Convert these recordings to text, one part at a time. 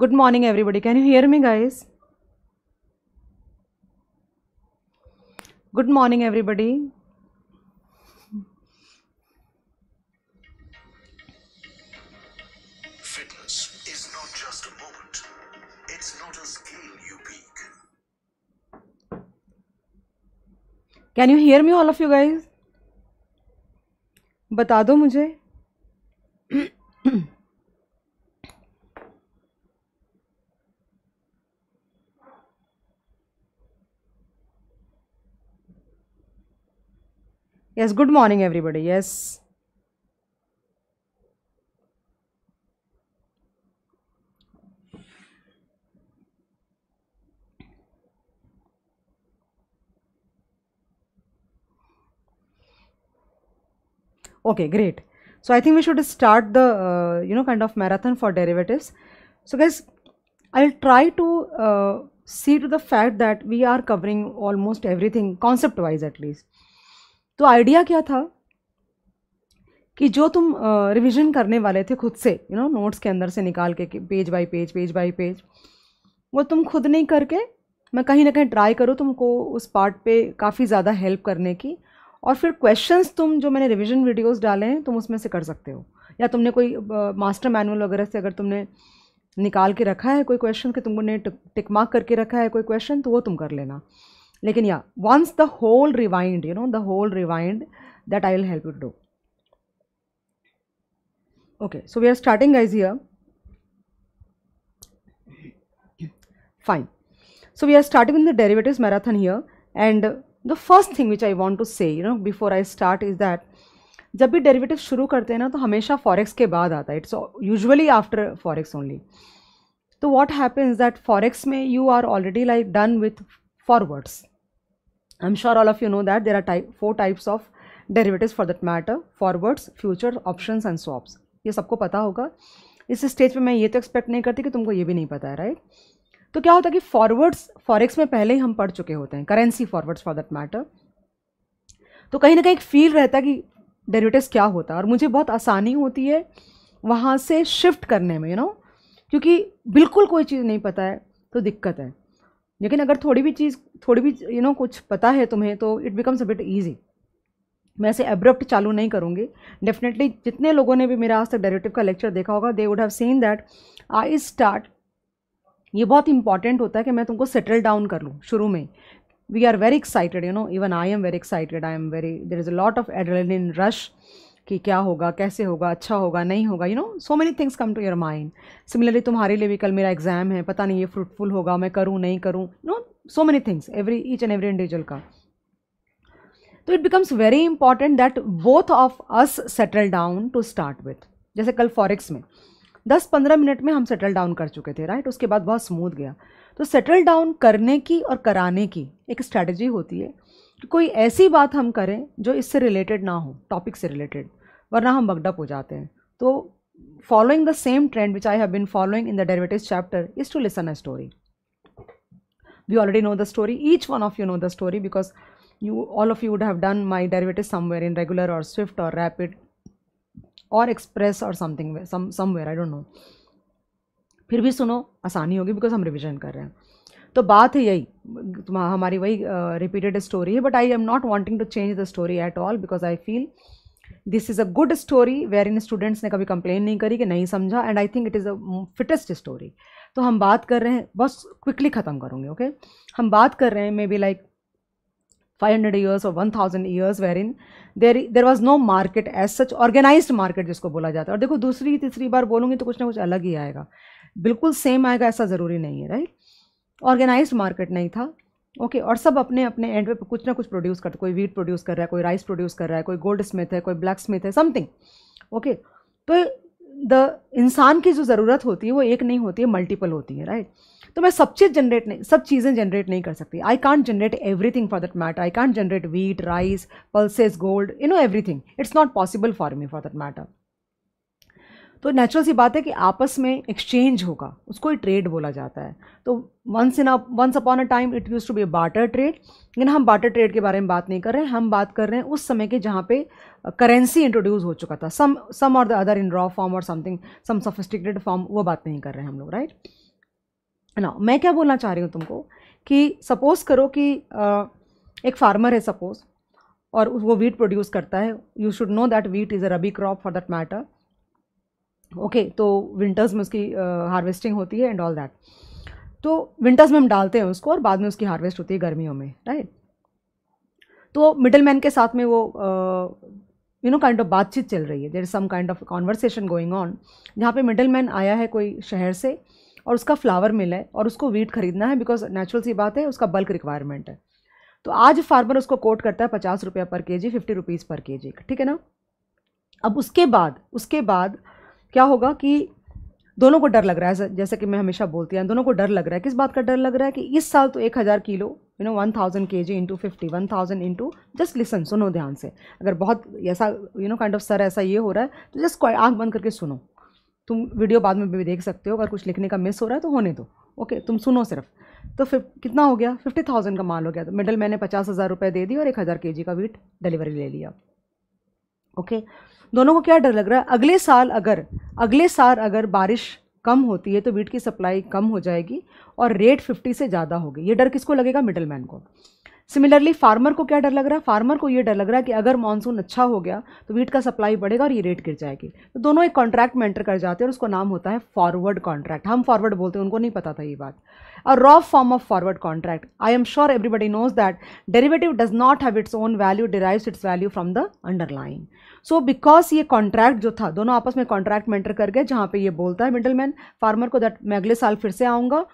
Good morning everybody can you hear me guys good morning everybody can you hear me all of you guys बता दो मुझे Yes, good morning, everybody. Yes. Okay, great. So I think we should start the, uh, you know, kind of marathon for derivatives. So guys, I'll try to uh, see to the fact that we are covering almost everything concept wise at least तो idea क्या था कि जो तुम revision करने वाले थे खुद से यू नो नोट्स के अंदर से निकाल के page by page page by page वो तुम खुद नहीं करके मैं कहीं ना कहीं ट्राई करूँ तुमको उस पार्ट पे काफ़ी ज़्यादा हेल्प करने की और फिर क्वेश्चंस तुम जो मैंने रिवीजन वीडियोस डाले हैं तुम उसमें से कर सकते हो या तुमने कोई मास्टर मैनुअल वगैरह से अगर तुमने निकाल के रखा है कोई क्वेश्चन कि तुमने टिक मार्क करके रखा है कोई क्वेश्चन तो वो तुम कर लेना लेकिन या once the whole rewind you know the whole rewind that I will help you do okay so we are starting guys here fine so we are starting in the derivative marathon here and the first thing which I want to say you know before I start is that जब भी derivative शुरू करते हैं ना तो हमेशा forex के बाद आता है it's usually after forex only तो वॉट हैपन्स दैट फॉरेक्स में you are already like done with forwards I'm sure all of you know that there are type four types of derivatives for that matter forwards future option and swaps ये सबको पता होगा इस stage पर मैं ये तो एक्सपेक्ट नहीं करती कि तुमको ये भी नहीं पता है राइट तो क्या होता है कि फॉरवर्ड्स फॉरेक्स में पहले ही हम पढ़ चुके होते हैं currency forwards for that matter तो कहीं ना कहीं एक फील रहता है कि डेरिवेटिव्स क्या होता है और मुझे बहुत आसानी होती है वहाँ से शिफ्ट करने में यू you नो know? क्योंकि बिल्कुल कोई चीज़ नहीं पता है तो दिक्कत है लेकिन अगर थोड़ी भी चीज़ थोड़ी भी यू you नो know, कुछ पता है तुम्हें तो it becomes a bit easy मैं ऐसे एब्रप्ट चालू नहीं करूँगी डेफिनेटली जितने लोगों ने भी मेरा आज तक डायरेक्टिव का लेक्चर देखा होगा they would have seen that I start ये बहुत इंपॉर्टेंट होता है कि मैं तुमको सेटल डाउन कर लूँ शुरू में we are very excited you know even I am very excited I am very there is a lot of adrenaline rush कि क्या होगा कैसे होगा अच्छा होगा नहीं होगा you know so many things come to your mind similarly तुम्हारे लिए भी कल मेरा एग्ज़ाम है पता नहीं ये फ्रूटफुल होगा मैं करूँ नहीं करूँ you know so many things every each and every individual का तो it becomes very important that both of us settle down to start with जैसे कल फॉरिक्स में दस पंद्रह मिनट में हम सेटल डाउन कर चुके थे राइट उसके बाद बहुत स्मूथ गया तो सेटल डाउन करने की और कराने की एक स्ट्रैटेजी होती है कि कोई ऐसी बात हम करें जो इससे रिलेटेड ना हो टॉपिक से रिलेटेड वरना हम बगडप हो जाते हैं तो following the same trend which I have been following in the derivative chapter is to listen a story we already know the story each one of you know the story because you all of you would have done my derivative somewhere in regular और swift और rapid और express और something somewhere I don't know फिर भी सुनो आसानी होगी because हम रिविजन कर रहे हैं तो बात है यही हमारी वही रिपीटेड स्टोरी है but I am not wanting to change the story at all because I feel this is a good story where in students ने कभी कंप्लेन नहीं करी कि नहीं समझा and I think it is a fittest story तो हम बात कर रहे हैं बस क्विकली ख़त्म करूँगे ओके okay? हम बात कर रहे हैं may be like five hundred years और one thousand years where in there there was no market as such organise market जिसको बोला जाता है और देखो दूसरी तीसरी बार बोलूँगी तो कुछ ना कुछ अलग ही आएगा बिल्कुल सेम आएगा ऐसा ज़रूरी नहीं है राइट ऑर्गेनाइज मार्केट नहीं था ओके okay, और सब अपने अपने एंड पे कुछ ना कुछ प्रोड्यूस करते कोई वीट प्रोड्यूस कर रहा है कोई राइस प्रोड्यूस कर रहा है कोई गोल्ड स्मिथ है कोई ब्लैक स्मिथ है समथिंग ओके okay, तो द इंसान की जो ज़रूरत होती है वो एक नहीं होती है मल्टीपल होती है राइट right? तो मैं सब चीज़ जनरेट नहीं सब चीज़ें जनरेट नहीं कर सकती I can't generate everything for that matter I can't generate wheat rice pulses gold you know everything it's not possible for me for that matter तो नेचुरल सी बात है कि आपस में एक्सचेंज होगा उसको ही ट्रेड बोला जाता है तो once in once upon a time it used to be barter trade लेकिन हम बाटर ट्रेड के बारे में बात नहीं कर रहे हैं हम बात कर रहे हैं उस समय के जहाँ पे करेंसी इंट्रोड्यूस हो चुका था सम सम और the other in raw form और समथिंग सम सोफिस्टिकेटेड फॉर्म वो बात नहीं कर रहे हैं हम लोग राइट ना मैं क्या बोलना चाह रही हूँ तुमको कि सपोज़ करो कि एक फार्मर है सपोज़ और वो वीट प्रोड्यूस करता है you should know that wheat is a rabi crop for that matter okay तो विंटर्स में उसकी हार्वेस्टिंग होती है एंड ऑल दैट तो विंटर्स में हम डालते हैं उसको और बाद में उसकी हार्वेस्ट होती है गर्मियों में राइट तो मिडल मैन के साथ में वो यू नो काइंड ऑफ बातचीत चल रही है there is some kind of conversation going on जहाँ पे मिडल मैन आया है कोई शहर से और उसका फ्लावर मिल है और उसको वीट खरीदना है बिकॉज नेचुरल सी बात है उसका बल्क रिक्वायरमेंट है तो आज फार्मर उसको कोट करता है पचास रुपया पर के जी फिफ्टी रुपीज़ पर के जी ठीक है ना अब उसके बाद उसके बाद क्या होगा कि दोनों को डर लग रहा है जैसे कि मैं हमेशा बोलती हूँ दोनों को डर लग रहा है किस बात का डर लग रहा है कि इस साल तो एक हज़ार kilo you know one thousand K G into fifty one thousand into just listen सुनो ध्यान से अगर बहुत ऐसा you know kind of sir ऐसा ये हो रहा है तो जस्ट आँख बंद करके सुनो तुम वीडियो बाद में भी देख सकते हो अगर कुछ लिखने का मिस हो रहा है तो होने दो ओके तुम सुनो सिर्फ तो फिर कितना हो गया फिफ्टी थाउजेंड का माल हो गया तो मिडल मैंने पचास हज़ार रुपये दे दी और एक हज़ार के जी का वीट डिलीवरी ले लिया ओके okay? दोनों को क्या डर लग रहा है अगले साल अगर अगले साल अगर बारिश कम होती है तो वीट की सप्लाई कम हो जाएगी और रेट 50 से ज़्यादा होगी ये डर किसको लगेगा मिडल मैन को सिमिलरली फार्मर को क्या डर लग रहा है फार्मर को ये डर लग रहा है कि अगर मानसून अच्छा हो गया तो वीट का सप्लाई बढ़ेगा और ये रेट गिर जाएगी तो दोनों एक कॉन्ट्रैक्ट में एंटर कर जाते हैं और उसको नाम होता है फॉरवर्ड कॉन्ट्रैक्ट हम फॉरवर्ड बोलते हैं उनको नहीं पता था ये बात a raw form of forward contract I am sure everybody knows that derivative does not have its own value derives its value from the underline so because ये कॉन्ट्रैक्ट जो था दोनों आपस में कॉन्ट्रैक्ट मेंटर कर गए जहाँ पे ये बोलता है मैन फार्मर को दैट मैं अगले साल फिर से आऊँगा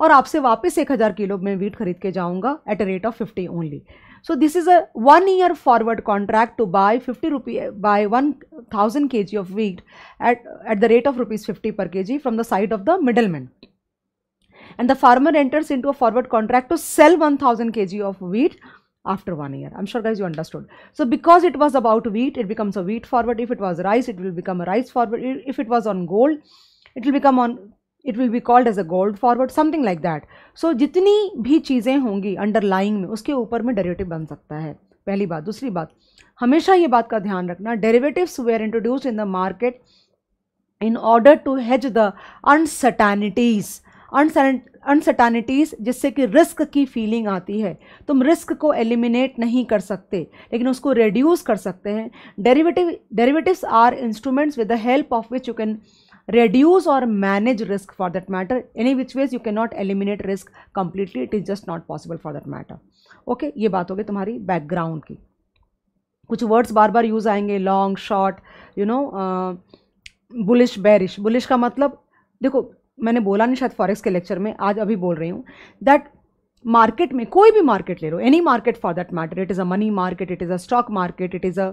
और आपसे वापस एक हज़ार किलो में वीट खरीद के जाऊँगा at a rate of fifty only so this is a one year forward contract to buy fifty rupee buy one thousand K G of wheat at at the rate of rupees fifty पर K G from the side of the middle man and the farmer enters into a forward contract to sell one thousand K G of wheat after one year. I'm sure guys you understood. So because it was about wheat, it becomes a wheat forward. If it was rice, it will become a rice forward. If it was on gold, it will become on it will be called as a gold forward, something like that. So jitni bhi cheeze hongi underlying me, uske upar mein derivative ban sakta hai. Pehli baat. Dusri baat. Hamesha ye baat ka dhyan rakna. Derivatives were introduced in the market in order to hedge the uncertainties. Uncertain, uncertainties जिससे कि risk की feeling आती है तुम risk को eliminate नहीं कर सकते लेकिन उसको रिड्यूस कर सकते हैं derivative derivatives are instruments with the help of which you can reduce और manage risk for that matter any which ways you can not eliminate risk completely it is just not possible for that matter okay ये बात होगी तुम्हारी background की कुछ words बार बार use आएंगे long short you know bullish bearish bullish का मतलब देखो मैंने बोला नहीं शायद फॉरेक्स के लेक्चर में आज अभी बोल रही हूँ दैट मार्केट में कोई भी मार्केट ले लो any market for that matter it is a money market it is a stock market it is a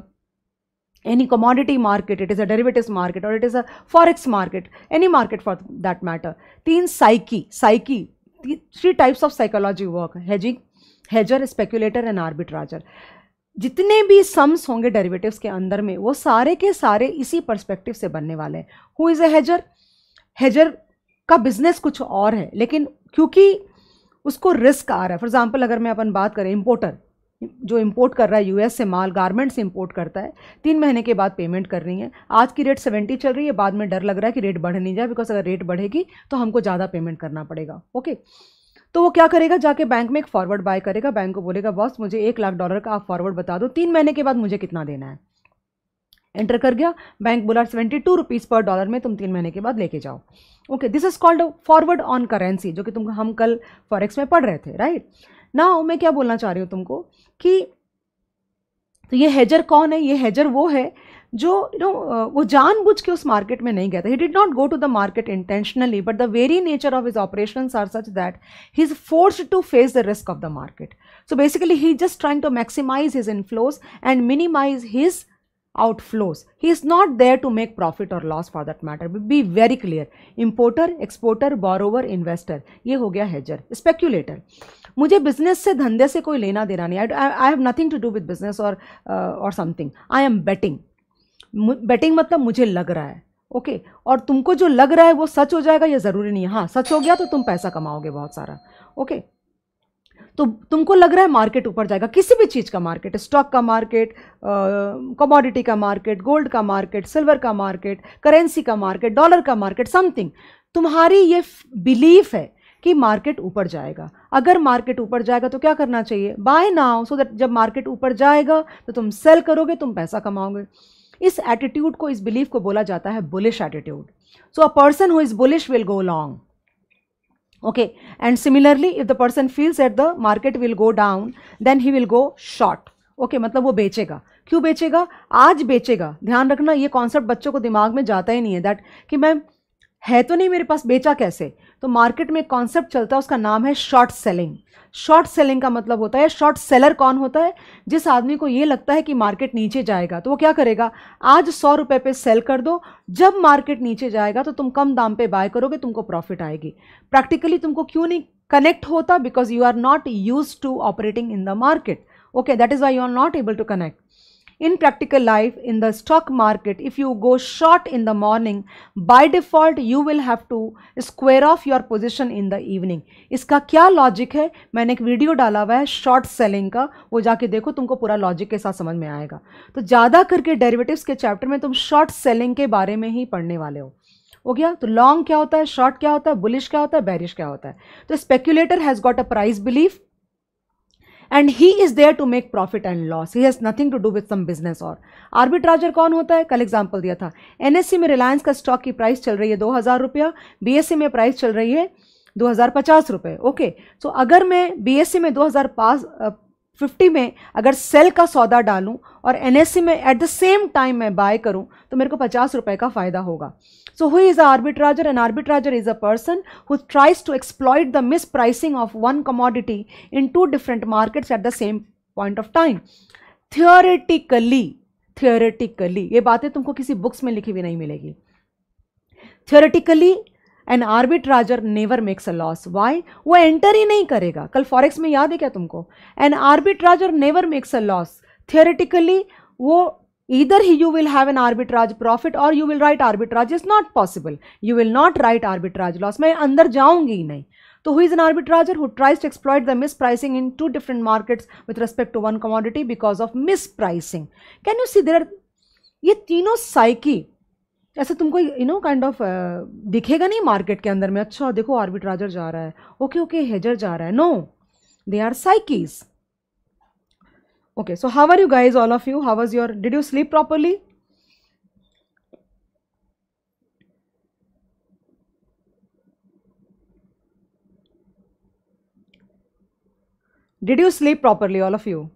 any commodity market it is a derivative market और it is a forex market any market for that matter तीन psyche psyche three types of psychology work hedging hedger speculator and arbitrager जितने भी sums होंगे derivatives के अंदर में वो सारे के सारे इसी परस्पेक्टिव से बनने वाले हैं हु इज़ अ हैजर हैजर का बिज़नेस कुछ और है लेकिन क्योंकि उसको रिस्क आ रहा है फॉर एग्ज़ाम्पल अगर मैं अपन बात करें इम्पोर्टर जो इम्पोर्ट कर रहा है यूएस से माल गारमेंट्स इम्पोर्ट करता है तीन महीने के बाद पेमेंट कर रही है आज की रेट सेवेंटी चल रही है बाद में डर लग रहा है कि रेट बढ़ नहीं जाए बिकॉज अगर रेट बढ़ेगी तो हमको ज़्यादा पेमेंट करना पड़ेगा ओके तो वो क्या करेगा जाके बैंक में एक फॉरवर्ड बाय करेगा बैंक को बोलेगा बॉस मुझे एक लाख डॉलर का आप फॉरवर्ड बता दो तीन महीने के बाद मुझे कितना देना है एंटर कर गया बैंक बोला सेवेंटी टू रुपीज़ पर डॉलर में तुम तीन महीने के बाद लेके जाओ okay this is called forward on currency जो कि तुम हम कल फॉरेक्स में पढ़ रहे थे राइट ना मैं क्या बोलना चाह रही हूँ तुमको कि तो ये हेजर कौन है ये हेजर वो है जो यू you नो know, वो जानबूझ के उस मार्केट में नहीं गया था he did not go to the market intentionally but the very nature of his operation are such that he is force to face the risk of the market so basically he just trying to maximise his inflows and minimise his outflows he is not there to make profit or loss for that matter be very clear importer exporter borrower investor ye ho gaya hedger speculator मुझे business से धंधे से कोई लेना देना नहीं I have nothing to do with business और और something I am betting betting मतलब मुझे लग रहा है ओके okay. और तुमको जो लग रहा है वो सच हो जाएगा ये ज़रूरी नहीं है हाँ सच हो गया तो तुम पैसा कमाओगे बहुत सारा ओके okay. तो तुमको लग रहा है मार्केट ऊपर जाएगा किसी भी चीज़ का मार्केट स्टॉक का मार्केट कमोडिटी का मार्केट गोल्ड का मार्केट सिल्वर का मार्केट करेंसी का मार्केट डॉलर का मार्केट समथिंग तुम्हारी ये बिलीफ है कि मार्केट ऊपर जाएगा अगर मार्केट ऊपर जाएगा तो क्या करना चाहिए बाय नाउ सो दैट जब मार्केट ऊपर जाएगा तो तुम सेल करोगे तुम पैसा कमाओगे इस एटीट्यूड को इस बिलीफ को बोला जाता है bullish attitude so a person who is bullish will go long okay and similarly if the person feels that the market will go down then he will go short okay okay, मतलब वो बेचेगा क्यों बेचेगा आज बेचेगा ध्यान रखना ये कॉन्सेप्ट बच्चों को दिमाग में जाता ही नहीं है दैट कि मैम है तो नहीं मेरे पास बेचा कैसे तो मार्केट में कॉन्सेप्ट चलता है उसका नाम है शॉर्ट सेलिंग शॉर्ट सेलिंग का मतलब होता है शॉर्ट सेलर कौन होता है जिस आदमी को ये लगता है कि मार्केट नीचे जाएगा तो वो क्या करेगा आज सौ रुपये पे सेल कर दो जब मार्केट नीचे जाएगा तो तुम कम दाम पे बाय करोगे तुमको प्रॉफिट आएगी प्रैक्टिकली तुमको क्यों नहीं कनेक्ट होता because you are not use to operating in the market okay that is why you are not able to connect in practical life in the stock market if you go short in the morning by default you will have to square off your position in the evening इसका क्या logic है मैंने एक video डाला हुआ है short selling का वो जाके देखो तुमको पूरा logic के साथ समझ में आएगा तो ज़्यादा करके derivatives के chapter में तुम short selling के बारे में ही पढ़ने वाले हो हो गया तो लॉन्ग क्या होता है शॉर्ट क्या होता है बुलिश क्या होता है बैरिश क्या होता है तो speculator has got a price belief and he is there to make profit and loss he has nothing to do with some business और आर्बिट्राजर कौन होता है कल एग्जाम्पल दिया था एनएससी में रिलायंस का स्टॉक की प्राइस चल रही है दो हज़ार रुपया बीएससी e में प्राइस चल रही है दो हज़ार पचास रुपये ओके सो अगर मैं बीएससी e में दो हज़ार फिफ्टी में अगर सेल का सौदा डालूं और एनएससी e में एट द सेम टाइम मैं बाय करूं तो मेरे को पचास रुपए का फ़ायदा होगा So who is a arbitrager? An arbitrager is a person who tries to exploit the mispricing of one commodity in two different markets at the same point of time. Theoretically, theoretically, ye baatein tumko kisi books mein likhi bhi nahi milegi Theoretically, an आर्बिट्राजर never makes a loss why wo enter hi nahi karega kal forex mein yaad hai kya tumko an आर्बिट्राजर never makes a loss theoretically वो either you will have an arbitrage profit or you will write arbitrage is not possible you will not write arbitrage loss main andar jaungi hi nahi so who is an arbitrager who tries to exploit the mispricing in two different markets with respect to one commodity because of mispricing can you see there are ये तीनों psyche ऐसे तुमको you know kind of दिखेगा नहीं market के अंदर में अच्छा देखो आर्बिट्राजर जा रहा है ओके ओके हेजर जा रहा है नो दे आर साइकीज़ Okay, so how are you guys, all of you? How was your, did you sleep properly? Did you sleep properly, all of you?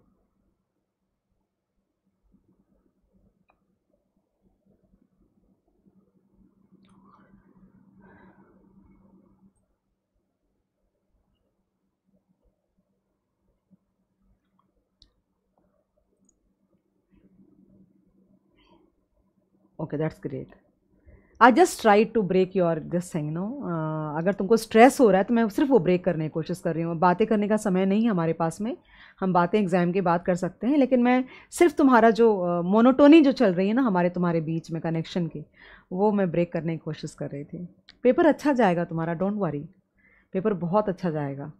Okay that's great I just try to break your this thing no अगर तुमको stress हो रहा है तो मैं सिर्फ वो break करने की कोशिश कर रही हूँ बातें करने का समय नहीं है हमारे पास में हम बातें एग्ज़ाम के बाद कर सकते हैं लेकिन मैं सिर्फ तुम्हारा जो मोनोटोनी uh, जो चल रही है ना हमारे तुम्हारे बीच में कनेक्शन की वो मैं ब्रेक करने की कोशिश कर रही थी पेपर अच्छा जाएगा तुम्हारा डोंट वरी पेपर बहुत अच्छा जाएगा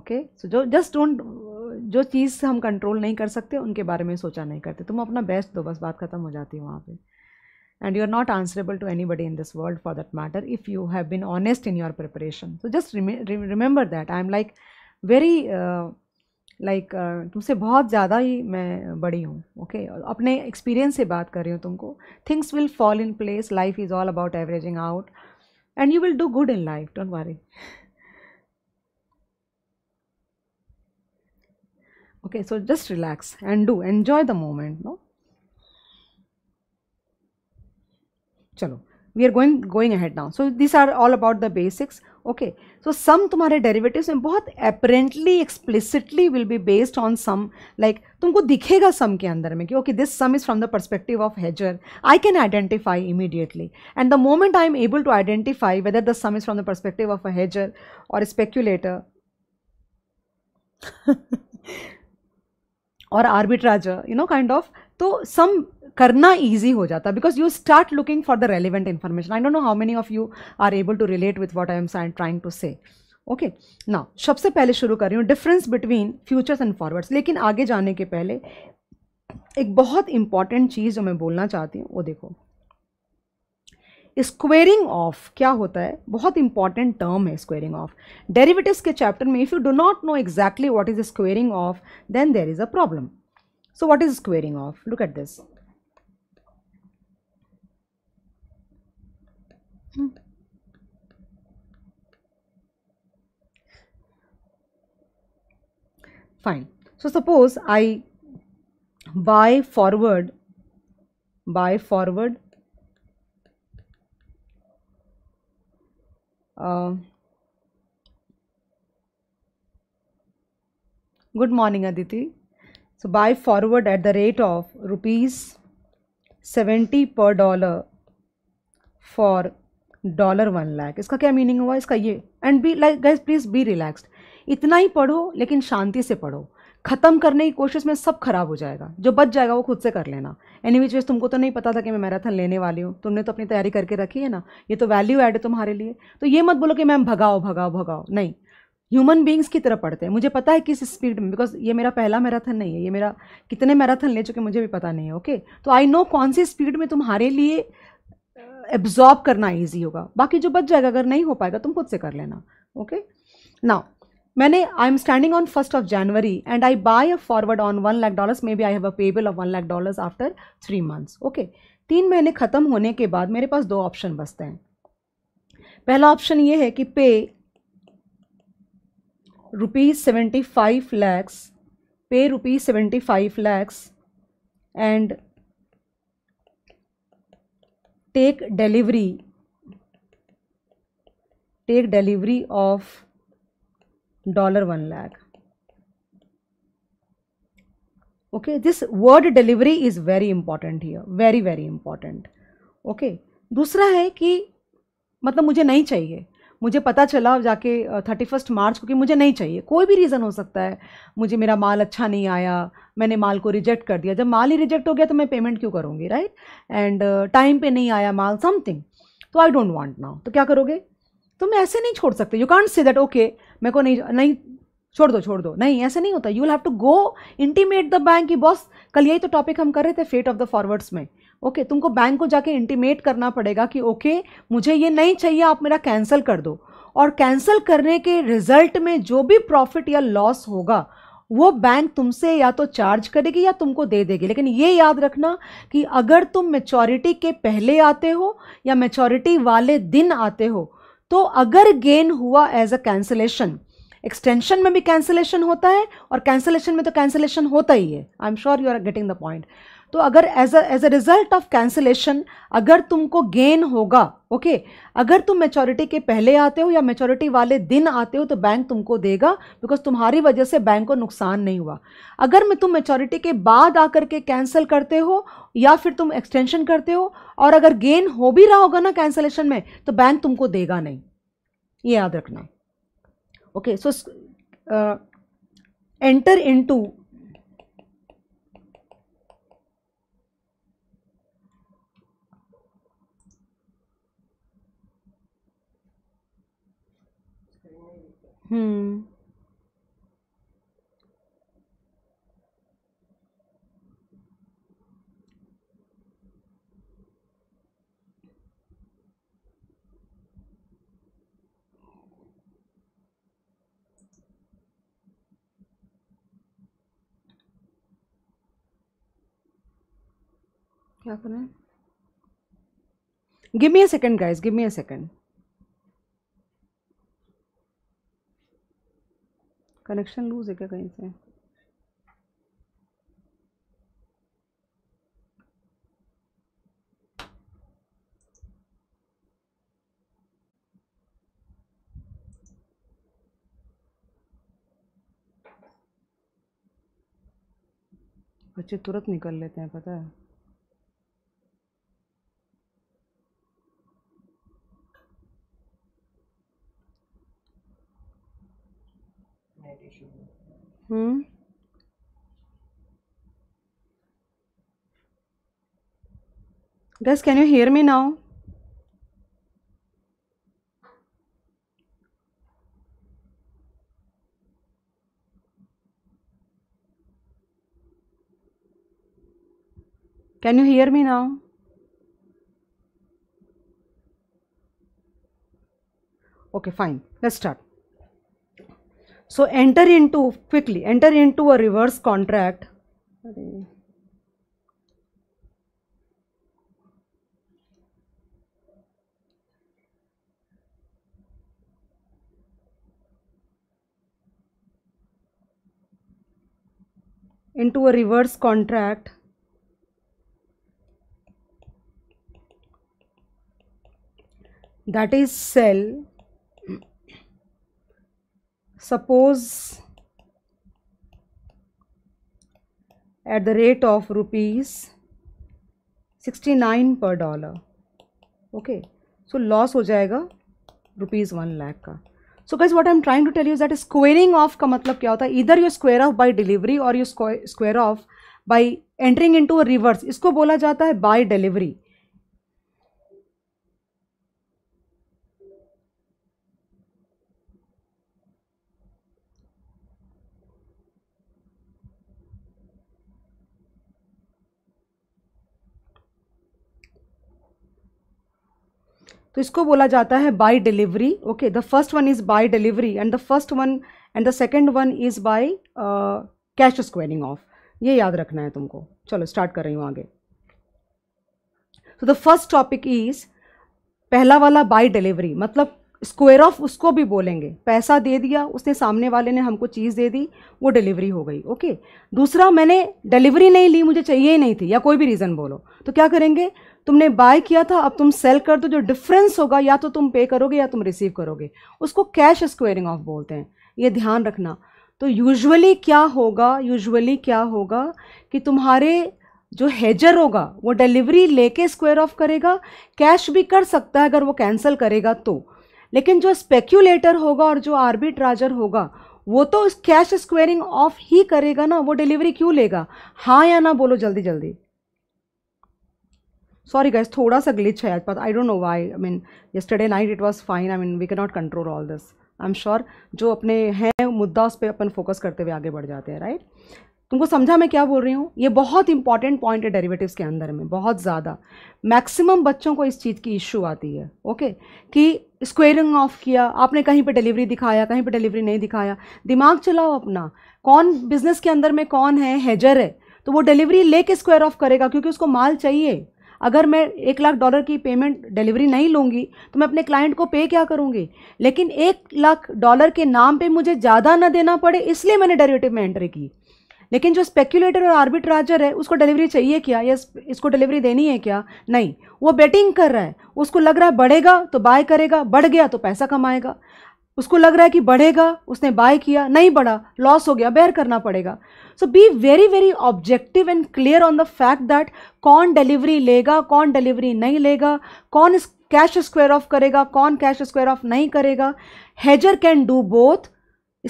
ओके सो जो जस्ट डोंट जो चीज़ से हम कंट्रोल नहीं कर सकते उनके बारे में सोचा नहीं करते तुम अपना बेस्ट दो बस बात खत्म हो जाती है वहाँ पे and you are not answerable to anybody in this world for that matter if you have been honest in your preparation so just remember that I am like very like तुमसे बहुत ज़्यादा ही मैं बड़ी हूँ okay okay? अपने experience से बात कर रही हूँ तुमको things will fall in place life is all about averaging out and you will do good in life don't worry okay so just relax and do enjoy the moment no chalo we are going going ahead now so these are all about the basics okay so some tumhare derivatives mein bahut apparently explicitly will be based on some like tumko dikhega sum ke andar mein ki okay this sum is from the perspective of hedger i can identify immediately and the moment i am able to identify whether the sum is from the perspective of a hedger or a speculator और arbitrager you know kind of तो sum करना easy हो जाता है because you start looking for the relevant information I don't know how many of you are able to relate with what I am trying to say okay ना सबसे पहले शुरू कर रही हूँ difference between futures and forwards लेकिन आगे जाने के पहले एक बहुत इंपॉर्टेंट चीज़ जो मैं बोलना चाहती हूँ वो देखो स्क्वेयरिंग ऑफ क्या होता है बहुत इंपॉर्टेंट टर्म है स्क्वेयरिंग ऑफ डेरिवेटिव्स के चैप्टर में if you do not know exactly what is squaring off then there is a problem so what is squaring off look at this fine so suppose i buy forward buy forward good morning Aditi so buy forward at the rate of rupees seventy per dollar for dollar one lakh इसका क्या meaning हुआ इसका ये and be like guys please be relaxed इतना ही पढ़ो लेकिन शांति से पढ़ो ख़त्म करने की कोशिश में सब खराब हो जाएगा जो बच जाएगा वो खुद से कर लेना एनी anyway, वेज तुमको तो नहीं पता था कि मैं मैराथन लेने वाली हूँ तुमने तो अपनी तैयारी करके रखी है ना ये तो वैल्यू ऐड है तुम्हारे लिए तो ये मत बोलो कि मैम भगाओ भगाओ भगाओ नहीं ह्यूमन बींग्स की तरफ पढ़ते हैं मुझे पता है किस स्पीड में बिकॉज ये मेरा पहला मैराथन नहीं है ये मेरा कितने मैराथन ले चुके मुझे भी पता नहीं है ओके तो आई नो कौन सी स्पीड में तुम्हारे लिए एब्जॉर्ब करना ईजी होगा बाकी जो बच जाएगा अगर नहीं हो पाएगा तुम खुद से कर लेना ओके नाउ मैंने I am standing on first of January and I buy a forward on one lakh dollars maybe I have a payable of one lakh dollars after three months okay तीन महीने ख़त्म होने के बाद मेरे पास दो ऑप्शन बचते हैं पहला ऑप्शन ये है कि पे रुपीज़ सेवेंटी फाइव लैक्स पे rupees seventy five lakhs and take delivery take delivery of dollar one lakh okay this word delivery is very important here very very important okay दूसरा है कि मतलब मुझे नहीं चाहिए मुझे पता चला जाके थर्टी फर्स्ट मार्च को कि मुझे नहीं चाहिए कोई भी रीज़न हो सकता है मुझे मेरा माल अच्छा नहीं आया मैंने माल को रिजेक्ट कर दिया जब माल ही रिजेक्ट हो गया तो मैं पेमेंट क्यों करूँगी राइट एंड टाइम पे नहीं आया माल समथिंग तो आई डोंट वांट नाउ तो क्या करोगे तुम तो ऐसे नहीं छोड़ सकते you can't say that okay मेरे को नहीं नहीं छोड़ दो छोड़ दो नहीं ऐसा नहीं होता you will have to go intimate the bank कि बॉस कल यही तो टॉपिक हम कर रहे थे फेट ऑफ द फॉरवर्ड्स में ओके okay, तुमको बैंक को जाके इंटीमेट करना पड़ेगा कि ओके okay, मुझे ये नहीं चाहिए आप मेरा कैंसिल कर दो और कैंसिल करने के रिजल्ट में जो भी प्रॉफिट या लॉस होगा वो बैंक तुमसे या तो चार्ज करेगी या तुमको दे देगी लेकिन ये याद रखना कि अगर तुम मेचोरिटी के पहले आते हो या मेचोरिटी वाले दिन आते हो तो अगर गेन हुआ एज अ कैंसिलेशन एक्सटेंशन में भी कैंसिलेशन होता है और कैंसिलेशन में तो कैंसिलेशन होता ही है I am sure you are getting the point तो अगर as a as a result of cancellation अगर तुमको गेन होगा ओके okay? अगर तुम मेचोरिटी के पहले आते हो या मेचोरिटी वाले दिन आते हो तो बैंक तुमको देगा बिकॉज तुम्हारी वजह से बैंक को नुकसान नहीं हुआ अगर मैं तुम मेचोरिटी के बाद आकर के कैंसिल करते हो या फिर तुम एक्सटेंशन करते हो और अगर गेन हो भी रहा होगा ना कैंसलेशन में तो बैंक तुमको देगा नहीं ये याद रखना okay so enter into hmm क्या करें give me a second guys give me a second connection loose है क्या कहीं से बच्चे तुरंत निकल लेते हैं पता है hmm Guys, can you hear me now? Can you hear me now? Okay, fine. Let's start. So enter into quickly enter into a reverse contract. into a reverse contract that is sell suppose at the rate of rupees 69 per dollar okay so loss हो जाएगा rupees 1 lakh का so guys what I'm trying to tell you is that squaring off का मतलब क्या होता है either you square off by delivery or you square off by entering into a reverse इसको बोला जाता है by delivery तो इसको बोला जाता है by delivery okay the first one is by delivery and the first one and the second one is by cash squaring off ये याद रखना है तुमको चलो स्टार्ट कर रही हूँ आगे so the first topic is पहला वाला बाय डिलीवरी मतलब स्क्वेयर ऑफ उसको भी बोलेंगे पैसा दे दिया उसने सामने वाले ने हमको चीज़ दे दी वो डिलीवरी हो गई ओके दूसरा मैंने डिलीवरी नहीं ली मुझे चाहिए ही नहीं थी या कोई भी रीज़न बोलो तो क्या करेंगे तुमने बाय किया था अब तुम सेल कर दो जो डिफरेंस होगा या तो तुम पे करोगे या तुम रिसीव करोगे उसको कैश स्क्वेयरिंग ऑफ बोलते हैं ये ध्यान रखना तो यूजुअली क्या होगा यूजुअली क्या होगा कि तुम्हारे जो हेजर होगा वो डिलीवरी लेके स्क्वायर ऑफ करेगा कैश भी कर सकता है अगर वो कैंसिल करेगा तो लेकिन जो स्पेक्यूलेटर होगा और जो आर्बिट्राजर होगा वो तो कैश स्क्वेयरिंग ऑफ ही करेगा ना वो डिलीवरी क्यों लेगा हाँ या ना बोलो जल्दी जल्दी sorry sorry guys thoda sa glitch hai I don't know why I mean mean night it was fine I mean we can not control all this I am sure जो अपने हैं मुद्दा उस पर अपन फोकस करते हुए आगे बढ़ जाते हैं राइट तुमको समझा मैं क्या बोल रही हूँ ये बहुत इंपॉर्टेंट पॉइंट है डेरिवेटिव्स के अंदर में बहुत ज़्यादा मैक्सिमम बच्चों को इस चीज़ की इश्यू आती है ओके कि स्क्वेयरिंग ऑफ किया आपने कहीं पे डिलीवरी दिखाया कहीं पे डिलीवरी नहीं दिखाया दिमाग चलाओ अपना कौन बिजनेस के अंदर में कौन है हैजर है तो वो डिलीवरी लेके स्क्वायर ऑफ करेगा क्योंकि उसको माल चाहिए अगर मैं एक लाख डॉलर की पेमेंट डिलीवरी नहीं लूँगी तो मैं अपने क्लाइंट को पे क्या करूँगी लेकिन एक लाख डॉलर के नाम पे मुझे ज़्यादा ना देना पड़े इसलिए मैंने डेरिवेटिव में एंट्री की लेकिन जो स्पेक्यूलेटर और आर्बिट्राजर है उसको डिलीवरी चाहिए क्या या इसको डिलीवरी देनी है क्या नहीं वो बेटिंग कर रहा है उसको लग रहा है बढ़ेगा तो बाय करेगा बढ़ गया तो पैसा कमाएगा उसको लग रहा है कि बढ़ेगा उसने बाय किया नहीं बढ़ा लॉस हो गया बेयर करना पड़ेगा so be very very objective and clear on the fact that कौन डिलीवरी लेगा कौन डिलीवरी नहीं लेगा कौन इस कैश स्क्वायर ऑफ करेगा कौन कैश स्क्वायर ऑफ नहीं करेगा hedger can do both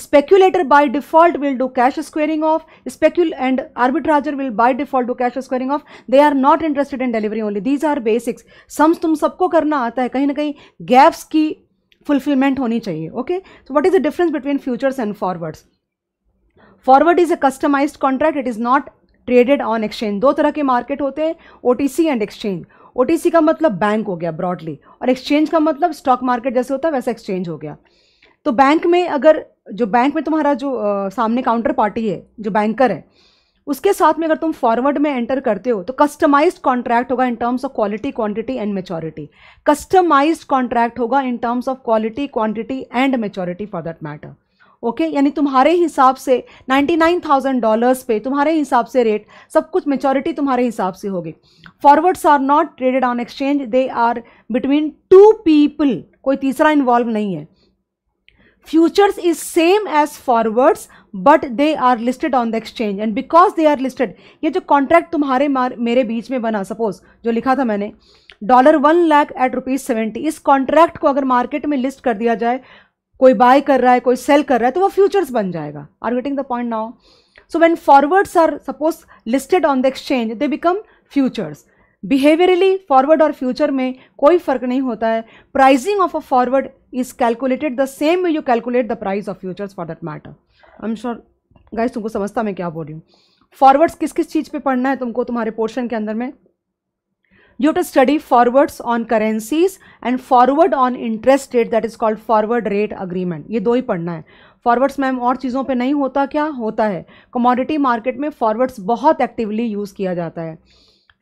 speculator by default will do cash squaring off speculator and arbitrager will by default do cash squaring off they are not interested in delivery only these are basics sums तुम सबको करना आता है कहीं ना कहीं gaps की fulfilment होनी चाहिए okay so what is the difference between futures and forwards forward is a customise contract it is not traded on exchange दो तरह के मार्केट होते हैं ओ एंड एक्सचेंज ओ का मतलब बैंक हो गया ब्रॉडली और एक्सचेंज का मतलब स्टॉक मार्केट जैसे होता है वैसा एक्सचेंज हो गया तो बैंक में अगर जो बैंक में तुम्हारा जो आ, सामने काउंटर पार्टी है जो बैंकर है उसके साथ में अगर तुम फॉरवर्ड में एंटर करते हो तो कस्टमाइज्ड कॉन्ट्रैक्ट होगा in terms of quality quantity and maturity customised contract होगा in terms of quality quantity and maturity for that matter okay यानी तुम्हारे हिसाब से नाइन्टी नाइन थाउजेंड डॉलर्स पे तुम्हारे हिसाब से रेट सब कुछ मेचोरिटी तुम्हारे हिसाब से होगी forwards are not traded on exchange they are between two people कोई तीसरा इन्वॉल्व नहीं है futures is same as forwards but they are listed on the exchange and because they are listed ये जो कॉन्ट्रैक्ट तुम्हारे मेरे बीच में बना सपोज जो लिखा था मैंने dollar one lakh at rupees seventy इस कॉन्ट्रैक्ट को अगर मार्केट में लिस्ट कर दिया जाए कोई बाय कर रहा है कोई सेल कर रहा है तो वो फ्यूचर्स बन जाएगा are getting the point now so when forwards are suppose listed on the exchange they become futures behaviourally forward और फ्यूचर में कोई फर्क नहीं होता है pricing of a forward is calculated the same you calculate the price of futures for that matter I am sure guys तुमको समझता मैं क्या बोल रही हूँ फॉरवर्ड्स किस किस चीज़ पे पढ़ना है तुमको तुम्हारे पोर्शन के अंदर में you to study forwards on currencies and forward on interest rate that is called forward rate agreement ये दो ही पढ़ना है फॉरवर्ड्स मैम और चीज़ों पे नहीं होता क्या होता है कमोडिटी मार्केट में फॉरवर्ड्स बहुत एक्टिवली यूज़ किया जाता है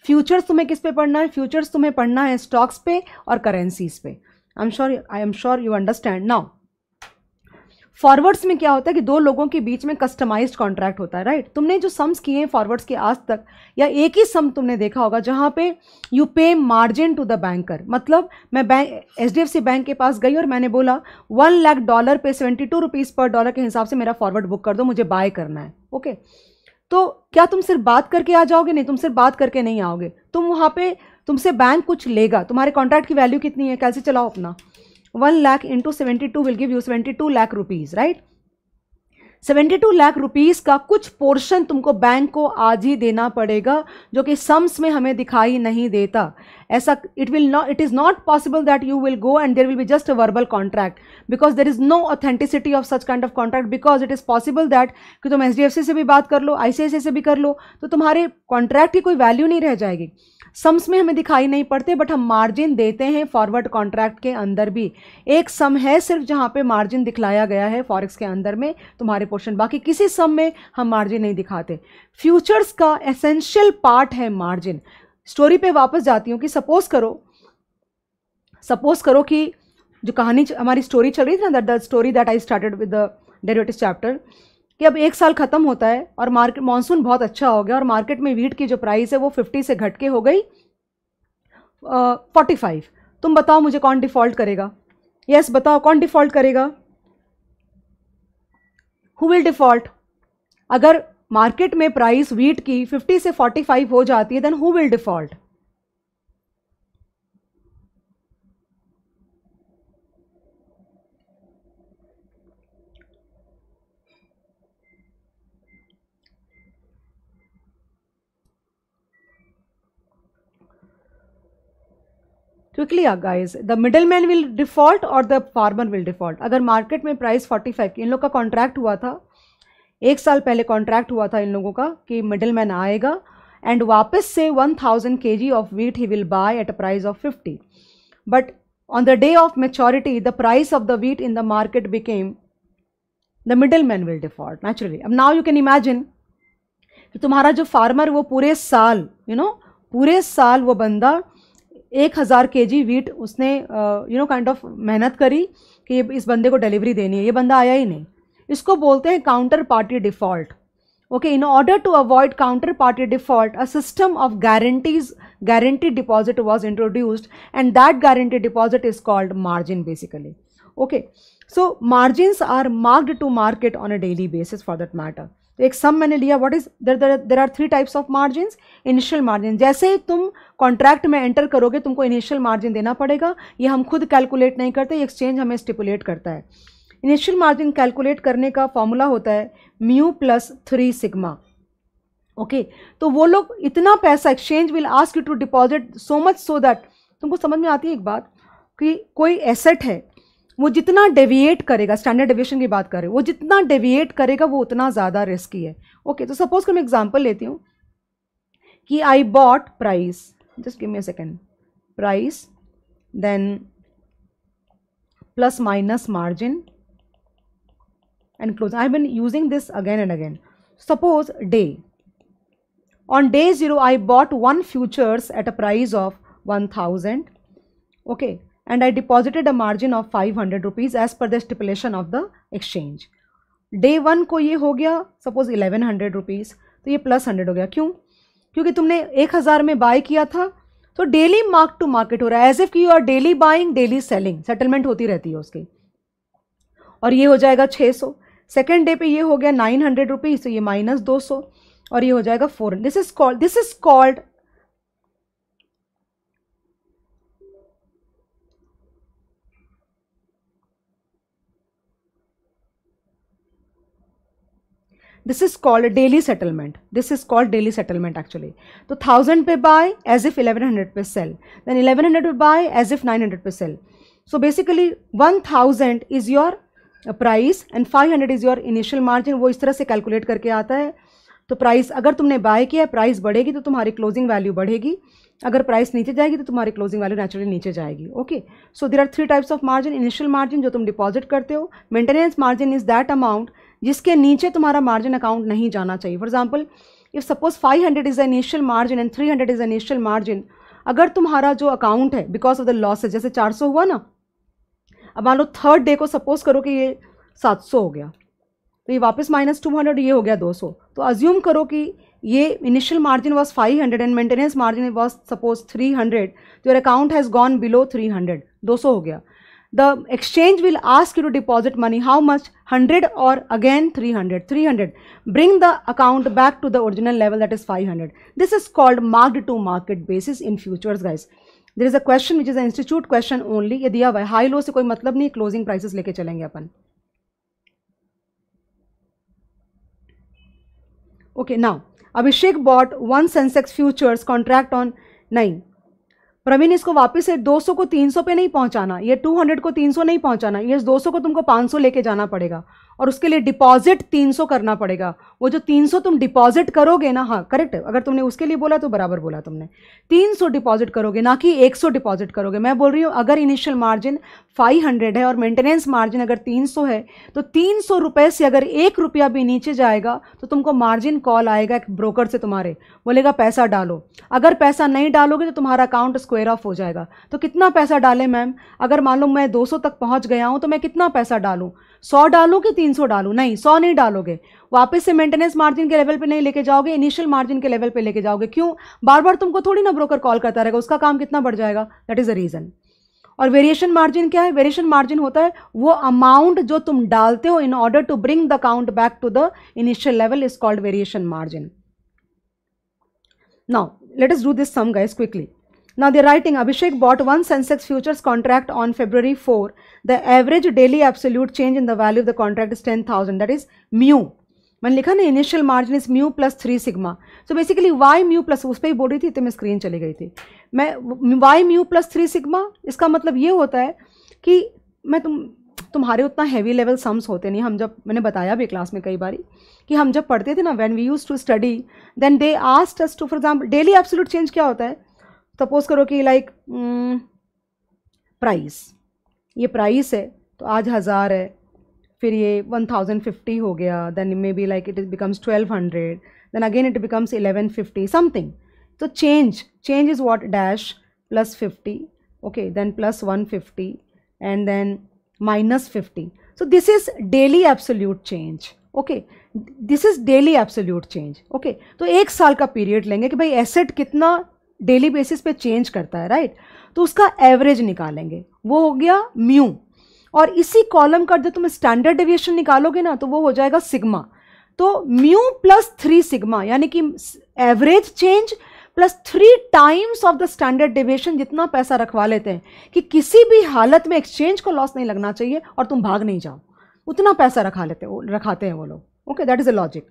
फ्यूचर्स तुम्हें किस पे पढ़ना है फ्यूचर्स तुम्हें पढ़ना है स्टॉक्स पे और करेंसीज पे I am sure I am sure you understand now forwards में क्या होता है कि दो लोगों के बीच में कस्टमाइज्ड कॉन्ट्रैक्ट होता है राइट तुमने जो सम्स किए हैं फॉरवर्ड्स के आज तक या एक ही सम तुमने देखा होगा जहाँ पे यू पे मार्जिन टू द बैंकर मतलब मैं bank H D F C bank के पास गई और मैंने बोला वन लाख डॉलर पे सेवेंटी टू रुपीज़ पर डॉलर के हिसाब से मेरा फॉरवर्ड बुक कर दो मुझे बाय करना है ओके okay? तो क्या तुम सिर्फ बात करके आ जाओगे नहीं तुम सिर्फ बात करके नहीं आओगे तुम वहाँ पे तुमसे बैंक कुछ लेगा तुम्हारे कॉन्ट्रैक्ट की वैल्यू कितनी है कैसे चलाओ अपना one lakh into seventy two will give you seventy two lakh rupees right seventy two lakh rupees का कुछ पोर्शन तुमको बैंक को आज ही देना पड़ेगा जो कि सम्स में हमें दिखाई नहीं देता ऐसा it will not it is not possible that you will go and there will be just a verbal contract because there is no authenticity of such kind of contract because it is possible that कि तुम H से भी बात कर लो आई से भी कर लो तो तुम्हारे कॉन्ट्रैक्ट की कोई वैल्यू नहीं रह जाएगी सम्स में हमें दिखाई नहीं पड़ते बट हम मार्जिन देते हैं फॉरवर्ड कॉन्ट्रैक्ट के अंदर भी एक सम है सिर्फ जहाँ पे मार्जिन दिखलाया गया है फॉरेक्स के अंदर में तुम्हारे पोर्शन बाकी किसी सम में हम मार्जिन नहीं दिखाते फ्यूचर्स का एसेंशियल पार्ट है मार्जिन स्टोरी पे वापस जाती हूँ कि सपोज करो सपोज करो कि जो कहानी हमारी स्टोरी चल रही थी ना the story that I started with the derivative chapter कि अब एक साल ख़त्म होता है और मार्केट मानसून बहुत अच्छा हो गया और मार्केट में वीट की जो प्राइस है वो फिफ्टी से घट के हो गई फोर्टी फाइव तुम बताओ मुझे कौन डिफ़ॉल्ट करेगा यस yes, बताओ कौन डिफ़ॉल्ट करेगा हु विल डिफ़ॉल्ट अगर मार्केट में प्राइस वीट की 50 से 45 हो जाती है then who will default quickly ah guys the middle man will default और द फार्मर विल डिफॉल्ट अगर मार्केट में प्राइस 45 इन लोग का कॉन्ट्रैक्ट हुआ था एक साल पहले कॉन्ट्रैक्ट हुआ था इन लोगों का कि मिडिल मैन आएगा एंड वापस से one thousand K G of wheat he will buy at a price of fifty but the day of of the price of the wheat in the market became the the man will default naturally अब now you can imagine कि तुम्हारा जो farmer वो पूरे साल you you no know, पूरे साल वो बंदा एक हज़ार के जी वीट उसने यू नो काइंड ऑफ मेहनत करी कि इस बंदे को डिलीवरी देनी है ये बंदा आया ही नहीं इसको बोलते हैं counter party default okay in order to avoid counter party default a system of guarantees guarantee deposit was introduced and that guarantee deposit is called margin basically okay so margins are marked to market on a daily basis for that matter तो एक sum मैंने लिया what is there there are three types of margin initial margin जैसे ही तुम contract में enter करोगे तुमको इनिशियल मार्जिन देना पड़ेगा ये हम खुद कैलकुलेट नहीं करते ये एक्सचेंज हमें स्टिपुलेट करता है इनिशियल मार्जिन कैलकुलेट करने का फॉर्मूला होता है mu plus three sigma okay तो वो लोग इतना पैसा exchange will ask you to deposit so much so that तुमको समझ में आती है एक बात कि कोई एसेट है वो जितना डेविएट करेगा स्टैंडर्ड डेविएशन की बात करें वो जितना डेविएट करेगा वो उतना ज़्यादा रिस्की है ओके तो सपोज कर मैं एग्जांपल लेती हूँ कि I bought price just give me a second price then plus minus margin and close. I have been using this again and again. Suppose day. On day 0, I bought one futures at a price of 1000. Okay. And I deposited a margin of 500 rupees as per the stipulation of the exchange. day 1 ko ye ho gaya suppose 1100 rupees to ye plus 100 ho gaya kyun kyunki tumne 1000 mein buy kiya tha तो daily mark to market हो रहा है as if की you are daily buying daily selling settlement होती रहती है उसकी और ये हो जाएगा 600 सौ सेकेंड डे पे ये हो गया नाइन हंड्रेड रुपीज़ तो ये माइनस दो सौ और ये हो जाएगा for this is called this is called this is called daily settlement this is called daily settlement actually तो थाउजेंड पे buy as if eleven hundred पे सेल देन इलेवन हंड्रेड पे buy as if nine hundred पे sell so basically one thousand is your price and five hundred is your initial margin वो इस तरह से calculate करके आता है तो प्राइस अगर तुमने बाय किया है प्राइस बढ़ेगी तो तुम्हारी क्लोजिंग वैल्यू बढ़ेगी अगर प्राइस नीचे जाएगी तो तुम्हारी क्लोजिंग वैल्यू नेचुरली नीचे जाएगी okay so there are three types of margin initial margin जो तुम डिपॉजिट करते हो maintenance margin is that amount जिसके नीचे तुम्हारा मार्जिन अकाउंट नहीं जाना चाहिए for example if suppose five hundred is initial margin and three hundred is initial margin अगर तुम्हारा जो अकाउंट है बिकॉज ऑफ द लॉसेज जैसे सौ हुआ ना अब मान लो थर्ड डे को सपोज करो कि ये सात सौ हो गया तो ये वापस माइनस टू हंड्रेड ये हो गया दो सौ तो अज्यूम करो कि ये initial margin was five hundred and maintenance margin was suppose three hundred तो your account has gone below three hundred दो सौ हो गया the exchange will ask you to deposit money how much hundred और again three hundred three hundred bring the account back to the original level that is five hundred this is called marked to market basis in futures guys there is a question which is institute question only ये दिया हुआ है high low से कोई मतलब नहीं closing prices लेके चलेंगे अपन okay now Abhishek bought one Sensex futures contract on नहीं प्रवीण इसको वापस से 200 को 300 पे नहीं पहुंचाना ये 200 को 300 नहीं पहुंचाना ये 200 को तुमको 500 लेके जाना पड़ेगा और उसके लिए डिपॉजिट 300 करना पड़ेगा वो जो 300 तुम डिपॉजिट करोगे ना हाँ करेक्ट अगर तुमने उसके लिए बोला तो बराबर बोला तुमने 300 डिपॉजिट करोगे ना कि 100 डिपॉजिट करोगे मैं बोल रही हूँ अगर इनिशियल मार्जिन 500 है और मेंटेनेंस मार्जिन अगर 300 है तो तीन सौ से अगर एक रुपया भी नीचे जाएगा तो तुमको मार्जिन कॉल आएगा एक ब्रोकर से तुम्हारे बोलेगा पैसा डालो अगर पैसा नहीं डालोगे तो तुम्हारा अकाउंट स्क्वेयर ऑफ हो जाएगा तो कितना पैसा डालें मैम अगर मान लो मैं दो तक पहुँच गया हूँ तो मैं कितना पैसा डालूँ सौ डालू कि तीन सौ डालू नहीं सौ नहीं डालोगे वापस से मेंटेनेंस मार्जिन के लेवल पे नहीं लेके जाओगे इनिशियल मार्जिन के लेवल पे लेके जाओगे क्यों बार बार तुमको थोड़ी ना ब्रोकर कॉल करता रहेगा उसका काम कितना बढ़ जाएगा दैट इज़ अ रीज़न और वेरिएशन मार्जिन क्या है वेरिएशन मार्जिन होता है वो अमाउंट जो तुम डालते हो in order to bring the account back to the initial level is called variation margin now let is do this some guys quickly Now they're writing Abhishek bought one Sensex futures contract on February 4. The average daily absolute change in the value of the contract is 10,000 that is mu. मैंने लिखा ना initial margin is mu plus three sigma so basically why mu plus उस पर ही बोल रही थी तो मैं स्क्रीन चली गई थी मैं why mu plus three sigma इसका मतलब ये होता है कि मैं तुम तुम्हारे उतना हैवी लेवल सम्स होते नहीं हम जब मैंने बताया भी क्लास में कई बारी कि हम जब पढ़ते थे ना when we use to study then they asked us to for example daily absolute change क्या होता है सपोज करो कि लाइक प्राइस mm, ये प्राइस है तो आज हज़ार है फिर ये वन थाउजेंड फिफ्टी हो गया then may B like it is becomes twelve hundred then again it becomes eleven fifty something तो change change is what dash plus fifty okay then plus one fifty and then minus fifty so this is daily absolute change okay this is daily absolute change okay तो एक साल का period लेंगे कि भाई asset कितना daily basis पे change करता है राइट तो उसका एवरेज निकालेंगे वो हो गया म्यू और इसी कॉलम का जब तुम स्टैंडर्ड डेविएशन निकालोगे ना तो वो हो जाएगा सिग्मा तो म्यू प्लस थ्री सिग्मा यानी कि average change plus three times of the standard deviation जितना पैसा रखवा लेते हैं कि किसी भी हालत में एक्सचेंज को लॉस नहीं लगना चाहिए और तुम भाग नहीं जाओ उतना पैसा रखा लेते रखाते हैं वो लोग okay that is a logic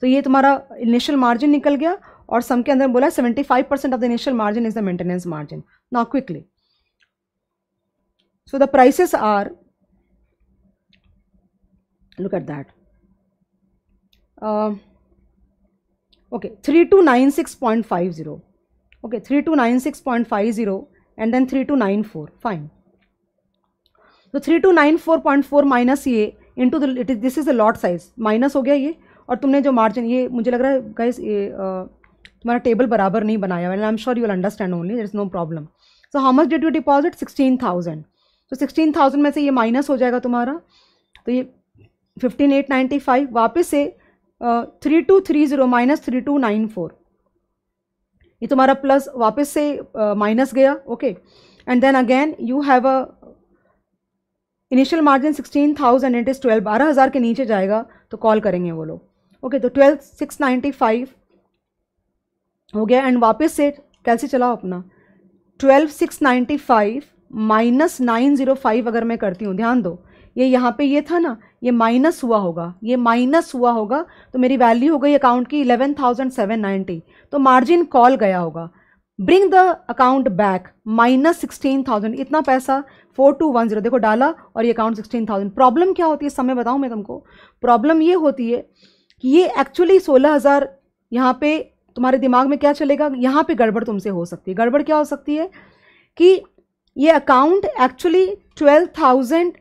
तो ये तुम्हारा इनिशियल मार्जिन निकल गया और सम के अंदर बोला seventy five percent of the initial margin is the maintenance margin now quickly so the prices are look at that okay three two nine six point five zero okay three two nine six point five zero and then three two nine four fine तो three two nine four point four minus ये into this is a lot size minus हो गया ये और तुमने जो margin ये मुझे लग रहा है गाइज ये uh, तुम्हारा टेबल बराबर नहीं बनाया I am sure you will understand only there is no problem so how much did you deposit sixteen thousand तो सिक्सटीन थाउजेंड में से ये माइनस हो जाएगा तुम्हारा तो ये फिफ्टीन एट नाइन्टी फाइव वापस से three two three zero minus three two nine four ये तुम्हारा प्लस वापस से माइनस uh, गया okay and then again you have a initial margin sixteen thousand it is twelve बारह हज़ार के नीचे जाएगा तो कॉल करेंगे वो लोग ओके okay, तो ट्वेल्व सिक्स नाइन्टी फाइव हो गया एंड वापस से कैसे चलाओ अपना twelve six ninety five minus nine zero five अगर मैं करती हूँ ध्यान दो ये यहाँ पे ये था ना ये माइनस हुआ होगा ये माइनस हुआ होगा तो मेरी वैल्यू हो गई अकाउंट की इलेवन थाउजेंड सेवन नाइन्टी तो मार्जिन कॉल गया होगा bring the account back minus sixteen thousand इतना पैसा फोर टू वन जीरो देखो डाला और ये अकाउंट सिक्सटीन थाउजेंड प्रॉब्लम क्या होती है समय बताऊँ मैं तुमको प्रॉब्लम ये होती है कि ये एक्चुअली सोलह हज़ार यहाँ पे तुम्हारे दिमाग में क्या चलेगा यहाँ पे गड़बड़ तुमसे हो सकती है गड़बड़ क्या हो सकती है कि ये account actually twelve thousand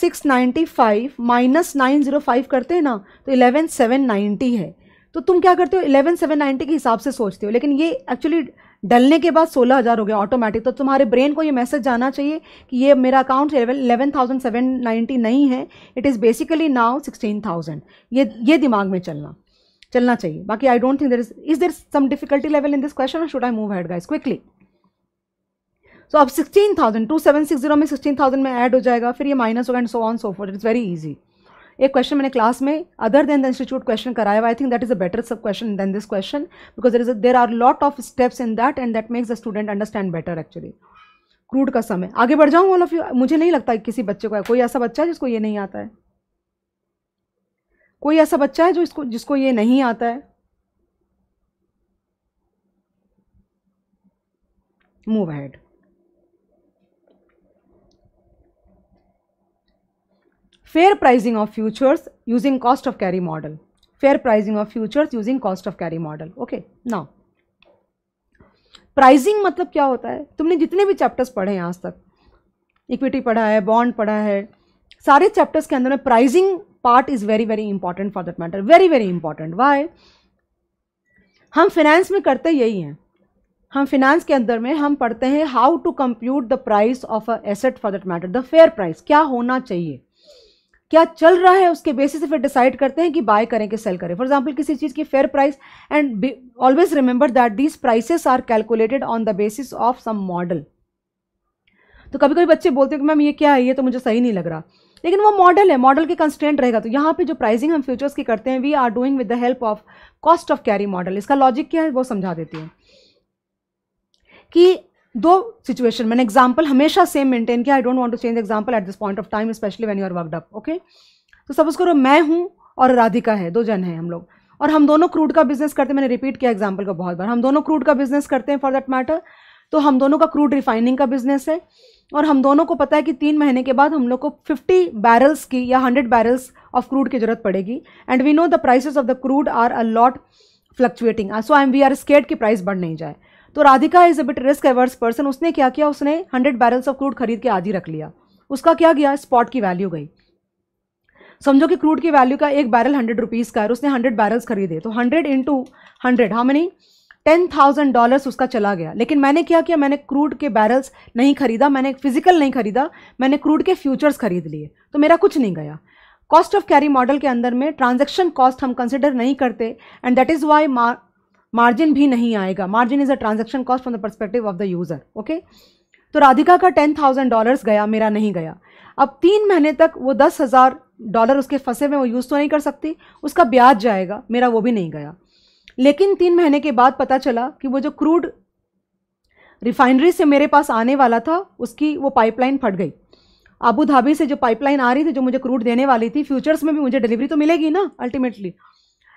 six ninety five minus nine zero five करते हैं ना तो इलेवन सेवन नाइन्टी है तो तुम क्या करते हो इलेवन सेवन नाइन्टी के हिसाब से सोचते हो लेकिन ये एक्चुअली डलने के बाद सोलह हज़ार हो गया ऑटोमेटिक तो तुम्हारे ब्रेन को ये मैसेज जाना चाहिए कि ये मेरा account eleven thousand seven ninety नहीं है it is basically now sixteen thousand ये ये दिमाग में चलना चलना चाहिए बाकी I don't think there is is there some difficulty level in this question should I move ahead guys quickly so अब sixteen thousand two seven six zero में सिक्सटीन थाउजेंड में ऐड हो जाएगा फिर ये माइनस होगा and so on so for it's very easy एक question मैंने क्लास में other than the institute question कराया हुआ I think that is a better sub question than this question because there is there are lot of steps in that and that makes the student understand better actually crude का समय आगे बढ़ जाऊँ all of you मुझे नहीं लगता कि किसी बच्चे को कोई ऐसा बच्चा है जिसको ये नहीं आता है कोई ऐसा बच्चा है जो इसको जिसको ये नहीं आता है move ahead fair pricing of futures using cost of carry model fair pricing of futures using cost of carry model okay now pricing मतलब क्या होता है तुमने जितने भी चैप्टर्स पढ़े हैं आज तक इक्विटी पढ़ा है बॉन्ड पढ़ा है सारे चैप्टर्स के अंदर में pricing part is very very important for that matter very very important why हम फिनेंस में करते यही हैं हम फिनेंस के अंदर में हम पढ़ते हैं how to compute the price of a asset for that matter the fair price क्या होना चाहिए क्या चल रहा है उसके बेसिस फिर डिसाइड करते हैं कि बाय करें कि सेल करें फॉर एग्जाम्पल किसी चीज़ की fair price and always remember that these prices are calculated on the basis of some model तो कभी कभी बच्चे बोलते हैं कि मैम ये क्या है ये तो मुझे सही नहीं लग रहा लेकिन वो मॉडल है मॉडल के कंस्टेंट रहेगा तो यहाँ पे जो प्राइसिंग हम फ्यूचर्स की करते हैं we are doing with the help of cost of carry model इसका लॉजिक क्या है वो समझा देती हूँ कि दो सिचुएशन मैंने एग्जाम्पल हमेशा सेम मेंटेन किया I don't want to change example at this point of time specially when you are worked up okay तो सपोज करो मैं हूँ और राधिका है दो जन है हम लोग और हम दोनों क्रूड का बिजनेस करते हैं मैंने रिपीट किया एग्जाम्पल को बहुत बार हम दोनों क्रूड का बिजनेस करते हैं फॉर दैट मैटर तो हम दोनों का क्रूड रिफाइनिंग का बिजनेस है और हम दोनों को पता है कि तीन महीने के बाद हम लोग को 50 बैरल्स की या 100 बैरल्स ऑफ क्रूड की ज़रूरत पड़ेगी and we know the prices of the crude are a lot fluctuating so I am we are scared की प्राइस बढ़ नहीं जाए तो Radhika is a bit risk averse person उसने क्या किया उसने हंड्रेड बैरल्स ऑफ क्रूड खरीद के आधी रख लिया उसका क्या गया स्पॉट की वैल्यू गई समझो कि क्रूड की वैल्यू का एक बैरल हंड्रेड रुपीज़ का है उसने हंड्रेड बैरल्स खरीदे तो hundred into hundred how money ten thousand dollars उसका चला गया लेकिन मैंने क्या किया मैंने क्रूड के बैरल्स नहीं खरीदा मैंने फिजिकल नहीं खरीदा मैंने क्रूड के फ्यूचर्स खरीद लिए तो मेरा कुछ नहीं गया कॉस्ट ऑफ कैरी मॉडल के अंदर में ट्रांजेक्शन कॉस्ट हम कंसिडर नहीं करते and that is why margin भी नहीं आएगा margin is a transaction cost from the perspective of the user okay तो राधिका का टेन थाउजेंड डॉलर्स गया मेरा नहीं गया अब तीन महीने तक वो दस हज़ार डॉलर उसके फंसे में वो यूज़ तो नहीं कर सकती उसका ब्याज जाएगा मेरा वो भी नहीं गया लेकिन तीन महीने के बाद पता चला कि वो जो क्रूड रिफाइनरी से मेरे पास आने वाला था उसकी वो पाइपलाइन फट गई आबू धाबी से जो पाइपलाइन आ रही थी जो मुझे क्रूड देने वाली थी फ्यूचर्स में भी मुझे डिलीवरी तो मिलेगी ना अल्टीमेटली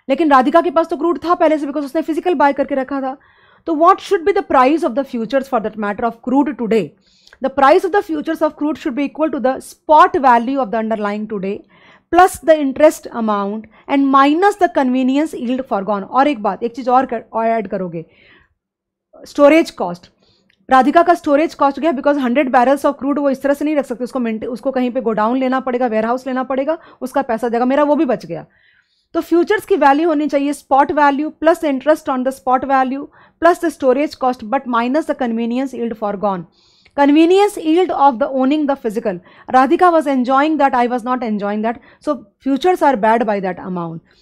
लेकिन राधिका के पास तो क्रूड था पहले से बिकॉज उसने फिजिकल बाय करके रखा था तो what should be the price of the futures for that matter of crude today the price of the futures of crude should be equal to the spot value of the underlying today plus the interest amount and minus the convenience yield gone और एक बात एक चीज़ और कर, करोगे storage cost Radhika का storage cost गया because hundred barrels of crude वो इस तरह से नहीं रख सकते उसको उसको कहीं पे गोडाउन लेना पड़ेगा वेयर हाउस लेना पड़ेगा उसका पैसा देगा मेरा वो भी बच गया तो फ्यूचर्स की वैल्यू होनी चाहिए spot value plus interest on the spot value plus the storage cost but minus the convenience yield foregone convenience yield of the owning the physical radhika was enjoying that i was not enjoying that so futures are bad by that amount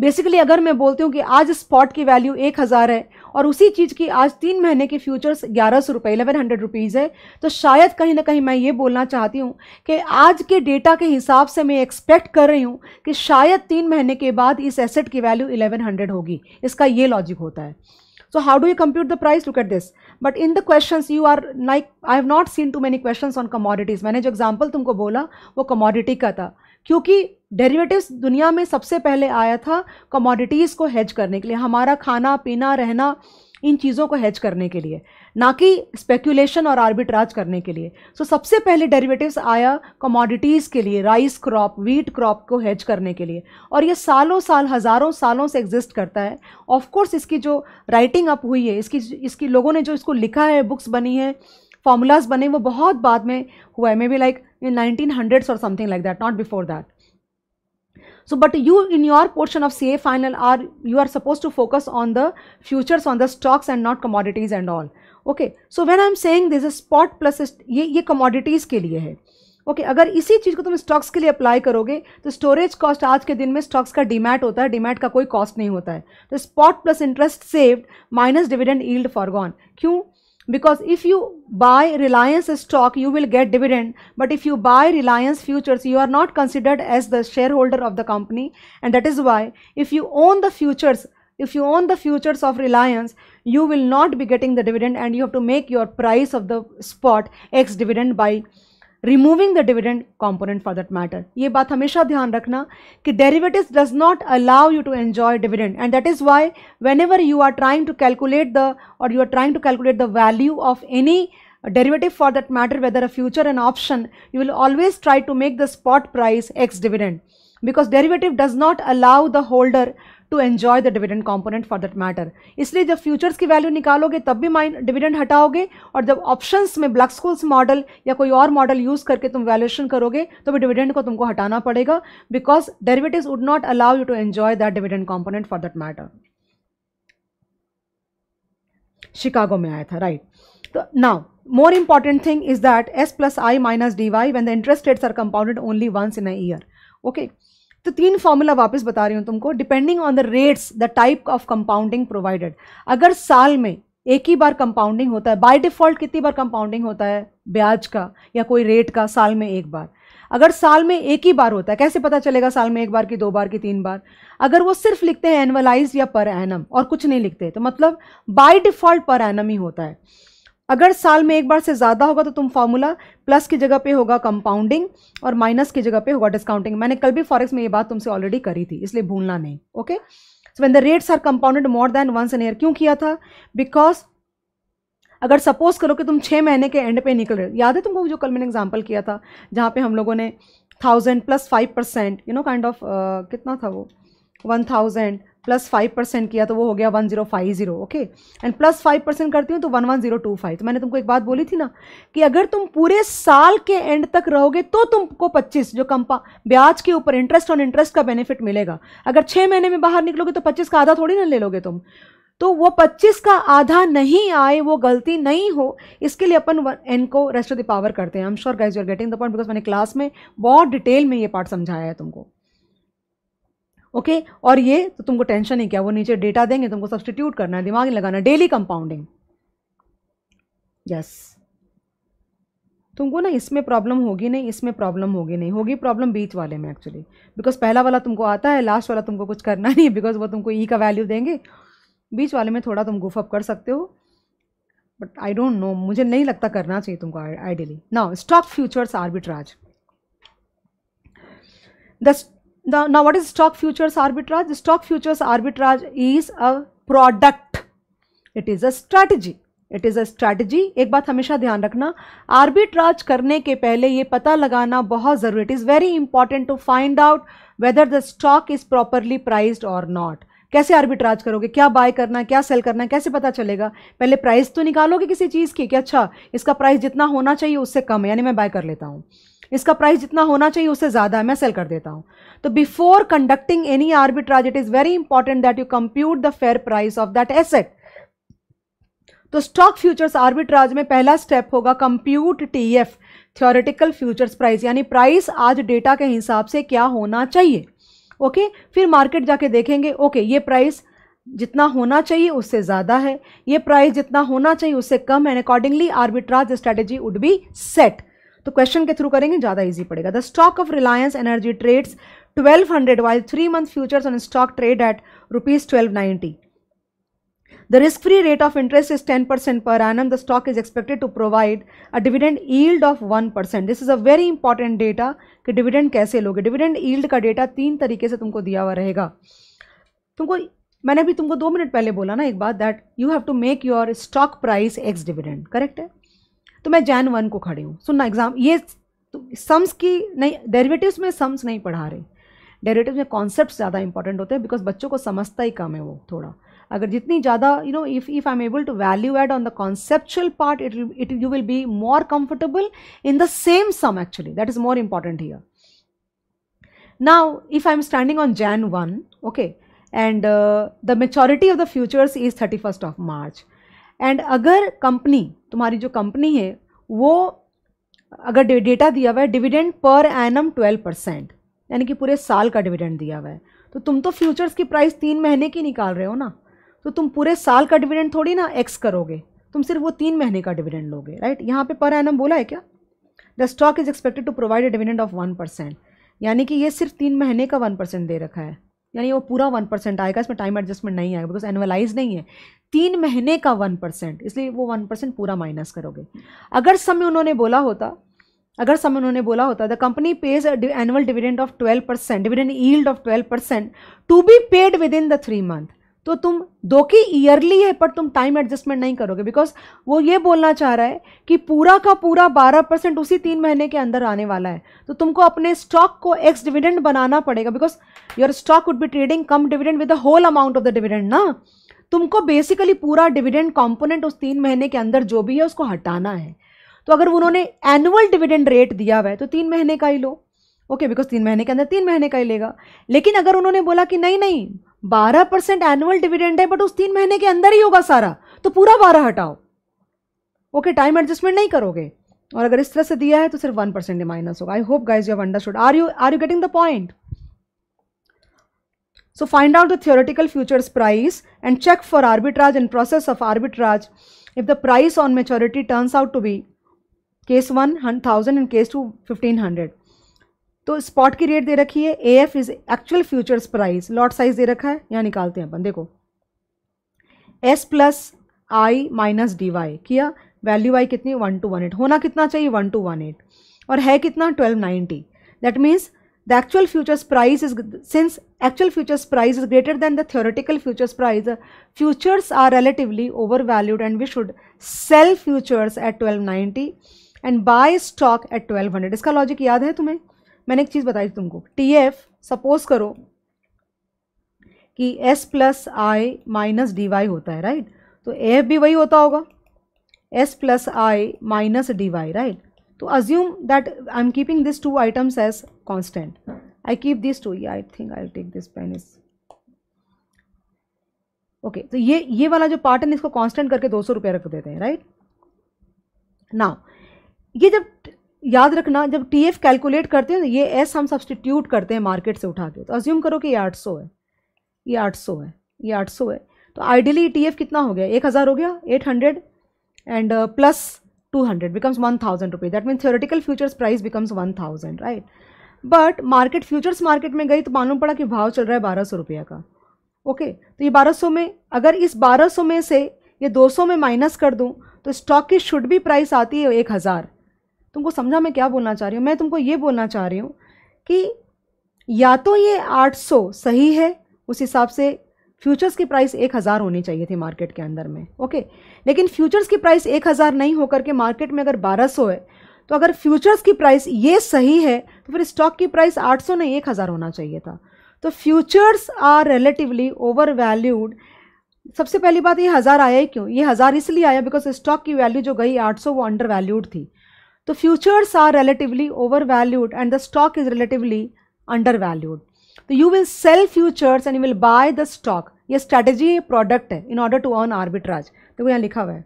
basically अगर मैं बोलती हूँ कि आज spot की value एक हज़ार है और उसी चीज़ की आज तीन महीने के फ्यूचर्स ग्यारह सौ रुपये इलेवन हंड्रेड रुपीज़ है तो शायद कहीं ना कहीं मैं ये बोलना चाहती हूँ कि आज के डेटा के हिसाब से मैं एक्सपेक्ट कर रही हूँ कि शायद तीन महीने के बाद इस एसेट की वैल्यू इलेवन हंड्रेड होगी इसका ये लॉजिक होता है So how do you compute the price? Look at this. But in the questions you are like I have not seen too many questions on commodities. maine jo example tumko bola wo commodity ka tha kyunki derivatives दुनिया में सबसे पहले आया था commodities को hedge करने के लिए हमारा खाना पीना रहना इन चीज़ों को हेज करने के लिए ना कि स्पेकुलेशन और आर्बिट्राज करने के लिए सो so, सबसे पहले डेरिवेटिव्स आया कमोडिटीज़ के लिए राइस क्रॉप वीट क्रॉप को हेज करने के लिए और ये सालों साल हज़ारों सालों से एग्जिस्ट करता है ऑफकोर्स इसकी जो राइटिंग अप हुई है इसकी इसकी लोगों ने जो इसको लिखा है बुक्स बनी है फॉर्मूलाज बने वो बहुत बाद में हुआ है may B like in nineteen hundreds और something like that not before that so but you in your portion of ca final are you are supposed to focus on the futures on the stocks and not commodities and all okay so when I am saying this spot plus ये ये commodities के लिए है okay okay, अगर इसी चीज़ को तुम stocks के लिए अप्लाई करोगे तो स्टोरेज कॉस्ट आज के दिन में स्टॉक्स का डिमैट होता है डिमैट का कोई कॉस्ट नहीं होता है तो spot plus interest saved minus dividend yield foregone क्यों because if you buy Reliance stock you will get dividend but if you buy Reliance futures you are not considered as the shareholder of the company and that is why if you own the futures if you own the futures of Reliance you will not be getting the dividend and you have to make your price of the spot x dividend by removing the dividend component for that matter. ये बात हमेशा ध्यान रखना कि derivatives does not allow you to enjoy dividend and that is why whenever you are trying to calculate the or you are trying to calculate the value of any derivative for that matter whether a future and option you will always try to make the spot price x dividend because derivative does not allow the holder to enjoy the dividend component for that matter इसलिए जब futures की value निकालोगे तब भी mine dividend हटाओगे और जब options में black schools model या कोई और मॉडल यूज़ करके तुम वैल्यूएशन करोगे तो भी डिविडेंड को तुमको हटाना पड़ेगा because derivative would not allow you to enjoy that dividend component for that matter Chicago में आया था राइट तो now more important thing is that S plus I minus D Y when the interest rates are compounded only once in a year okay तो तीन formula वापस बता रही हूँ तुमको depending on the rates the type of compounding provided अगर साल में एक ही बार कंपाउंडिंग होता है बाय डिफ़ॉल्ट कितनी बार कंपाउंडिंग होता है ब्याज का या कोई रेट का साल में एक बार अगर साल में एक ही बार होता है कैसे पता चलेगा साल में एक बार की दो बार की तीन बार अगर वो सिर्फ लिखते हैं एनवलाइज या पर एनम और कुछ नहीं लिखते तो मतलब बाय डिफ़ॉल्ट पर एनम ही होता है अगर साल में एक बार से ज़्यादा होगा तो तुम फार्मूला प्लस की जगह पे होगा कंपाउंडिंग और माइनस की जगह पे होगा डिस्काउंटिंग मैंने कल भी फॉरेक्स में ये बात तुमसे ऑलरेडी करी थी इसलिए भूलना नहीं okay so when the rates are compounded more than once an year क्यों किया था बिकॉज अगर सपोज करो कि तुम छः महीने के एंड पे निकल रहे हो याद है तुमको जो कल मैंने एग्जाम्पल किया था जहाँ पे हम लोगों ने thousand plus five percent you know kind of कितना था वो one thousand plus five percent किया तो वो हो गया one zero five zero okay and plus five percent करती हूँ तो one one zero two five तो मैंने तुमको एक बात बोली थी ना कि अगर तुम पूरे साल के एंड तक रहोगे तो तुमको पच्चीस जो कंपा ब्याज के ऊपर इंटरेस्ट ऑन इंटरेस्ट का बेनिफिट मिलेगा अगर छः महीने में बाहर निकलोगे तो पच्चीस का आधा थोड़ी ना ले लोगे तुम तो वो पच्चीस का आधा नहीं आए वो गलती नहीं हो इसके लिए अपन एन को रेस्ट ऑफ द पावर करते हैं I am sure guys you are getting the point because मैंने क्लास में बहुत डिटेल में ये पार्ट समझाया है तुमको ओके और ये तो तुमको टेंशन नहीं क्या वो नीचे डेटा देंगे तुमको सब्सटीट्यूट करना है दिमाग लगाना डेली कंपाउंडिंग यस तुमको ना इसमें प्रॉब्लम होगी नहीं इसमें प्रॉब्लम होगी नहीं होगी प्रॉब्लम बीच वाले में एक्चुअली बिकॉज पहला वाला तुमको आता है लास्ट वाला तुमको कुछ करना नहीं है बिकॉज वो तुमको ई e का वैल्यू देंगे बीच वाले में थोड़ा तुम गुफअप कर सकते हो बट आई डोंट नो मुझे नहीं लगता करना चाहिए तुमको ideally now stock futures arbitrage the now, now what is stock futures arbitrage stock futures arbitrage is a product it is a strategy it is a strategy एक बात हमेशा ध्यान रखना आर्बिट्राज करने के पहले ये पता लगाना बहुत ज़रूरी it is very important to find out whether the stock is properly priced और नॉट कैसे आर्बिट्राज करोगे क्या बाय करना क्या सेल करना कैसे पता चलेगा पहले प्राइस तो निकालोगे किसी चीज़ की कि अच्छा इसका प्राइस जितना होना चाहिए उससे कम है यानी मैं बाय कर लेता हूँ इसका प्राइस जितना होना चाहिए उससे ज़्यादा है मैं सेल कर देता हूँ तो before conducting any arbitrage it is very important that you compute the fair price of that asset तो स्टॉक फ्यूचर्स आर्बिट्राज में पहला स्टेप होगा compute TF theoretical futures price यानी प्राइस आज डेटा के हिसाब से क्या होना चाहिए ओके okay? फिर मार्केट जाके देखेंगे ओके okay, ये प्राइस जितना होना चाहिए उससे ज़्यादा है ये प्राइस जितना होना चाहिए उससे कम है accordingly arbitrage strategy would be set तो क्वेश्चन के थ्रू करेंगे ज़्यादा इजी पड़ेगा the stock of Reliance Energy trades 1200 while 3 month futures on stock trade at rupees 1290 the risk free rate of interest is 10% per annum the stock is expected to provide a dividend yield of 1% this is a very important data कि dividend कैसे लोगे dividend yield का data तीन तरीके से तुमको दिया हुआ रहेगा तुमको मैंने अभी तुमको दो मिनट पहले बोला ना एक बात that you have to make your stock price ex dividend correct है तो मैं जैन वन को खड़ी हूँ सुनना एग्जाम ये सम्स की नहीं डेरिवेटिव्स में सम्स नहीं पढ़ा रही डेरेटिव में कॉन्सेप्ट ज़्यादा इंपॉर्टेंट होते हैं बिकॉज बच्चों को समझता ही कम है वो थोड़ा अगर जितनी ज़्यादा you know if if I am able to value add on the conceptual part it it you will be more comfortable in the same some actually that is more important here now if I am standing on Jan one okay and the maturity of the futures is thirty first of March and अगर company तुम्हारी जो company है वो अगर data दिया हुआ है dividend per annum twelve percent यानी कि पूरे साल का डिविडेंड दिया हुआ है तो तुम तो फ्यूचर्स की प्राइस तीन महीने की निकाल रहे हो ना तो तुम पूरे साल का डिविडेंड थोड़ी ना एक्स करोगे तुम सिर्फ वो तीन महीने का डिविडेंड लोगे राइट यहाँ पे पर एनम बोला है क्या the stock is expected to provide a dividend of one percent यानी कि ये सिर्फ तीन महीने का वन परसेंट दे रखा है यानी वो पूरा वन परसेंट आएगा इसमें टाइम एडजस्टमेंट नहीं आएगा बिकॉज एनुअलाइज नहीं है तीन महीने का वन परसेंट इसलिए वो वन परसेंट पूरा माइनस करोगे अगर समय उन्होंने बोला होता अगर समय उन्होंने बोला होता the company pays annual dividend of twelve percent dividend yield of twelve percent to be paid within the three month तो तुम दो की ईयरली है पर तुम टाइम एडजस्टमेंट नहीं करोगे बिकॉज वो ये बोलना चाह रहा है कि पूरा का पूरा 12 परसेंट उसी तीन महीने के अंदर आने वाला है तो तुमको अपने स्टॉक को एक्स डिविडेंड बनाना पड़ेगा because your stock would be trading cum dividend with the whole amount of the dividend ना तुमको बेसिकली पूरा डिविडेंड कॉम्पोनेंट उस तीन महीने के अंदर जो भी है उसको हटाना है तो अगर उन्होंने एनुअल डिविडेंड रेट दिया हुआ है तो तीन महीने का ही लो ओके बिकॉज तीन महीने के अंदर तीन महीने का ही लेगा लेकिन अगर उन्होंने बोला कि नहीं नहीं बारह परसेंट एनुअल डिविडेंड है बट उस तीन महीने के अंदर ही होगा सारा तो पूरा बारह हटाओ ओके टाइम एडजस्टमेंट नहीं करोगे और अगर इस तरह से दिया है तो सिर्फ वन परसेंट माइनस होगा I hope guys you understood are you are you getting the point so find out the theoretical futures price and check for arbitrage and process of arbitrage if the price on maturity turns out to be case one thousand and case two fifteen hundred तो spot की rate दे रखी है A F is actual futures price lot size दे रखा है यहाँ निकालते हैं अपन देखो S plus I minus D Y किया वैल्यू वाई कितनी वन टू वन एट होना कितना चाहिए वन टू वन एट और है कितना twelve ninety that means the actual futures price is since actual futures price is greater than the theoretical futures price futures are relatively over valued and we should sell futures at twelve ninety and buy stock at twelve hundred इसका logic याद है तुम्हें मैंने एक चीज़ बताई तुमको T F suppose करो कि S plus I minus D Y होता है राइट तो एफ भी वही होता होगा S plus I minus D Y right तो assume that I am keeping this two items as constant I keep this two I think I take this pen is okay तो ये ये वाला जो पार्टन इसको कॉन्स्टेंट करके दो सौ रुपया रख देते हैं राइट नाउ ये जब याद रखना जब टी एफ कैलकुलेट करते हैं ये एस हम सब्सटीट्यूट करते हैं मार्केट से उठा के तो अज्यूम करो कि ये आठ सौ है ये आठ सौ है ये आठ सौ है तो आइडियली टी एफ कितना हो गया एक हज़ार हो गया eight hundred and plus two hundred becomes one thousand rupees that mean theoretical futures price becomes one thousand right but market futures market में गई तो मालूम पड़ा कि भाव चल रहा है बारह सौ रुपये का ओके okay, तो ये बारह सौ में अगर इस बारह सौ में से ये दो सौ में माइनस कर दूँ तो स्टॉक की शुड भी प्राइस आती है एक हज़ार तुमको समझा मैं क्या बोलना चाह रही हूँ मैं तुमको ये बोलना चाह रही हूँ कि या तो ये 800 सही है उस हिसाब से फ्यूचर्स की प्राइस एक हज़ार होनी चाहिए थी मार्केट के अंदर में ओके लेकिन फ्यूचर्स की प्राइस एक हज़ार नहीं होकर के मार्केट में अगर बारह सौ है तो अगर फ्यूचर्स की प्राइस ये सही है तो फिर स्टॉक की प्राइस आठ सौ नहीं एक हज़ार होना चाहिए था तो futures are relatively over valued सबसे पहली बात ये हज़ार आया ही क्यों ये हज़ार इसलिए आया बिकॉज स्टॉक की वैल्यू जो गई आठ सौ वो अंडर वैल्यूड थी तो futures are relatively over valued and the stock is relatively under valued तो you will sell futures and you will buy the stock ये स्ट्रैटेजी प्रोडक्ट है in order to earn arbitrage देखो यहाँ लिखा हुआ है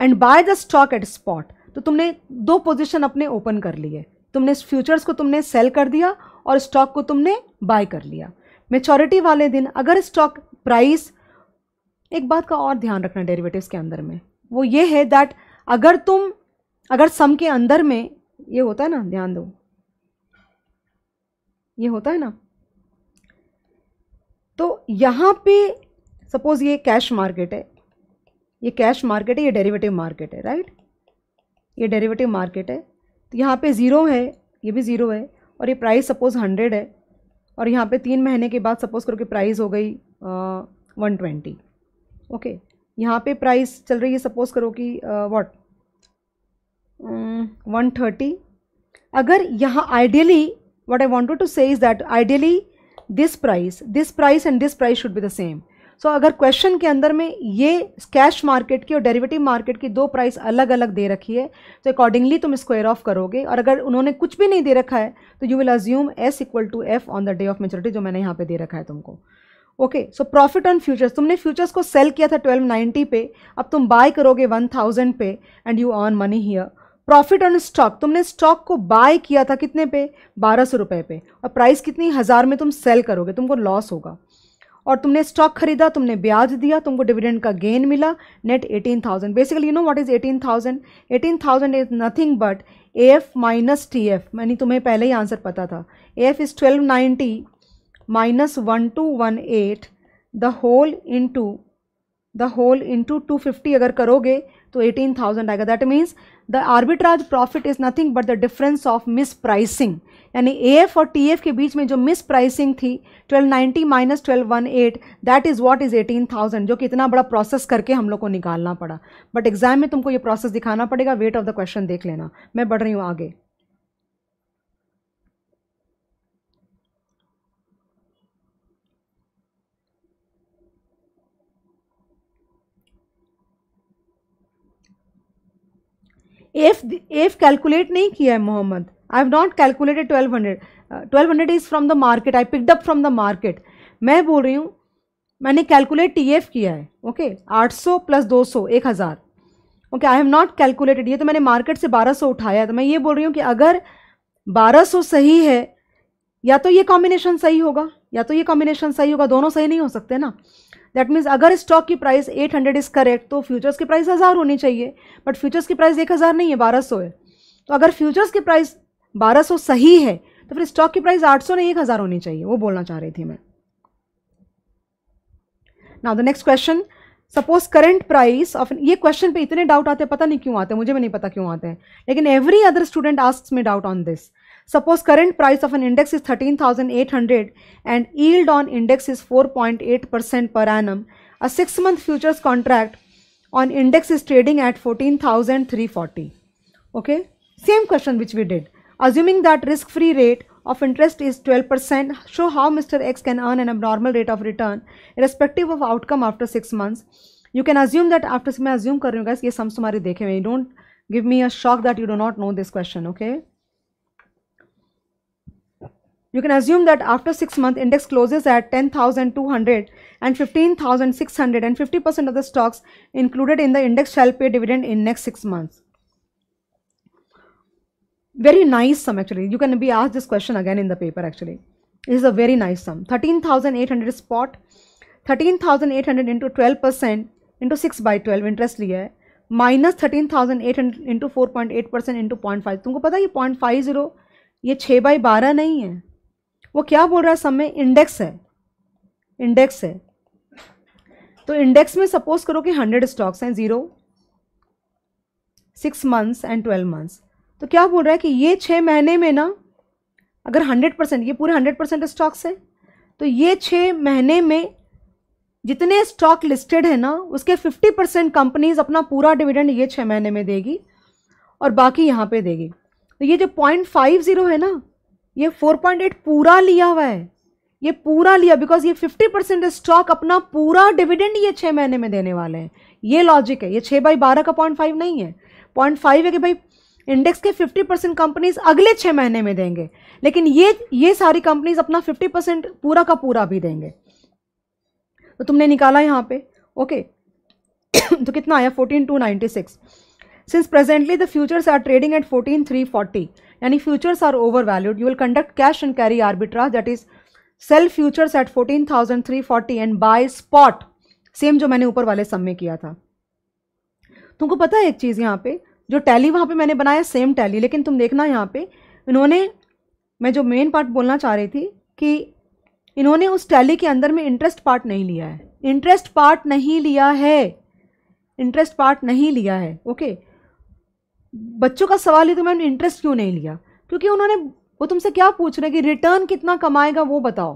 and buy the stock at spot तो तुमने दो पोजिशन अपने ओपन कर लिए तुमने फ्यूचर्स को तुमने सेल कर दिया और स्टॉक को तुमने बाय कर लिया मेचोरिटी वाले दिन अगर स्टॉक प्राइस एक बात का और ध्यान रखना डेरिवेटिव्स के अंदर में वो ये है दैट अगर तुम अगर सम के अंदर में ये होता है ना ध्यान दो ये होता है ना तो यहाँ पे सपोज ये कैश मार्केट है ये कैश मार्केट है ये डेरिवेटिव मार्केट है राइट ये डेरिवेटिव मार्केट है तो यहाँ पे ज़ीरो है ये भी ज़ीरो है और ये प्राइस सपोज़ हंड्रेड है और यहाँ पे तीन महीने के बाद सपोज़ करो कि प्राइस हो गई वन ट्वेंटी ओके यहाँ पे प्राइस चल रही है सपोज़ करो कि वॉट वन हम्म, थर्टी अगर यहाँ ideally what I wanted to say is that ideally this price this price and this price should be the same so अगर क्वेश्चन के अंदर में ये कैश मार्केट की और डेरिवेटिव मार्केट की दो प्राइस अलग अलग दे रखी है तो अकॉर्डिंगली तुम स्क्वायर ऑफ करोगे और अगर उन्होंने कुछ भी नहीं दे रखा है तो you will assume S equal to F on the day of maturity जो मैंने यहाँ पे दे रखा है तुमको okay so profit on futures तुमने फ्यूचर्स को सेल किया था 1290 पे अब तुम बाय करोगे 1000 पे and you earn money here profit on stock तुमने स्टॉक को बाय किया था कितने पे बारह सौ रुपये पे और प्राइस कितनी हज़ार में तुम सेल करोगे तुमको लॉस होगा और तुमने स्टॉक खरीदा तुमने ब्याज दिया तुमको डिविडेंड का गेन मिला net eighteen thousand basically you know what is eighteen thousand eighteen thousand is nothing but A F minus T F यानी तुम्हें पहले ही आंसर पता था A F is twelve ninety minus one two one eight the whole into the whole into two fifty अगर करोगे तो eighteen thousand आएगा that means the arbitrage profit is nothing but the difference of mis pricing यानी ए F और T F के बीच में जो मिस प्राइसिंग थी 1290 minus twelve one eight that is what is eighteen thousand जो कि इतना बड़ा प्रोसेस करके हम लोग को निकालना पड़ा बट एग्जाम में तुमको ये प्रोसेस दिखाना पड़ेगा वेट ऑफ द क्वेश्चन देख लेना मैं बढ़ रही हूँ आगे एफ एफ कैलकुलेट नहीं किया है Mohammed I have not calculated twelve hundred twelve hundred is from the market I picked up from the market मैं बोल रही हूँ मैंने कैलकुलेट टी एफ किया है ओके आठ सौ प्लस दो सौ एक हज़ार okay I have not calculated ये तो मैंने मार्केट से बारह सौ उठाया तो मैं ये बोल रही हूँ कि अगर बारह सौ सही है या तो ये कॉम्बिनेशन सही होगा या तो ये कॉम्बिनेशन सही होगा दोनों सही नहीं हो सकते ना दैट मीन्स अगर स्टॉक की प्राइस 800 इज़ करेक्ट तो फ्यूचर्स की प्राइस हज़ार होनी चाहिए बट फ्यूचर्स की प्राइस एक हज़ार नहीं है बारह सौ है तो अगर फ्यूचर्स की प्राइस बारह सौ सही है तो फिर स्टॉक की प्राइस आठ सौ नहीं एक हज़ार होनी चाहिए वो बोलना चाह रही थी मैं now the next question suppose current price of ये क्वेश्चन पे इतने डाउट आते हैं पता नहीं क्यों आते मुझे भी नहीं पता क्यों आते हैं लेकिन every other student ask me doubt on this Suppose current price of an index is 13,800 and yield on index is 4.8% per annum. A 6 month futures contract on index is trading at 14,340. Okay. Same question which we did. Assuming that risk free rate of interest is 12%, show how Mr. X can earn an abnormal rate of return irrespective of outcome after 6 months. You can assume that after, I assume, guys, हुए. Don't give me a shock that you do not know this question, okay? You can assume that after 6 months, index closes at 10,200 and 15,600 and 50% of the stocks included in the index shall pay dividend in next 6 months. Very nice sum actually. You can be asked this question again in the paper actually. It is a very nice sum. 13,800 spot. 13,800 into 12% into 6 by 12 interest liye minus thirteen thousand eight hundred minus thirteen thousand eight hundred into four point eight percent into point five तुमको पता है ये point five zero ये छः by बारह नहीं है वो क्या बोल रहा है सब में इंडेक्स है इंडेक्स है तो इंडेक्स में सपोज करो कि हंड्रेड स्टॉक्स हैं zero six months and twelve months तो क्या बोल रहा है कि ये छः महीने में ना अगर हंड्रेड परसेंट ये पूरे हंड्रेड परसेंट स्टॉक्स है तो ये छः महीने में जितने स्टॉक लिस्टेड है ना उसके फिफ्टी परसेंट कंपनीज अपना पूरा डिविडेंड ये छः महीने में देगी और बाकी यहाँ पे देगी तो ये जो पॉइंट फाइव ज़ीरो है ना ये 4.8 पूरा लिया हुआ है ये पूरा लिया बिकॉज ये 50 परसेंट स्टॉक अपना पूरा डिविडेंड ये छः महीने में देने वाले हैं ये लॉजिक है ये छः बाई बारह का पॉइंट फाइव नहीं है पॉइंट फाइव है कि भाई इंडेक्स के 50 परसेंट कंपनीज अगले छः महीने में देंगे लेकिन ये ये सारी कंपनीज अपना 50 परसेंट पूरा का पूरा भी देंगे तो तुमने निकाला यहाँ पे ओके तो कितना आया fourteen two ninety six since presently the futures are trading at fourteen three forty यानी futures are over valued you will conduct cash and carry arbitrage that is sell futures at fourteen thousand three forty and buy spot same जो मैंने ऊपर वाले सम में किया था तुमको पता है एक चीज़ यहाँ पे जो टैली वहाँ पे मैंने बनाया सेम टैली लेकिन तुम देखना यहाँ पे इन्होंने मैं जो मेन पार्ट बोलना चाह रही थी कि इन्होंने उस टैली के अंदर में इंटरेस्ट पार्ट नहीं लिया है इंटरेस्ट पार्ट नहीं लिया है इंटरेस्ट पार्ट नहीं लिया है ओके okay? बच्चों का सवाल ही तो मैंने इंटरेस्ट क्यों नहीं लिया क्योंकि उन्होंने वो तुमसे क्या पूछ रहे हैं कि रिटर्न कितना कमाएगा वो बताओ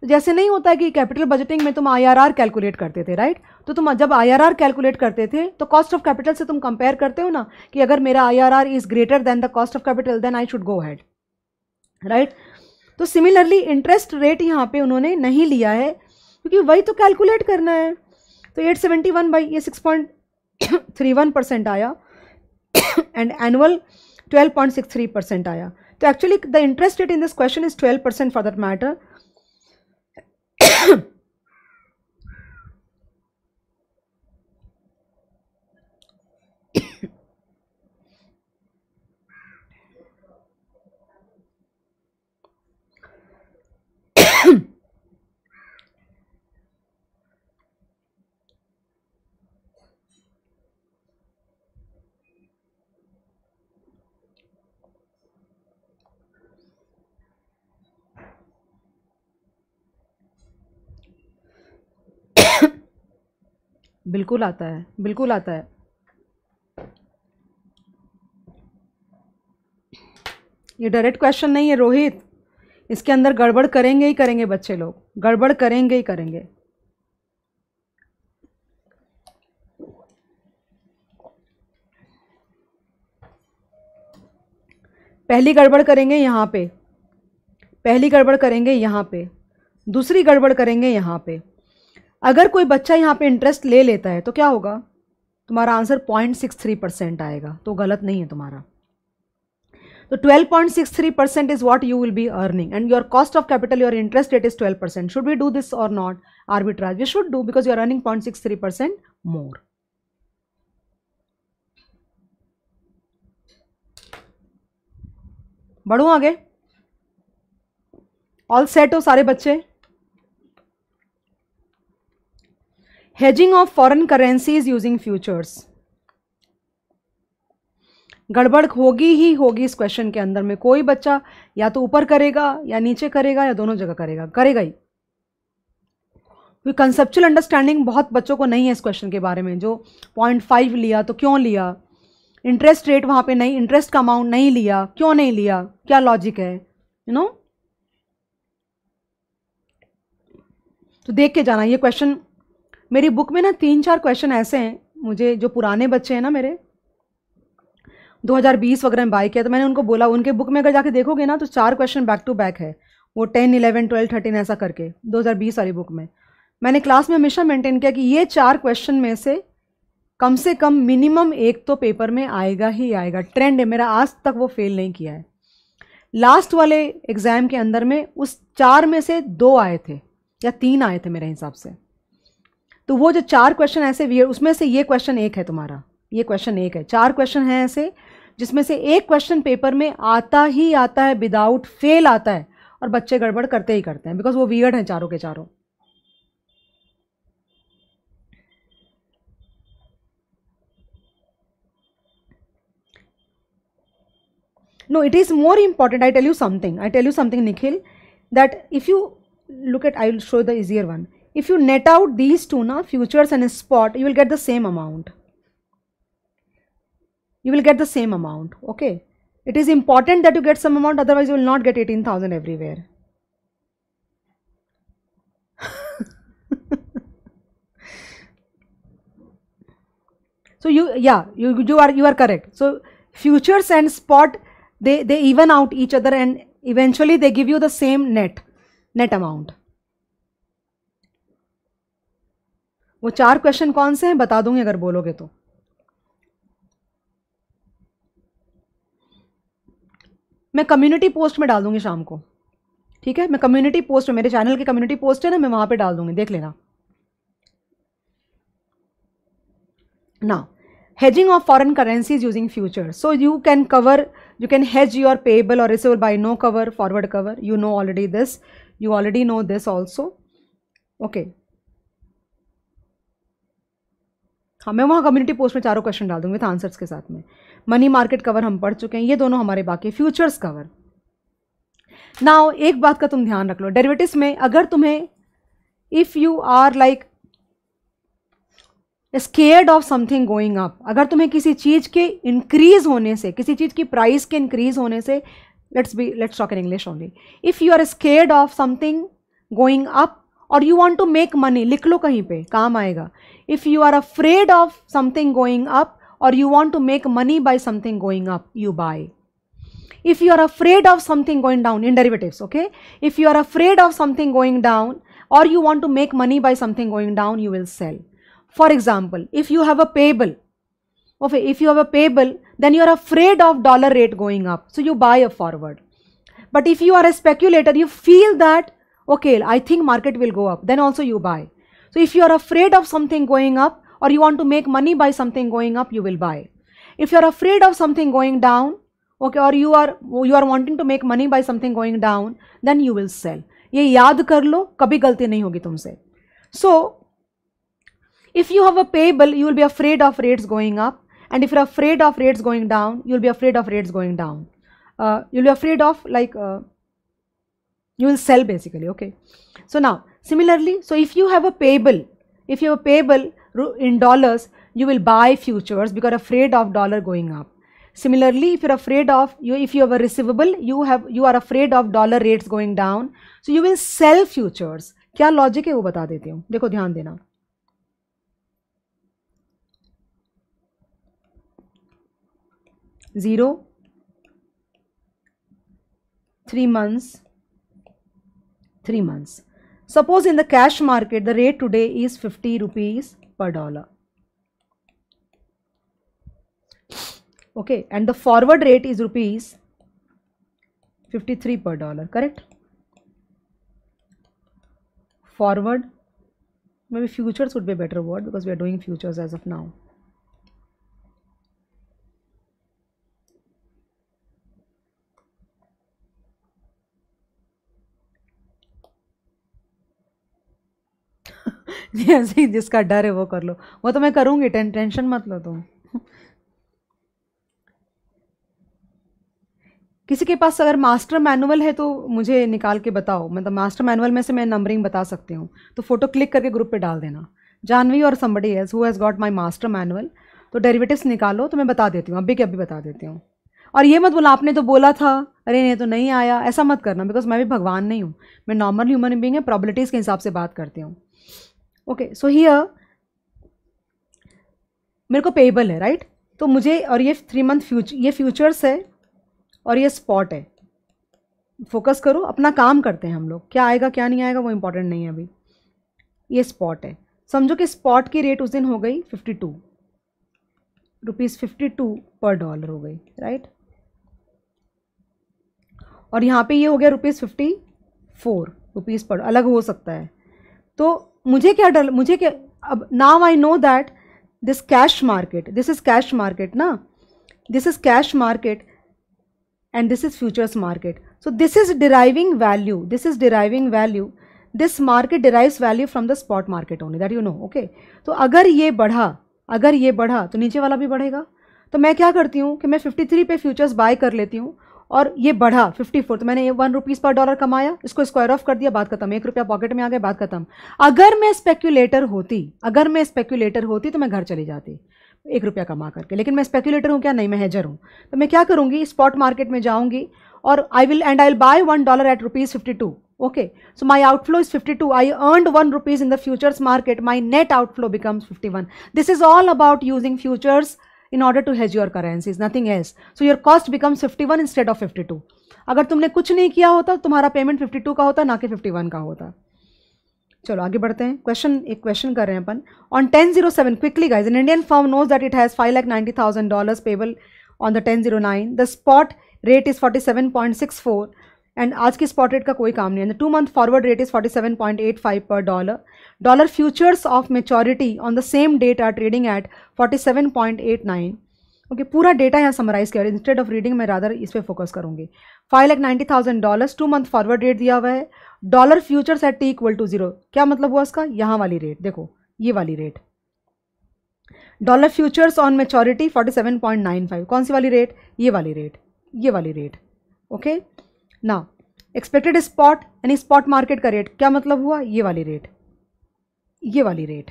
तो जैसे नहीं होता है कि कैपिटल बजटिंग में तुम आईआरआर कैलकुलेट करते थे राइट तो तुम जब आईआरआर कैलकुलेट करते थे तो कॉस्ट ऑफ कैपिटल से तुम कंपेयर करते हो ना कि अगर मेरा IRR is greater than the cost of capital then I should go ahead right तो सिमिलरली इंटरेस्ट रेट यहाँ पे उन्होंने नहीं लिया है क्योंकि वही तो कैलकुलेट करना है तो एट सेवेंटी वन बाई ये six point three one percent आया and annual 12.63 percent aya so actually the interest rate in this question is 12 percent for that matter बिल्कुल आता है बिल्कुल आता है ये डायरेक्ट क्वेश्चन नहीं है रोहित इसके अंदर गड़बड़ करेंगे ही करेंगे बच्चे लोग गड़बड़ करेंगे ही करेंगे पहली गड़बड़ करेंगे यहाँ पे पहली गड़बड़ करेंगे यहाँ पे दूसरी गड़बड़ करेंगे यहाँ पे अगर कोई बच्चा यहाँ पे इंटरेस्ट ले लेता है तो क्या होगा तुम्हारा answer point six three percent आएगा तो गलत नहीं है तुम्हारा तो twelve point six three percent is what you will be earning and your cost of capital your interest rate is twelve percent should we do this or not arbitrage we should do because you are earning point six three percent more बढ़ू आगे all set हो सारे बच्चे hedging of foreign currencies using futures गड़बड़ होगी ही होगी इस question के अंदर में कोई बच्चा या तो ऊपर करेगा या नीचे करेगा या दोनों जगह करेगा करेगा ही क्योंकि कंसेप्चुअल अंडरस्टैंडिंग बहुत बच्चों को नहीं है इस क्वेश्चन के बारे में जो पॉइंट फाइव लिया तो क्यों लिया इंटरेस्ट रेट वहां पे नहीं इंटरेस्ट का अमाउंट नहीं लिया क्यों नहीं लिया क्या लॉजिक है यू you नो know? तो देख के जाना ये क्वेश्चन मेरी बुक में ना तीन चार क्वेश्चन ऐसे हैं मुझे जो पुराने बच्चे हैं ना मेरे 2020 वगैरह में बाई किया तो मैंने उनको बोला उनके बुक में अगर जाके देखोगे ना तो चार क्वेश्चन बैक टू बैक है वो टेन इलेवन 12 थर्टीन ऐसा करके 2020 वाली बुक में मैंने क्लास में हमेशा मेंटेन किया कि ये चार क्वेश्चन में से कम से कम मिनिमम एक तो पेपर में आएगा ही आएगा ट्रेंड है मेरा आज तक वो फेल नहीं किया है लास्ट वाले एग्ज़ाम के अंदर में उस चार में से दो आए थे या तीन आए थे मेरे हिसाब से तो वो जो चार क्वेश्चन ऐसे वियर उसमें से ये क्वेश्चन एक है तुम्हारा ये क्वेश्चन एक है चार क्वेश्चन हैं ऐसे जिसमें से एक क्वेश्चन पेपर में आता ही आता है विदाउट फेल आता है और बच्चे गड़बड़ करते ही करते हैं बिकॉज वो वियर्ड हैं चारों के चारों no it is more important I tell you something I tell you something Nikhil that if you look at I will show the easier one if you net out these two now futures and spot you will get the same amount you will get the same amount okay it is important that you get some amount otherwise you will not get 18000 everywhere so you yeah you you are you are correct so futures and spot they they even out each other and eventually they give you the same net net amount वो चार question कौन से हैं बता दूंगी अगर बोलोगे तो मैं कम्युनिटी पोस्ट में डाल दूंगी शाम को ठीक है मैं कम्युनिटी पोस्ट में मेरे चैनल की कम्युनिटी पोस्ट है ना मैं वहां पे डाल दूंगी देख लेना ना hedging of foreign currencies using future so you can cover you can hedge your payable or receivable by no cover forward cover you know already this you already know this also okay हाँ मैं वहाँ community post में चारों question डाल दूँगी with answers के साथ में मनी मार्केट कवर हम पढ़ चुके हैं ये दोनों हमारे बाकी फ्यूचर्स कवर नाउ एक बात का तुम ध्यान रख लो डेरिवेटिव्स में अगर तुम्हें if you are like scared of something going up अगर तुम्हें किसी चीज़ के इंक्रीज होने से किसी चीज़ की प्राइस के इंक्रीज होने से let's be let's talk in English only if you are scared of something going up Or you want to make money? लिख लो कहीं पे काम आएगा if you are afraid of something going up or you want to make money by something going up you if you are afraid of something going down in derivatives okay if you are afraid of something going down or you want to make money by something going down you will sell for example if you have a payable okay if you have a payable then you are afraid of dollar rate going up so you buy a forward but if you are a speculator you feel that okay, I think market will go up, then also you buy. So if you are afraid of something going up or you want to make money by something going up, you will buy. If you are afraid of something going down, okay, or you are you are wanting to make money by something going down, then you will sell. ये याद कर लो कभी गलती नहीं होगी तुमसे So if you have a payable, you will be afraid of rates going up, and if you're afraid of rates going down you'll be afraid of rates going down uh, you'll be afraid of like uh, you will sell basically okay so now similarly so if you have a payable if you have a payable in dollars you will buy futures because afraid of dollar going up similarly if you're afraid of you if you have a receivable you have you are afraid of dollar rates going down so you will sell futures क्या logic है वो बता देती हूँ देखो ध्यान देना zero three months 3 months. Suppose in the cash market the rate today is 50 rupees per dollar. Okay, and the forward rate is rupees 53 per dollar, correct? Forward, maybe futures would be a better word because we are doing futures as of now. जैसे जिसका डर है वो कर लो वो तो मैं करूँगी टें, टेंशन मत लो तुम किसी के पास अगर मास्टर मैनुअल है तो मुझे निकाल के बताओ मतलब मास्टर मैनुअल में से मैं नंबरिंग बता सकती हूँ तो फ़ोटो क्लिक करके ग्रुप पे डाल देना जानवी और somebody else who has got my master manual तो डेरिवेटिव्स निकालो तो मैं बता देती हूँ अभी के अभी बता देती हूँ और ये मत बोला आपने तो बोला था अरे नहीं तो नहीं आया ऐसा मत करना बिकॉज मैं भी भगवान नहीं हूँ मैं नॉर्मल ह्यूमन बींग है प्रॉबिलिटीज़ के हिसाब से बात करती हूँ ओके सो हियर मेरे को पेएबल है राइट right? तो मुझे और ये थ्री मंथ फ्यूचर ये फ्यूचर्स है और ये स्पॉट है फोकस करो अपना काम करते हैं हम लोग क्या आएगा क्या नहीं आएगा वो इम्पोर्टेंट नहीं है अभी ये स्पॉट है समझो कि स्पॉट की रेट उस दिन हो गई fifty two rupees fifty two per dollar हो गई राइट और यहाँ पे ये हो गया रुपीज़ फिफ्टी फोर रुपीज़ पर अलग हो सकता है तो मुझे क्या डर मुझे क्या अब now I know that this cash market this is cash market ना this is cash market and this is futures market so this is deriving value this is deriving value this market derive value from the spot market only that you know okay तो अगर ये बढ़ा अगर ये बढ़ा तो नीचे वाला भी बढ़ेगा तो मैं क्या करती हूँ कि मैं 53 पे फ्यूचर्स बाय कर लेती हूँ और ये बढ़ा फिफ्टी फोर तो मैंने वन रुपीज़ पर डॉलर कमाया इसको स्क्वायर ऑफ कर दिया बात खत्म एक रुपया पॉकेट में आ गया बात खत्म अगर मैं स्पेक्यूलेटर होती अगर मैं स्पेक्यूलेटर होती तो मैं घर चली जाती एक रुपया कमा करके लेकिन मैं स्पेक्यूलेटर हूँ क्या नहीं मैं हैजर हूँ तो मैं क्या करूँगी स्पॉट मार्केट में जाऊँगी और I will and I will buy one dollar at rupees fifty two okay so my outflow is fifty two I earn one rupees in the futures market my net outflow becomes fifty one this is all about using futures in order your hedge your currencies nothing else so your cost becomes 51 of fifty 52 अगर तुमने कुछ नहीं किया होता तुम्हारा payment 52 का होता ना कि 51 का होता चलो आगे बढ़ते हैं क्वेश्चन एक क्वेश्चन कर रहे हैं अपन on ten zero seven quickly guys an Indian firm knows that it has five lakh ninety thousand dollars payable on the ten zero nine the spot rate is forty seven point six four and आज के spot rate का कोई काम नहीं है two month forward rate is 47.85 per dollar dollar futures of maturity on the same date are trading at 47.89 okay पूरा data यहाँ summarize किया इंस्टेड ऑफ रीडिंग मैं राधर इस पर फोकस करूंगी five lakh ninety thousand dollar two month forward rate दिया हुआ है dollar futures at T equal to zero क्या मतलब हुआ उसका यहाँ वाली रेट देखो ये वाली rate dollar futures on maturity forty seven point nine five कौन सी वाली रेट ये वाली रेट ये वाली रेट ओके okay? ना एक्सपेक्टेड स्पॉट यानी स्पॉट मार्केट का रेट क्या मतलब हुआ ये वाली रेट ये वाली rate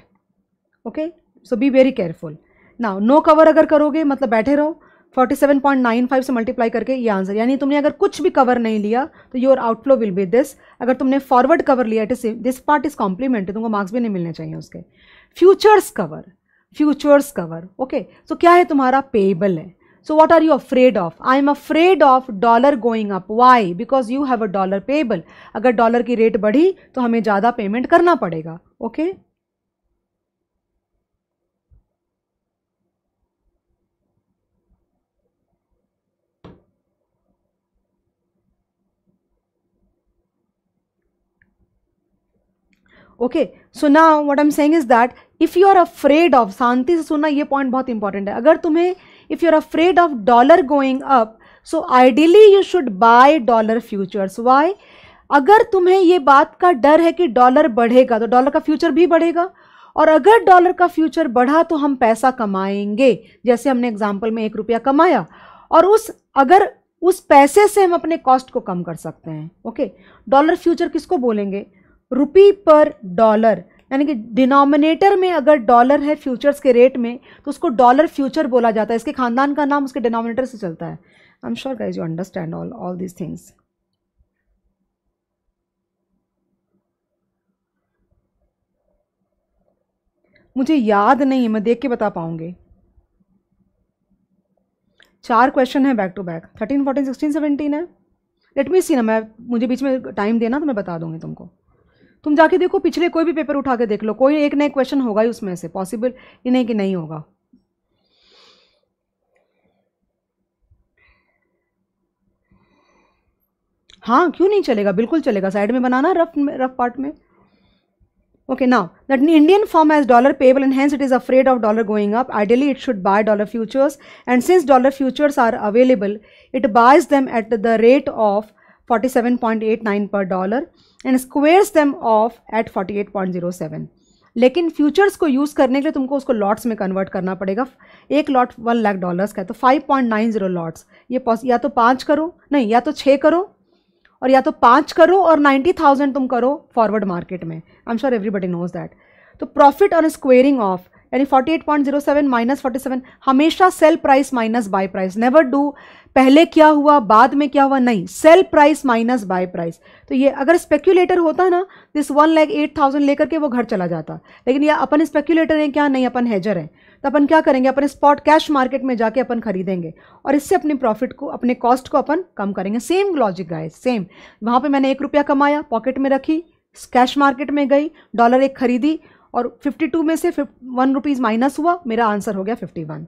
okay so be very careful ना नो कवर अगर करोगे मतलब बैठे रहो 47.95 से मल्टीप्लाई करके ये आंसर यानी तुमने अगर कुछ भी कवर नहीं लिया तो your outflow will be this अगर तुमने फॉरवर्ड कवर लिया it is this part is complement तुमको मार्क्स भी नहीं मिलने चाहिए उसके futures cover futures cover okay so क्या है तुम्हारा पेएबल है So what are you afraid of? I am afraid of dollar going up. Why? Because you have a dollar payable. agar dollar ki rate badhi to hame ज़्यादा payment karna padega Okay? Okay so now what I am saying is that if you are afraid of शांति से सुनना ये point बहुत important है अगर तुम्हें if you're afraid of dollar going up so ideally you should buy dollar futures why अगर तुम्हें ये बात का डर है कि डॉलर बढ़ेगा तो डॉलर का फ्यूचर भी बढ़ेगा और अगर डॉलर का फ्यूचर बढ़ा तो हम पैसा कमाएंगे जैसे हमने एग्जाम्पल में एक रुपया कमाया और उस अगर उस पैसे से हम अपने कॉस्ट को कम कर सकते हैं ओके डॉलर फ्यूचर किसको बोलेंगे रुपी पर डॉलर यानी कि डिनोमिनेटर में अगर डॉलर है फ्यूचर्स के रेट में तो उसको डॉलर फ्यूचर बोला जाता है इसके खानदान का नाम उसके डिनोमिनेटर से चलता है I am sure guys you understand all all these things मुझे याद नहीं है मैं देख के बता पाऊंगी चार क्वेश्चन है back to back thirteen fourteen sixteen seventeen है लेट मी सी ना मैं मुझे बीच में टाइम देना तो मैं बता दूंगी तुमको तुम जाके देखो पिछले कोई भी पेपर उठा के देख लो कोई एक नए क्वेश्चन होगा ही उसमें से पॉसिबल ये नहीं कि नहीं होगा हाँ क्यों नहीं चलेगा बिल्कुल चलेगा साइड में बनाना रफ रफ पार्ट में okay now that Indian firm has dollar payable and hence it is afraid of dollar going up ideally it should buy dollar futures and since dollar futures are available it buys them at the rate of 47.89 per dollar and squares them off at 48.07 लेकिन futures को use करने के लिए तुमको उसको lots में convert करना पड़ेगा एक लॉट वन लाख डॉलर्स का है तो 5.90 लॉट्स ये या तो पाँच करो नहीं या तो छः करो और या तो पाँच करो और नाइन्टी थाउजेंड तुम करो फॉरवर्ड मार्केट में I am sure everybody knows that तो प्रॉफिट ऑन स्क्वेयरिंग ऑफ यानी 48.07 माइनस फोर्टी हमेशा sell price minus buy price never do पहले क्या हुआ बाद में क्या हुआ नहीं sell price minus buy price तो ये अगर स्पेक्यूलेटर होता ना this one lakh eight thousand लेकर के वो घर चला जाता लेकिन ये अपन स्पेक्यूलेटर हैं क्या नहीं अपन हैजर हैं तो अपन क्या करेंगे अपन स्पॉट कैश मार्केट में जाके अपन खरीदेंगे और इससे अपने प्रॉफिट को अपने कॉस्ट को अपन कम करेंगे सेम लॉजिक गाइस सेम वहाँ पे मैंने एक रुपया कमाया पॉकेट में रखी कैश मार्केट में गई डॉलर एक खरीदी और 52 में से वन रुपीज़ माइनस हुआ मेरा आंसर हो गया 51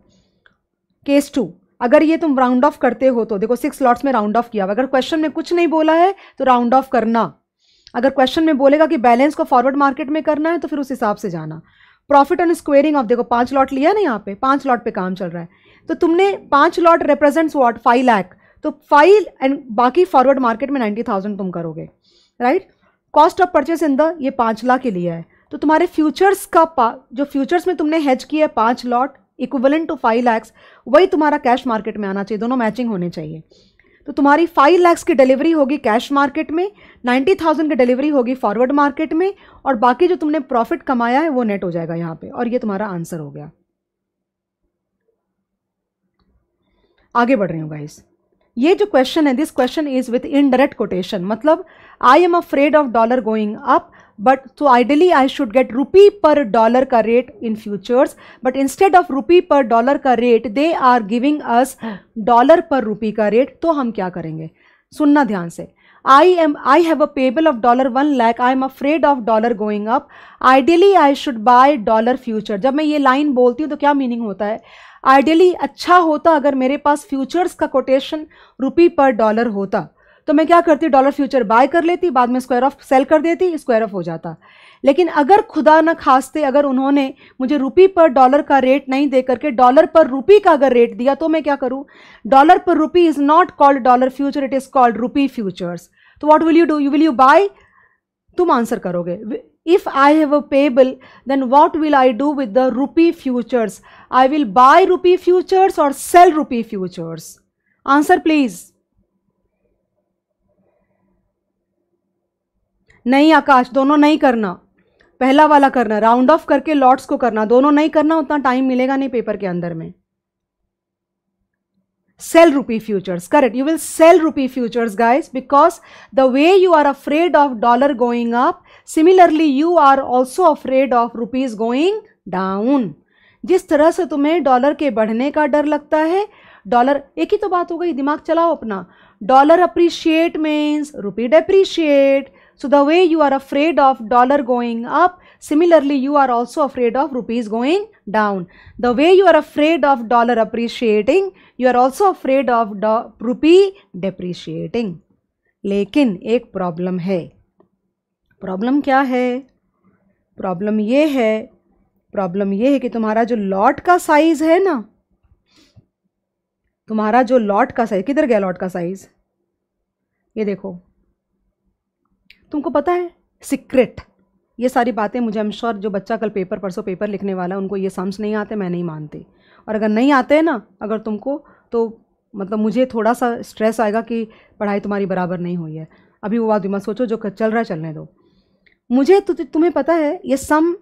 केस टू अगर ये तुम राउंड ऑफ करते हो तो देखो सिक्स स्लॉट्स में राउंड ऑफ किया अगर क्वेश्चन में कुछ नहीं बोला है तो राउंड ऑफ करना अगर क्वेश्चन में बोलेगा कि बैलेंस को फॉरवर्ड मार्केट में करना है तो फिर उस हिसाब से जाना प्रॉफिट ऑन स्क्वेयरिंग ऑफ देखो पाँच लॉट लिया ना यहाँ पे पाँच लॉट पे काम चल रहा है तो तुमने पाँच lot represents what five lakh तो फाइव एंड बाकी फॉरवर्ड मार्केट में नाइन्टी थाउजेंड तुम करोगे right cost of purchase in the ये पाँच लाख के लिए है तो तुम्हारे फ्यूचर्स का पा जो फ्यूचर्स में तुमने हैज किया है पाँच lot equivalent to five lakhs वही तुम्हारा कैश मार्केट में आना चाहिए दोनों मैचिंग होने चाहिए तो तुम्हारी फाइव लैक्स की डिलीवरी होगी कैश मार्केट में नाइन्टी थाउजेंड की डिलीवरी होगी फॉरवर्ड मार्केट में और बाकी जो तुमने प्रॉफिट कमाया है वो नेट हो जाएगा यहाँ पे और ये तुम्हारा आंसर हो गया आगे बढ़ रही हूँ गाइस ये जो क्वेश्चन है this question is with indirect quotation मतलब I am afraid of dollar going up but so ideally I should get rupee per dollar का rate in futures but instead of rupee per dollar का rate they are giving us dollar per rupee का rate तो हम क्या करेंगे सुनना ध्यान से I am I have a payable of dollar one lakh I am afraid of dollar going up ideally I should buy dollar future जब मैं ये लाइन बोलती हूँ तो क्या मीनिंग होता है आइडियली अच्छा होता अगर मेरे पास फ्यूचर्स का कोटेशन रुपी पर डॉलर होता तो मैं क्या करती डॉलर फ्यूचर बाय कर लेती बाद में स्क्वायर ऑफ सेल कर देती स्क्वायर ऑफ हो जाता लेकिन अगर खुदा न खास्ते अगर उन्होंने मुझे रुपी पर डॉलर का रेट नहीं दे करके डॉलर पर रुपी का अगर रेट दिया तो मैं क्या करूँ dollar per rupee is not called dollar future it is called rupee futures तो what will you do you will you buy तुम आंसर करोगे if I have a payable then what will I do with the rupee futures I will buy rupee futures or sell rupee futures answer please नहीं आकाश दोनों नहीं करना पहला वाला करना round of करके लॉट्स को करना दोनों नहीं करना उतना टाइम मिलेगा नहीं पेपर के अंदर में sell rupee futures correct you will sell rupee futures guys because the way you are afraid of dollar going up similarly you are also afraid of rupees going down जिस तरह से तुम्हें dollar के बढ़ने का डर लगता है डॉलर एक ही तो बात हो गई दिमाग चलाओ अपना dollar appreciate means rupee depreciate So the way you are afraid of dollar going up, similarly you are also afraid of rupees going down. The way you are afraid of dollar appreciating, you are also afraid of rupee depreciating. lekin ek problem hai problem kya hai problem ye hai problem ye hai ki tumhara jo lot ka size hai na तुम्हारा जो lot का size किधर गया lot का size ये देखो तुमको पता है सिक्रेट ये सारी बातें मुझे एम श्योर जो बच्चा कल पेपर परसों पेपर लिखने वाला है उनको ये सम्स नहीं आते मैं नहीं मानती और अगर नहीं आते हैं ना अगर तुमको तो मतलब मुझे थोड़ा सा स्ट्रेस आएगा कि पढ़ाई तुम्हारी बराबर नहीं हुई है अभी वो बात भी मत सोचो जो चल रहा है चलने दो मुझे तो तुम्हें पता है ये सम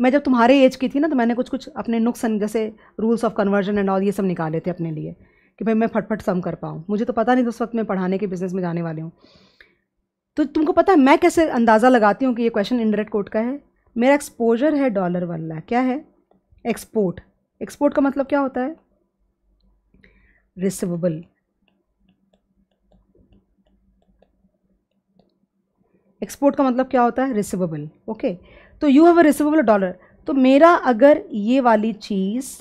मैं जब तुम्हारे एज की थी ना तो मैंने कुछ कुछ अपने नुक्स जैसे rules of conversion and all ये सब निकाले थे अपने लिए कि भाई मैं फटफट सम कर पाऊँ मुझे तो पता नहीं था उस वक्त मैं पढ़ाने के बिज़नेस में जाने वाली हूँ तो तुमको पता है मैं कैसे अंदाज़ा लगाती हूँ कि ये क्वेश्चन इंडरेक्ट कोर्ट का है मेरा एक्सपोजर है डॉलर वाला क्या है एक्सपोर्ट एक्सपोर्ट का मतलब क्या होता है रिसिवेबल एक्सपोर्ट का मतलब क्या होता है रिसिवेबल ओके तो you have a receivable dollar तो मेरा अगर ये वाली चीज़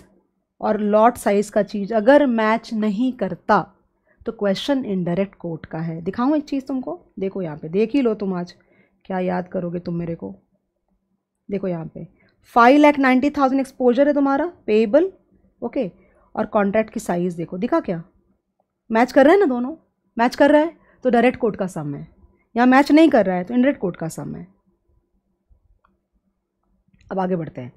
और लॉट साइज़ का चीज़ अगर मैच नहीं करता तो क्वेश्चन इनडायरेक्ट कोर्ट का है दिखाऊँ एक चीज़ तुमको देखो यहाँ पे देख ही लो तुम आज क्या याद करोगे तुम मेरे को देखो यहाँ पे five lakh ninety thousand exposure है तुम्हारा पेएबल ओके और कॉन्ट्रैक्ट की साइज़ देखो दिखा क्या मैच कर रहे हैं ना दोनों मैच कर रहा है तो डायरेक्ट कोर्ट का सम है यहाँ मैच नहीं कर रहा है तो इनडायरेक्ट कोर्ट का सम है अब आगे बढ़ते हैं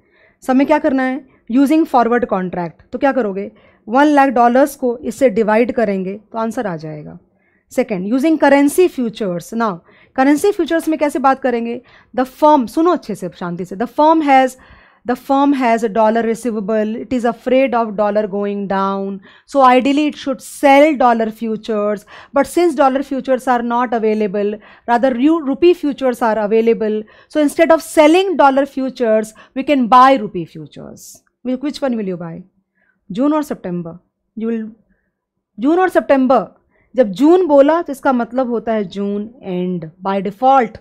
समय में क्या करना है यूजिंग फॉरवर्ड कॉन्ट्रैक्ट तो क्या करोगे वन लाख डॉलर्स को इससे डिवाइड करेंगे तो आंसर आ जाएगा second using currency futures now currency futures में कैसे बात करेंगे द फर्म सुनो अच्छे से शांति से the firm has the firm has a dollar receivable it is afraid of dollar going down so ideally it should sell dollar futures but since dollar futures are not available rather rupee futures are available so instead of selling dollar futures we can buy rupee futures which one will you buy June or September you will June or सितंबर जब जून बोला तो इसका मतलब होता है June end by default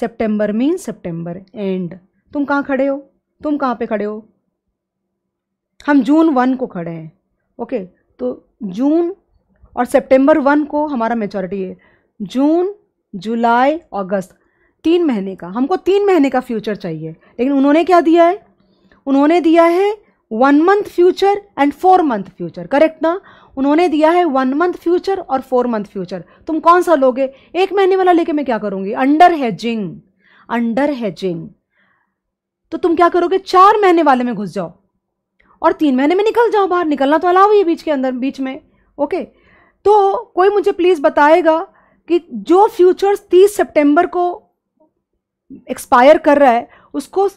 September mean September end तुम कहाँ खड़े हो तुम कहाँ पे खड़े हो हम जून वन को खड़े हैं ओके तो जून और सितंबर वन को हमारा मेचोरिटी है जून जुलाई अगस्त तीन महीने का हमको तीन महीने का फ्यूचर चाहिए लेकिन उन्होंने क्या दिया है उन्होंने दिया है one month future and four month future correct ना उन्होंने दिया है वन मंथ फ्यूचर और फोर मंथ फ्यूचर तुम कौन सा लोगे एक महीने वाला लेके मैं क्या करूंगी अंडर हैजिंग अंडर हैजिंग तो तुम क्या करोगे चार महीने वाले में घुस जाओ और तीन महीने में निकल जाओ बाहर निकलना तो अलाव ही बीच के अंदर बीच में ओके तो कोई मुझे प्लीज़ बताएगा कि जो फ्यूचर्स तीस सितंबर को एक्सपायर कर रहा है उसको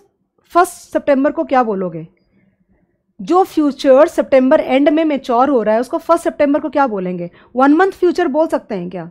फर्स्ट सितंबर को क्या बोलोगे जो फ्यूचर सितंबर एंड में मेच्योर हो रहा है उसको फर्स्ट सितंबर को क्या बोलेंगे वन मंथ फ्यूचर बोल सकते हैं क्या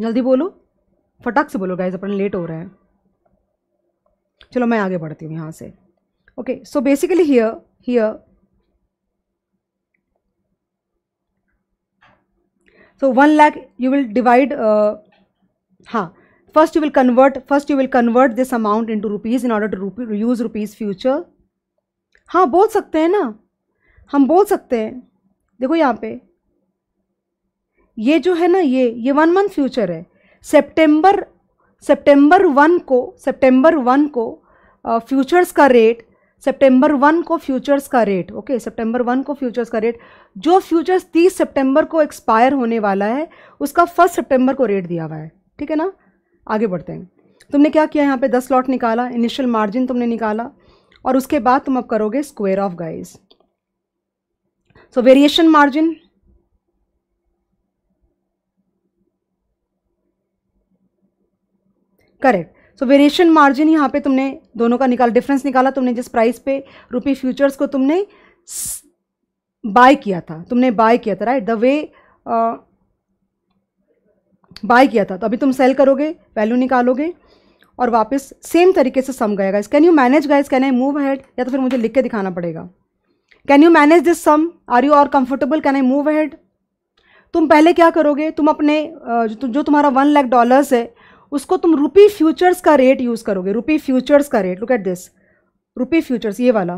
जल्दी बोलो फटाक से बोलो गाइज अपन लेट हो रहे हैं चलो मैं आगे बढ़ती हूँ यहाँ से okay so basically here here so one lakh you will divide हाँ first you will convert first you will convert this amount into rupees in order to use rupees future हाँ बोल सकते हैं ना हम बोल सकते हैं देखो यहाँ पे ये जो है ना ये ये वन मंथ फ्यूचर है सितंबर सितंबर वन को सितंबर वन को फ्यूचर्स uh, का रेट सितंबर वन को फ्यूचर्स का रेट ओके सितंबर वन को फ्यूचर्स का रेट जो फ्यूचर्स तीस सितंबर को एक्सपायर होने वाला है उसका फर्स्ट सितंबर को रेट दिया हुआ है ठीक है ना आगे बढ़ते हैं तुमने क्या किया यहाँ पे दस लॉट निकाला इनिशियल मार्जिन तुमने निकाला और उसके बाद तुम अब करोगे square off guys so variation margin correct so variation margin यहाँ पे तुमने दोनों का निकाला डिफरेंस निकाला तुमने जिस प्राइस पे रुपी फ्यूचर्स को तुमने बाय किया था तुमने बाय किया था राइट द वे बाय किया था तो अभी तुम सेल करोगे वैल्यू निकालोगे और वापस सेम तरीके से सम गएगा can you manage guys can I move ahead या तो फिर मुझे लिख के दिखाना पड़ेगा can you manage this sum are you और comfortable can I move ahead तुम पहले क्या करोगे तुम अपने जो तुम्हारा वन लैख डॉलर्स है उसको तुम रुपी फ्यूचर्स का रेट यूज़ करोगे रुपी फ्यूचर्स का rate look at this rupee futures ये वाला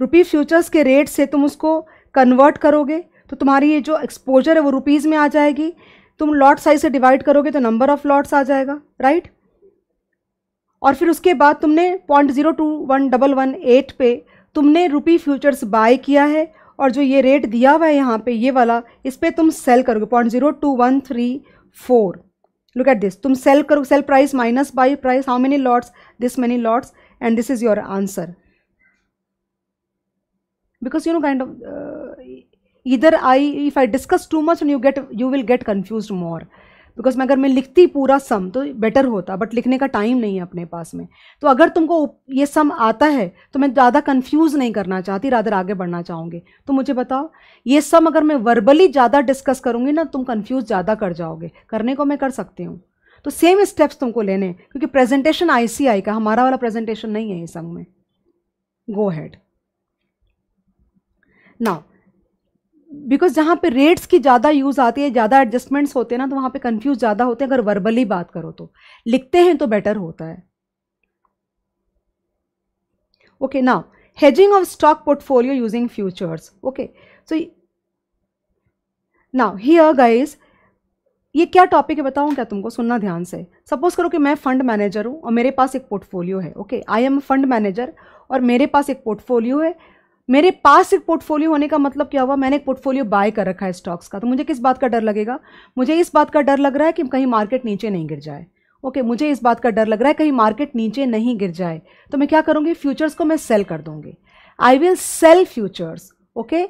रुपी फ्यूचर्स के रेट से तुम उसको कन्वर्ट करोगे तो तुम्हारी ये जो एक्सपोजर है वो रुपीज़ में आ जाएगी तुम लॉट साइज से डिवाइड करोगे तो नंबर ऑफ लॉट्स आ जाएगा राइट और फिर उसके बाद तुमने point zero two one double one eight पे तुमने रुपी फ्यूचर्स बाय किया है और जो ये रेट दिया हुआ है यहाँ पे ये वाला इस पर तुम सेल करोगे point zero two one three four look at this tum sell karo sell price minus buy price how many lots this many lots and this is your answer because you know kind of uh, either i if i discuss too much and you get you will get confused more because मैं अगर मैं लिखती पूरा सम तो better होता but लिखने का time नहीं है अपने पास में तो अगर तुमको ये सम आता है तो मैं ज़्यादा कन्फ्यूज़ नहीं करना चाहती रादर आगे बढ़ना चाहूँगी तो मुझे बताओ ये सम अगर मैं वर्बली ज़्यादा डिस्कस करूँगी ना तुम कन्फ्यूज़ ज़्यादा कर जाओगे करने को मैं कर सकती हूँ तो सेम स्टेप्स तुमको लेने क्योंकि प्रेजेंटेशन आई का हमारा वाला प्रेजेंटेशन नहीं है ये संग में गो हैड नाउ बिकॉज जहाँ पे रेट्स की ज़्यादा यूज़ आती है ज़्यादा एडजस्टमेंट्स होते हैं ना तो वहाँ पे कंफ्यूज ज़्यादा होते हैं अगर वर्बली बात करो तो लिखते हैं तो बेटर होता है okay now hedging of stock portfolio using futures okay so now here guys ये क्या टॉपिक है बताऊं क्या तुमको सुनना ध्यान से सपोज करो कि मैं फंड मैनेजर हूं और मेरे पास एक पोर्टफोलियो है okay I am fund manager और मेरे पास एक पोर्टफोलियो है मेरे पास एक पोर्टफोलियो होने का मतलब क्या हुआ मैंने एक पोर्टफोलियो बाय कर रखा है स्टॉक्स का तो मुझे किस बात का डर लगेगा मुझे इस बात का डर लग रहा है कि कहीं मार्केट नीचे नहीं गिर जाए ओके okay, मुझे इस बात का डर लग रहा है कहीं मार्केट नीचे नहीं गिर जाए तो मैं क्या करूँगी फ्यूचर्स को मैं सेल कर दूँगी I will sell futures okay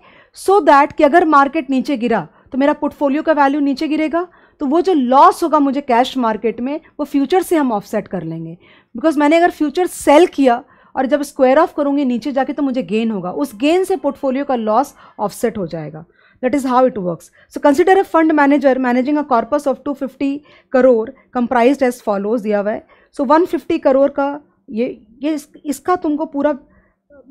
so that कि अगर मार्केट नीचे गिरा तो मेरा पोर्टफोलियो का वैल्यू नीचे गिरेगा तो वो जो लॉस होगा मुझे कैश मार्केट में वो फ्यूचर से हम ऑफसेट कर लेंगे बिकॉज मैंने अगर फ्यूचर सेल किया और जब स्क्वायर ऑफ करूँगी नीचे जाके तो मुझे गेन होगा उस गेन से पोर्टफोलियो का लॉस ऑफसेट हो जाएगा that is how it works consider a fund manager managing a a of two 250 crore comprise as follows दिया हुआ है वन फिफ्टी करोड़ का ये ये इस, इसका तुमको पूरा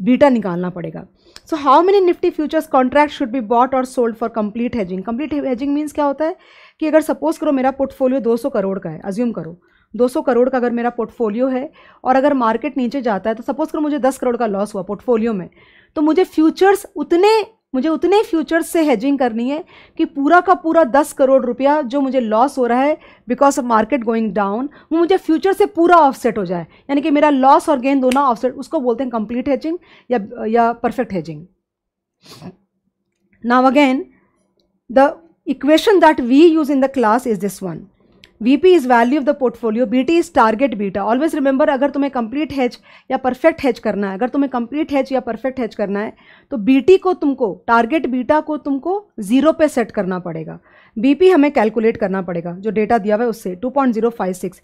बीटा निकालना पड़ेगा so how many Nifty futures contract should be bought और sold for complete hedging complete hedging means क्या होता है कि अगर सपोज करो मेरा पोर्टफोलियो 200 करोड़ का है अज्यूम करो 200 करोड़ का अगर मेरा पोर्टफोलियो है और अगर मार्केट नीचे जाता है तो सपोज करो मुझे 10 करोड़ का लॉस हुआ पोर्टफोलियो में तो मुझे फ्यूचर्स उतने मुझे उतने फ्यूचर्स से हेजिंग करनी है कि पूरा का पूरा दस करोड़ रुपया जो मुझे लॉस हो रहा है because of market going down वो मुझे फ्यूचर से पूरा ऑफसेट हो जाए यानी कि मेरा लॉस और गेन दोनों ऑफसेट उसको बोलते हैं कंप्लीट हेजिंग या या perfect hedging now again the equation that we use in the class is this one VP is value of the portfolio BT is target beta always remember अगर तुम्हें complete hedge या perfect hedge करना है अगर तुम्हें complete hedge या perfect hedge करना है तो बीटी को तुमको टारगेट बीटा को तुमको जीरो पे सेट करना पड़ेगा बीपी हमें कैलकुलेट करना पड़ेगा जो डेटा दिया हुआ है उससे 2.056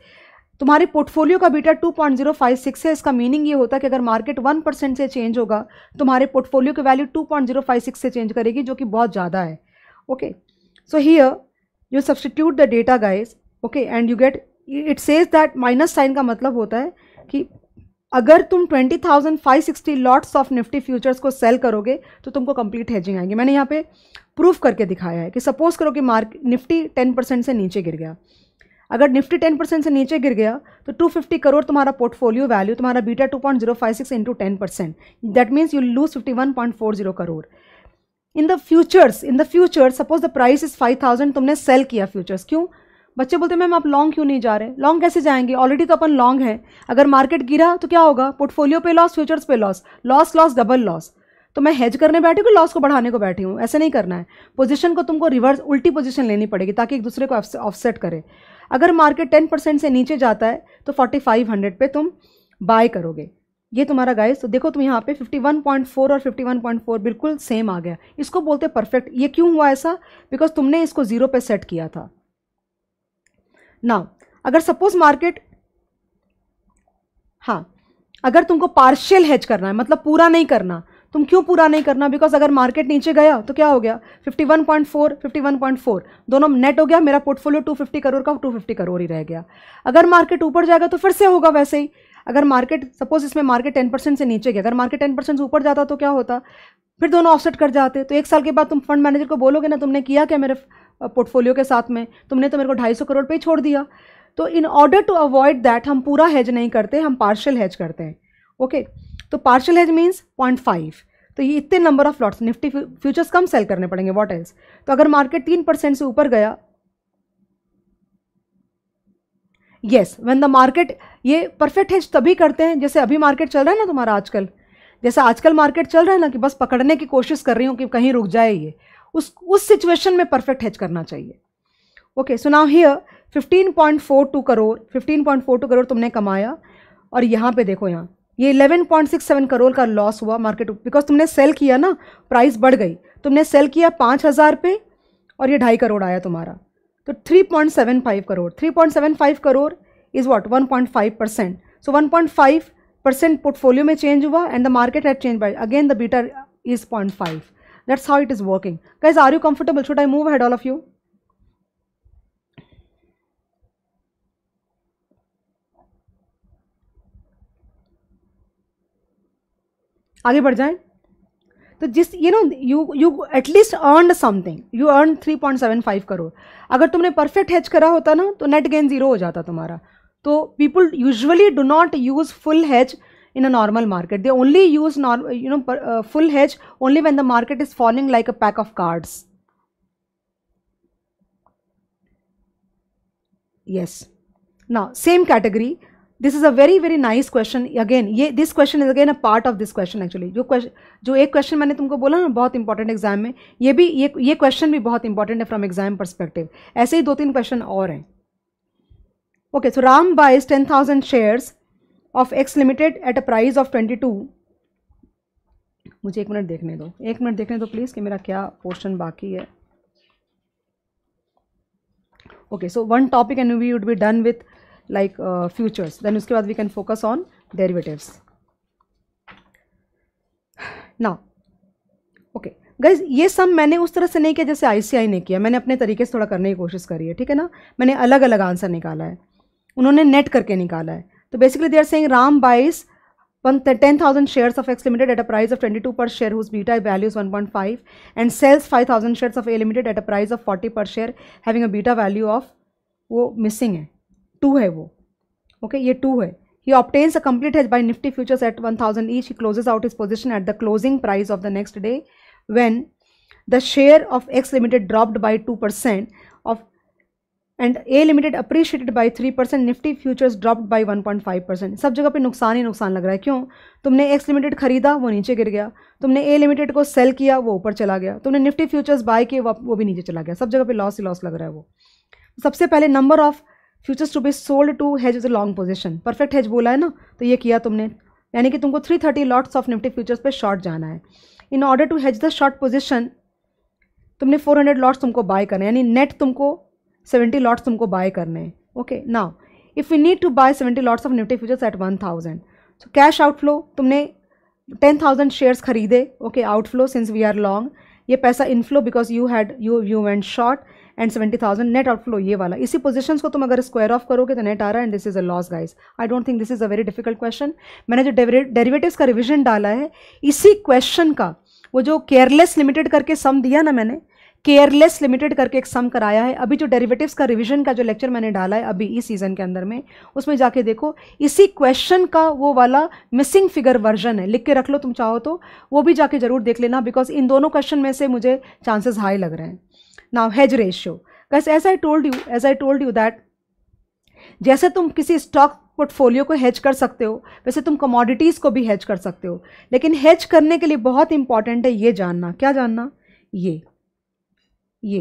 तुम्हारी पोर्टफोलियो का बीटा 2.056 है इसका मीनिंग ये होता है कि अगर मार्केट 1 परसेंट से चेंज होगा तुम्हारे पोर्टफोलियो की वैल्यू 2.056 से चेंज करेगी जो कि बहुत ज़्यादा है okay so here you substitute the data guys okay and you get it says that minus sign का मतलब होता है कि अगर तुम twenty thousand five sixty lots of Nifty futures को सेल करोगे तो तुमको कंप्लीट हेजिंग आएगी मैंने यहाँ पे प्रूफ करके दिखाया है कि सपोज़ करो कि मार्क निफ्टी टेन परसेंट से नीचे गिर गया अगर निफ्टी टेन परसेंट से नीचे गिर गया तो टू फिफ्टी करोड़ तुम्हारा पोर्टफोलियो वैल्यू तुम्हारा beta two point zero five six into ten percent that means you lose fifty one point four zero crore in the futures in the future suppose the price is five thousand तुमने sell किया futures क्यों बच्चे बोलते ma'am आप long क्यों नहीं जा रहे लॉन्ग कैसे जाएंगे ऑलरेडी तो अपन लॉन्ग है अगर मार्केट गिरा तो क्या होगा पोर्टफोलियो पे लॉस फ्यूचर्स पे loss loss loss double loss तो मैं हेज करने बैठी हूँ लॉस को बढ़ाने को बैठी हूँ ऐसे नहीं करना है पोजीशन को तुमको रिवर्स उल्टी पोजिशन लेनी पड़ेगी ताकि एक दूसरे को ऑफसेट करे अगर मार्केट टेन परसेंट से नीचे जाता है तो फोर्टी फाइव हंड्रेड पे तुम बाय करोगे ये तुम्हारा गाइस तो देखो तुम यहाँ पे 51.4 और 51.4 बिल्कुल सेम आ गया इसको बोलते परफेक्ट ये क्यों हुआ ऐसा बिकॉज तुमने इसको जीरो पे सेट किया था नाउ अगर सपोज मार्केट हाँ अगर तुमको पार्शियल हेज करना है मतलब पूरा नहीं करना तुम क्यों पूरा नहीं करना बिकॉज अगर मार्केट नीचे गया तो क्या हो गया 51.4 51.4 दोनों नेट हो गया मेरा पोर्टफोलियो 250 करोड़ का 250 करोड़ ही रह गया अगर मार्केट ऊपर जाएगा तो फिर से होगा वैसे ही अगर मार्केट सपोज इसमें मार्केट टेन परसेंट से नीचे गया अगर मार्केट टेन परसेंट ऊपर जाता तो क्या होता फिर दोनों ऑफसेट कर जाते तो एक साल के बाद तुम फंड मैनेजर को बोलोगे ना तुमने किया क्या मेरे पोर्टफोलियो के साथ में तुमने तो मेरे को ढाई सौ करोड़ पे ही छोड़ दिया तो in order to avoid that हम पूरा हैज नहीं करते हम पार्शल हैज करते हैं ओके तो partial hedge means point five तो ये इतने number of lots Nifty futures कम सेल करने पड़ेंगे वॉट एल्स तो अगर मार्केट तीन परसेंट से ऊपर गया येस वेन द मार्केट ये परफेक्ट हैज तभी करते हैं जैसे अभी मार्केट चल रहा है ना तुम्हारा आजकल जैसे आजकल मार्केट चल रहा है ना कि बस पकड़ने की कोशिश कर रही हूँ कि कहीं रुक जाए ये उस उस सिचुएशन में परफेक्ट हेज करना चाहिए okay so now here 15.42 crore 15.42 crore तुमने कमाया और यहाँ पे देखो यहाँ ये 11.67 करोड़ का लॉस हुआ मार्केट बिकॉज तुमने सेल किया ना प्राइस बढ़ गई तुमने सेल किया पाँच हज़ार पे और ये ढाई करोड़ आया तुम्हारा तो 3.75 crore 3.75 crore is what 1.5 percent so 1.5 percent portfolio में चेंज हुआ and the market had change by again the beta is point That's how it is working. Guys, are you comfortable? Should I move ahead, all of you? आगे बढ़ जाएं तो जिस you know you you at least earn something you earn 3.75 crore अगर तुमने perfect hedge करा होता ना तो नेट गेन जीरो हो जाता तुम्हारा तो people usually do not use full hedge in a normal market. They only use norm, you know, per, uh, full hedge only when the market is falling like a pack of cards. Yes. Now, same category. This is a very very nice question. Again, ye this question is again a part of this question actually. jo question jo ek question maine tumko bola na bahut important exam mein ye bhi ye ye question bhi bahut important hai from exam perspective. aise hi do teen question aur hain Okay, so Ram buys 10,000 shares of X limited at a price of twenty two मुझे एक minute देखने दो एक minute देखने दो please कि मेरा क्या पोर्शन बाकी है okay so one topic and we would be done with like futures then उसके बाद we can focus on derivatives ना ओके गाइज ये सब मैंने उस तरह से नहीं किया जैसे आईसीआई ने किया मैंने अपने तरीके से थोड़ा करने की कोशिश करी है ठीक है ना मैंने अलग अलग आंसर निकाला है उन्होंने नेट करके निकाला है So basically they are saying Ram buys 10,000 shares of X Limited at a price of 22 per share whose beta value is 1.5 and sells 5,000 shares of A Limited at a price of 40 per share having a beta value of वो missing है 2 वो okay okay, ये two है he obtains a complete hedge by nifty futures at 1000 each he closes out his position at the closing price of the next day when the share of x limited dropped by 2% of and A limited appreciated by three percent Nifty futures dropped by one point five percent सब जगह पे नुकसान ही नुकसान लग रहा है क्यों तुमने एक्स लिमिटेड खरीदा वो नीचे गिर गया तुमने ए लिमिटेड को सेल किया वो ऊपर चला गया तुमने निफ्टी फ्यूचर्स बाय किए वो भी नीचे चला गया सब जगह पे लॉस ही लॉस लग रहा है वो सबसे पहले number of futures to be sold to hedge is a long position perfect hedge बोला है ना तो ये किया तुमने यानी कि तुमको three thirty lots of Nifty futures पर शॉर्ट जाना है in order to hedge the short position तुमने फोर हंड्रेड लॉट्स तुमको बाय करना है यानी नेट तुमको सेवेंटी लॉट्स तुमको बाय करने हैं okay now if you need to buy seventy lots of Nifty futures at one thousand so cash outflow तुमने टेन थाउजेंड शेयर्स खरीदे okay outflow since we are long ये पैसा inflow because you had you you went short and seventy thousand net outflow ये वाला इसी position को तुम अगर स्क्वायर ऑफ करोगे तो नेट आ रहा है and this is a loss guys I don't think this is a very difficult question मैंने जो डेरिवेटिव का रिविजन डाला है इसी क्वेश्चन का वो जो केयरलेस लिमिटेड करके सम दिया ना मैंने केयरलेस लिमिटेड करके एक सम कराया है अभी जो डेरिवेटिव्स का रिवीजन का जो लेक्चर मैंने डाला है अभी इस सीज़न के अंदर में उसमें जाके देखो इसी क्वेश्चन का वो वाला मिसिंग फिगर वर्जन है लिख के रख लो तुम चाहो तो वो भी जाके ज़रूर देख लेना बिकॉज इन दोनों क्वेश्चन में से मुझे चांसेस हाई लग रहे हैं नाउ हैज रेशियो बस as I told you as I told you that जैसे तुम किसी स्टॉक पोर्टफोलियो को हेज कर सकते हो वैसे तुम कमोडिटीज़ को भी हेज कर सकते हो लेकिन हेज करने के लिए बहुत इंपॉर्टेंट है ये जानना क्या जानना ये ये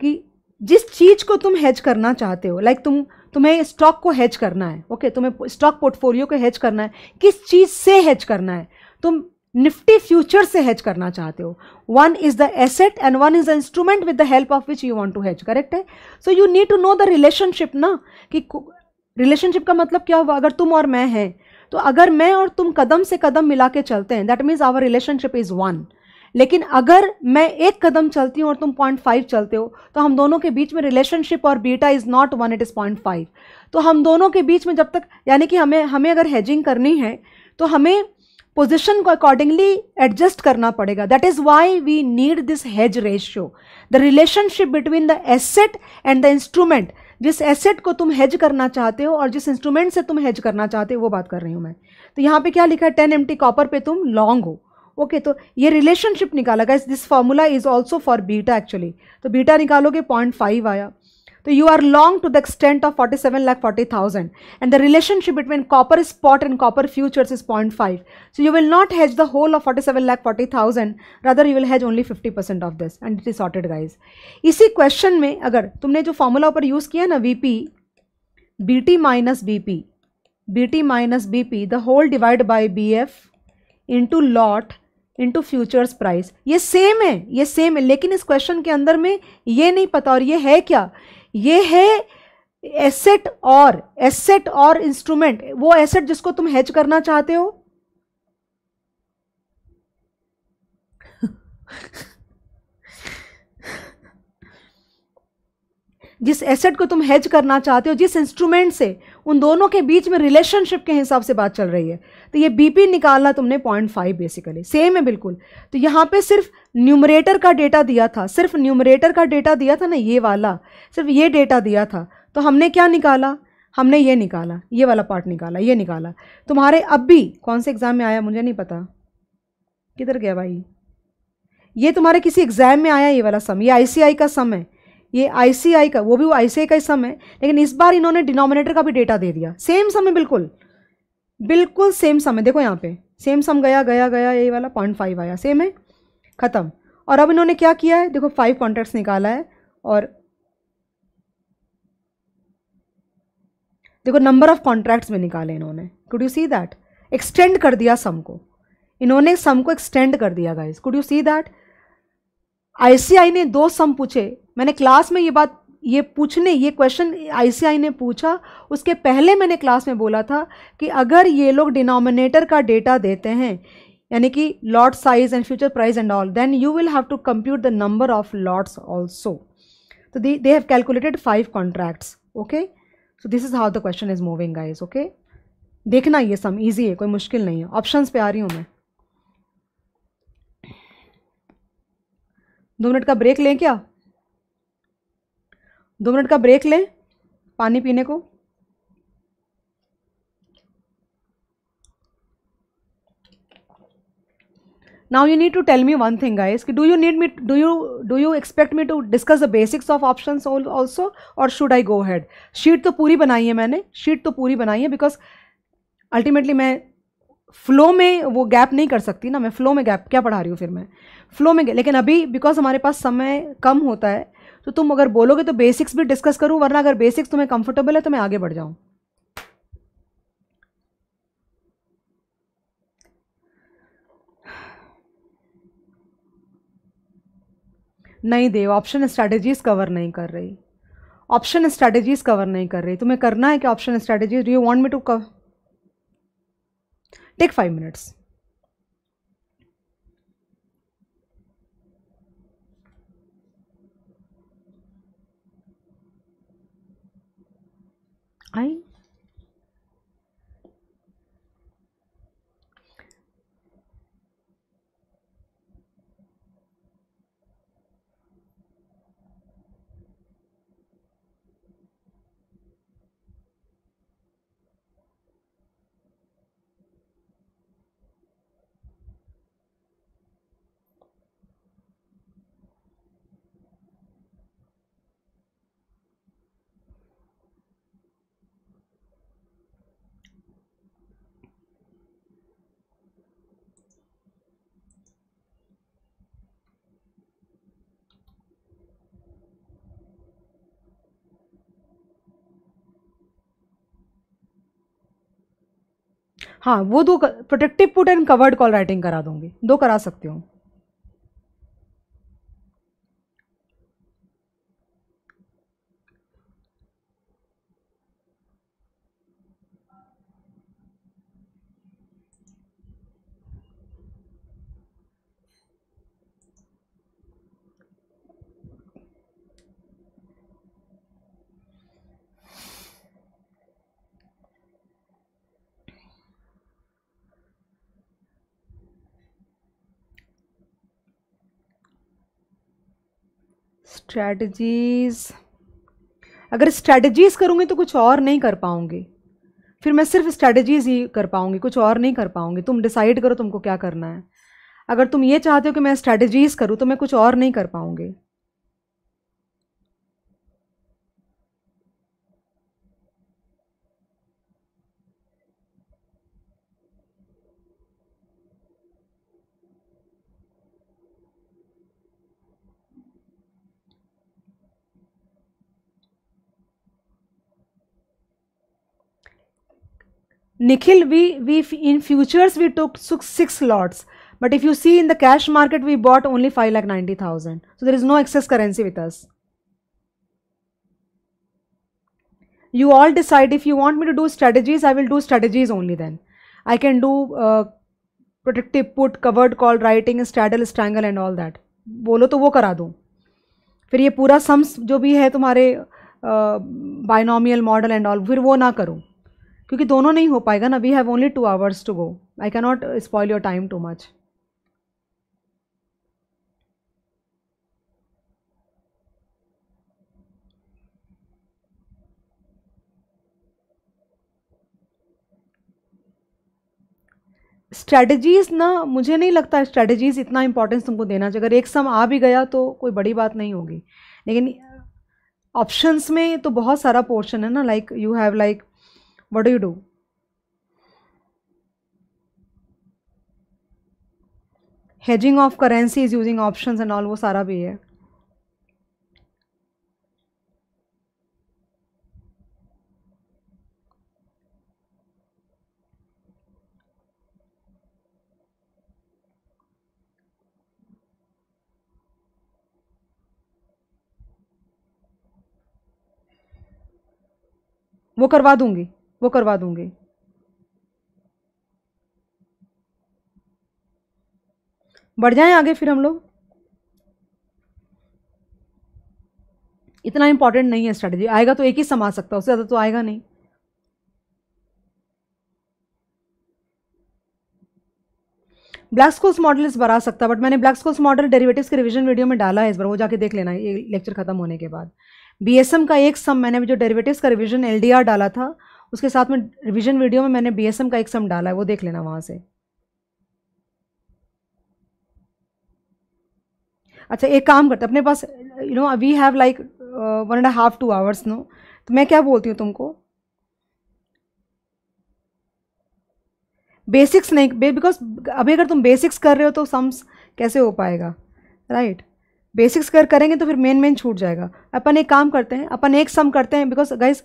कि जिस चीज़ को तुम हैज करना चाहते हो लाइक तुम तुम्हें स्टॉक को हैज करना है ओके okay? तुम्हें स्टॉक पोर्टफोलियो को हैज करना है किस चीज़ से हैज करना है तुम निफ्टी फ्यूचर से हेज करना चाहते हो one is the asset and one is the instrument with the help of which you want to hedge correct है so you need to know the relationship ना कि रिलेशनशिप का मतलब क्या हुआ अगर तुम और मैं हैं तो अगर मैं और तुम कदम से कदम मिला के चलते हैं that means our relationship is one लेकिन अगर मैं एक कदम चलती हूँ और तुम पॉइंट फाइव चलते हो तो हम दोनों के बीच में रिलेशनशिप और beta is not one it is point five तो हम दोनों के बीच में जब तक यानी कि हमें हमें अगर हैजिंग करनी है तो हमें पोजिशन को अकॉर्डिंगली एडजस्ट करना पड़ेगा that is why we need this hedge ratio the relationship between the asset and the instrument जिस एसेट को तुम हेज करना चाहते हो और जिस इंस्ट्रूमेंट से तुम हेज करना चाहते हो वो बात कर रही हूँ मैं तो यहाँ पे क्या लिखा है टेन एम टी कॉपर पे तुम लॉन्ग हो ओके तो ये रिलेशनशिप निकाला गया this formula is also for beta actually तो बीटा निकालोगे पॉइंट फाइव आया तो you are long to the extent of forty seven lakh forty thousand and the relationship between copper spot and copper futures is point five so you will not hedge the whole of forty seven lakh forty thousand rather you will hedge only fifty percent of this and it is sorted guys इसी question में अगर तुमने जो formula ऊपर use किया ना V P B T minus B P B T minus B P the whole divide by B F into lot into futures price ये same है ये सेम है लेकिन इस क्वेश्चन के अंदर में ये नहीं पता और ये है क्या ये है एसेट और एसेट और इंस्ट्रूमेंट वो एसेट जिसको तुम हैच करना चाहते हो जिस एसेट को तुम हेज करना चाहते हो जिस इंस्ट्रूमेंट से उन दोनों के बीच में रिलेशनशिप के हिसाब से बात चल रही है तो ये बीपी निकालना तुमने पॉइंट फाइव बेसिकली सेम है बिल्कुल तो यहाँ पे सिर्फ न्यूमरेटर का डेटा दिया था सिर्फ न्यूमरेटर का डेटा दिया था ना ये वाला सिर्फ ये डेटा दिया था तो हमने क्या निकाला हमने ये निकाला ये वाला पार्ट निकाला ये निकाला तुम्हारे अब भी कौन से एग्ज़ाम में आया मुझे नहीं पता किधर गया भाई ये तुम्हारे किसी एग्ज़ाम में आया ये वाला सम ये आईसीआई का सम है ये आईसीआई का वो भी वो आईसीआई का ही सम है लेकिन इस बार इन्होंने डिनोमिनेटर का भी डेटा दे दिया सेम सम है बिल्कुल बिल्कुल सेम सम है देखो यहाँ पे सेम सम गया गया गया यही वाला पॉइंट फाइव आया सेम है ख़त्म और अब इन्होंने क्या किया है देखो फाइव कॉन्ट्रैक्ट्स निकाला है और देखो नंबर ऑफ कॉन्ट्रैक्ट्स में निकाले इन्होंने could you see that extend कर दिया सम को इन्होंने सम को एक्सटेंड कर दिया guys could you see that आईसीआई ने दो सम पूछे मैंने क्लास में ये बात ये पूछने ये क्वेश्चन आईसीआई ने पूछा उसके पहले मैंने क्लास में बोला था कि अगर ये लोग डिनोमिनेटर का डेटा देते हैं यानी कि lot size and future price and all then you will have to compute the number of lots also तो they they have calculated five contracts okay so this is how the question is moving guys okay देखना ये सम easy है कोई मुश्किल नहीं है option पे आ रही हूँ मैं दो मिनट का ब्रेक लें क्या दो मिनट का ब्रेक लें पानी पीने को now you need to tell me one thing I is do you need me do you do you expect me to discuss the basics of option also और should I go ahead sheet तो पूरी बनाई है मैंने sheet तो पूरी बनाई है बिकॉज अल्टीमेटली मैं फ्लो में वो गैप नहीं कर सकती ना मैं फ्लो में गैप क्या पढ़ा रही हूँ फिर मैं फ्लो में लेकिन अभी बिकॉज हमारे पास समय कम होता है तो तुम अगर बोलोगे तो बेसिक्स भी डिस्कस करूँ वरना अगर बेसिक्स तुम्हें कंफर्टेबल है तो मैं आगे बढ़ जाऊं नहीं देव ऑप्शन स्ट्रैटेजीज कवर नहीं कर रही ऑप्शन स्ट्रेटेजीज कवर नहीं कर रही तुम्हें करना है कि option strategies do you want me to cover take five minutes I हाँ वो दो protective put and covered call writing करा दूंगी दो करा सकती हूँ स्ट्रैटीज अगर स्ट्रैटजीज़ करूँगी तो कुछ और नहीं कर पाऊँगी फिर मैं सिर्फ स्ट्रैटेजीज़ ही कर पाऊँगी कुछ और नहीं कर पाऊँगी तुम डिसाइड करो तुमको क्या करना है अगर तुम ये चाहते हो कि मैं स्ट्रेटजीज करूँ तो मैं कुछ और नहीं कर पाऊँगी Nikhil, we, we in futures we took six lots. But if you see in the cash market, we bought only 5 lakh 90,000. So there is no excess currency with us. You all decide if you want me to do strategies, I will do strategies only then. I can do uh, protective put covered call writing straddle strangle and all that बोलो तो वो करा दूँ फिर ये पूरा sums जो भी है तुम्हारे बाइनॉमियल मॉडल एंड ऑल फिर वो ना करूँ क्योंकि दोनों नहीं हो पाएगा ना we have only two hours to go I can not spoil your time too much strategies ना मुझे नहीं लगता स्ट्रैटेजीज़ इतना इंपॉर्टेंस तुमको देना चाहिए अगर एक सम आ भी गया तो कोई बड़ी बात नहीं होगी लेकिन ऑप्शंस में तो बहुत सारा पोर्शन है ना like you have like what do you do hedging of currency is using options and all wo sara bhi hai वो करवा दूंगी वो करवा दूंगी बढ़ जाएं आगे फिर हम लोग इतना इंपॉर्टेंट नहीं है स्ट्रैटेजी आएगा तो एक ही समा सकता उससे ज़्यादा तो आएगा नहीं ब्लैक स्कोल्स मॉडल इस बार आ सकता है बट मैंने ब्लैक स्कोल्स मॉडल डेरिवेटिव्स के रिवीजन वीडियो में डाला है इस बार वो जाके देख लेना ये लेक्चर खत्म होने के बाद बीएसएम का एक सम मैंने जो डेरिवेटिव्स का रिवीजन एलडीआर डाला था उसके साथ में रिविजन वीडियो में मैंने बी का एक सम डाला है वो देख लेना वहाँ से अच्छा एक काम करते अपने पास you know we have like one and half to hours no तो मैं क्या बोलती हूँ तुमको बेसिक्स नहीं बिकॉज अभी अगर तुम बेसिक्स कर रहे हो तो सम्स कैसे हो पाएगा राइट बेसिक्स कर करेंगे तो फिर मेन मेन छूट जाएगा अपन एक काम करते हैं अपन एक सम करते हैं बिकॉज गाइज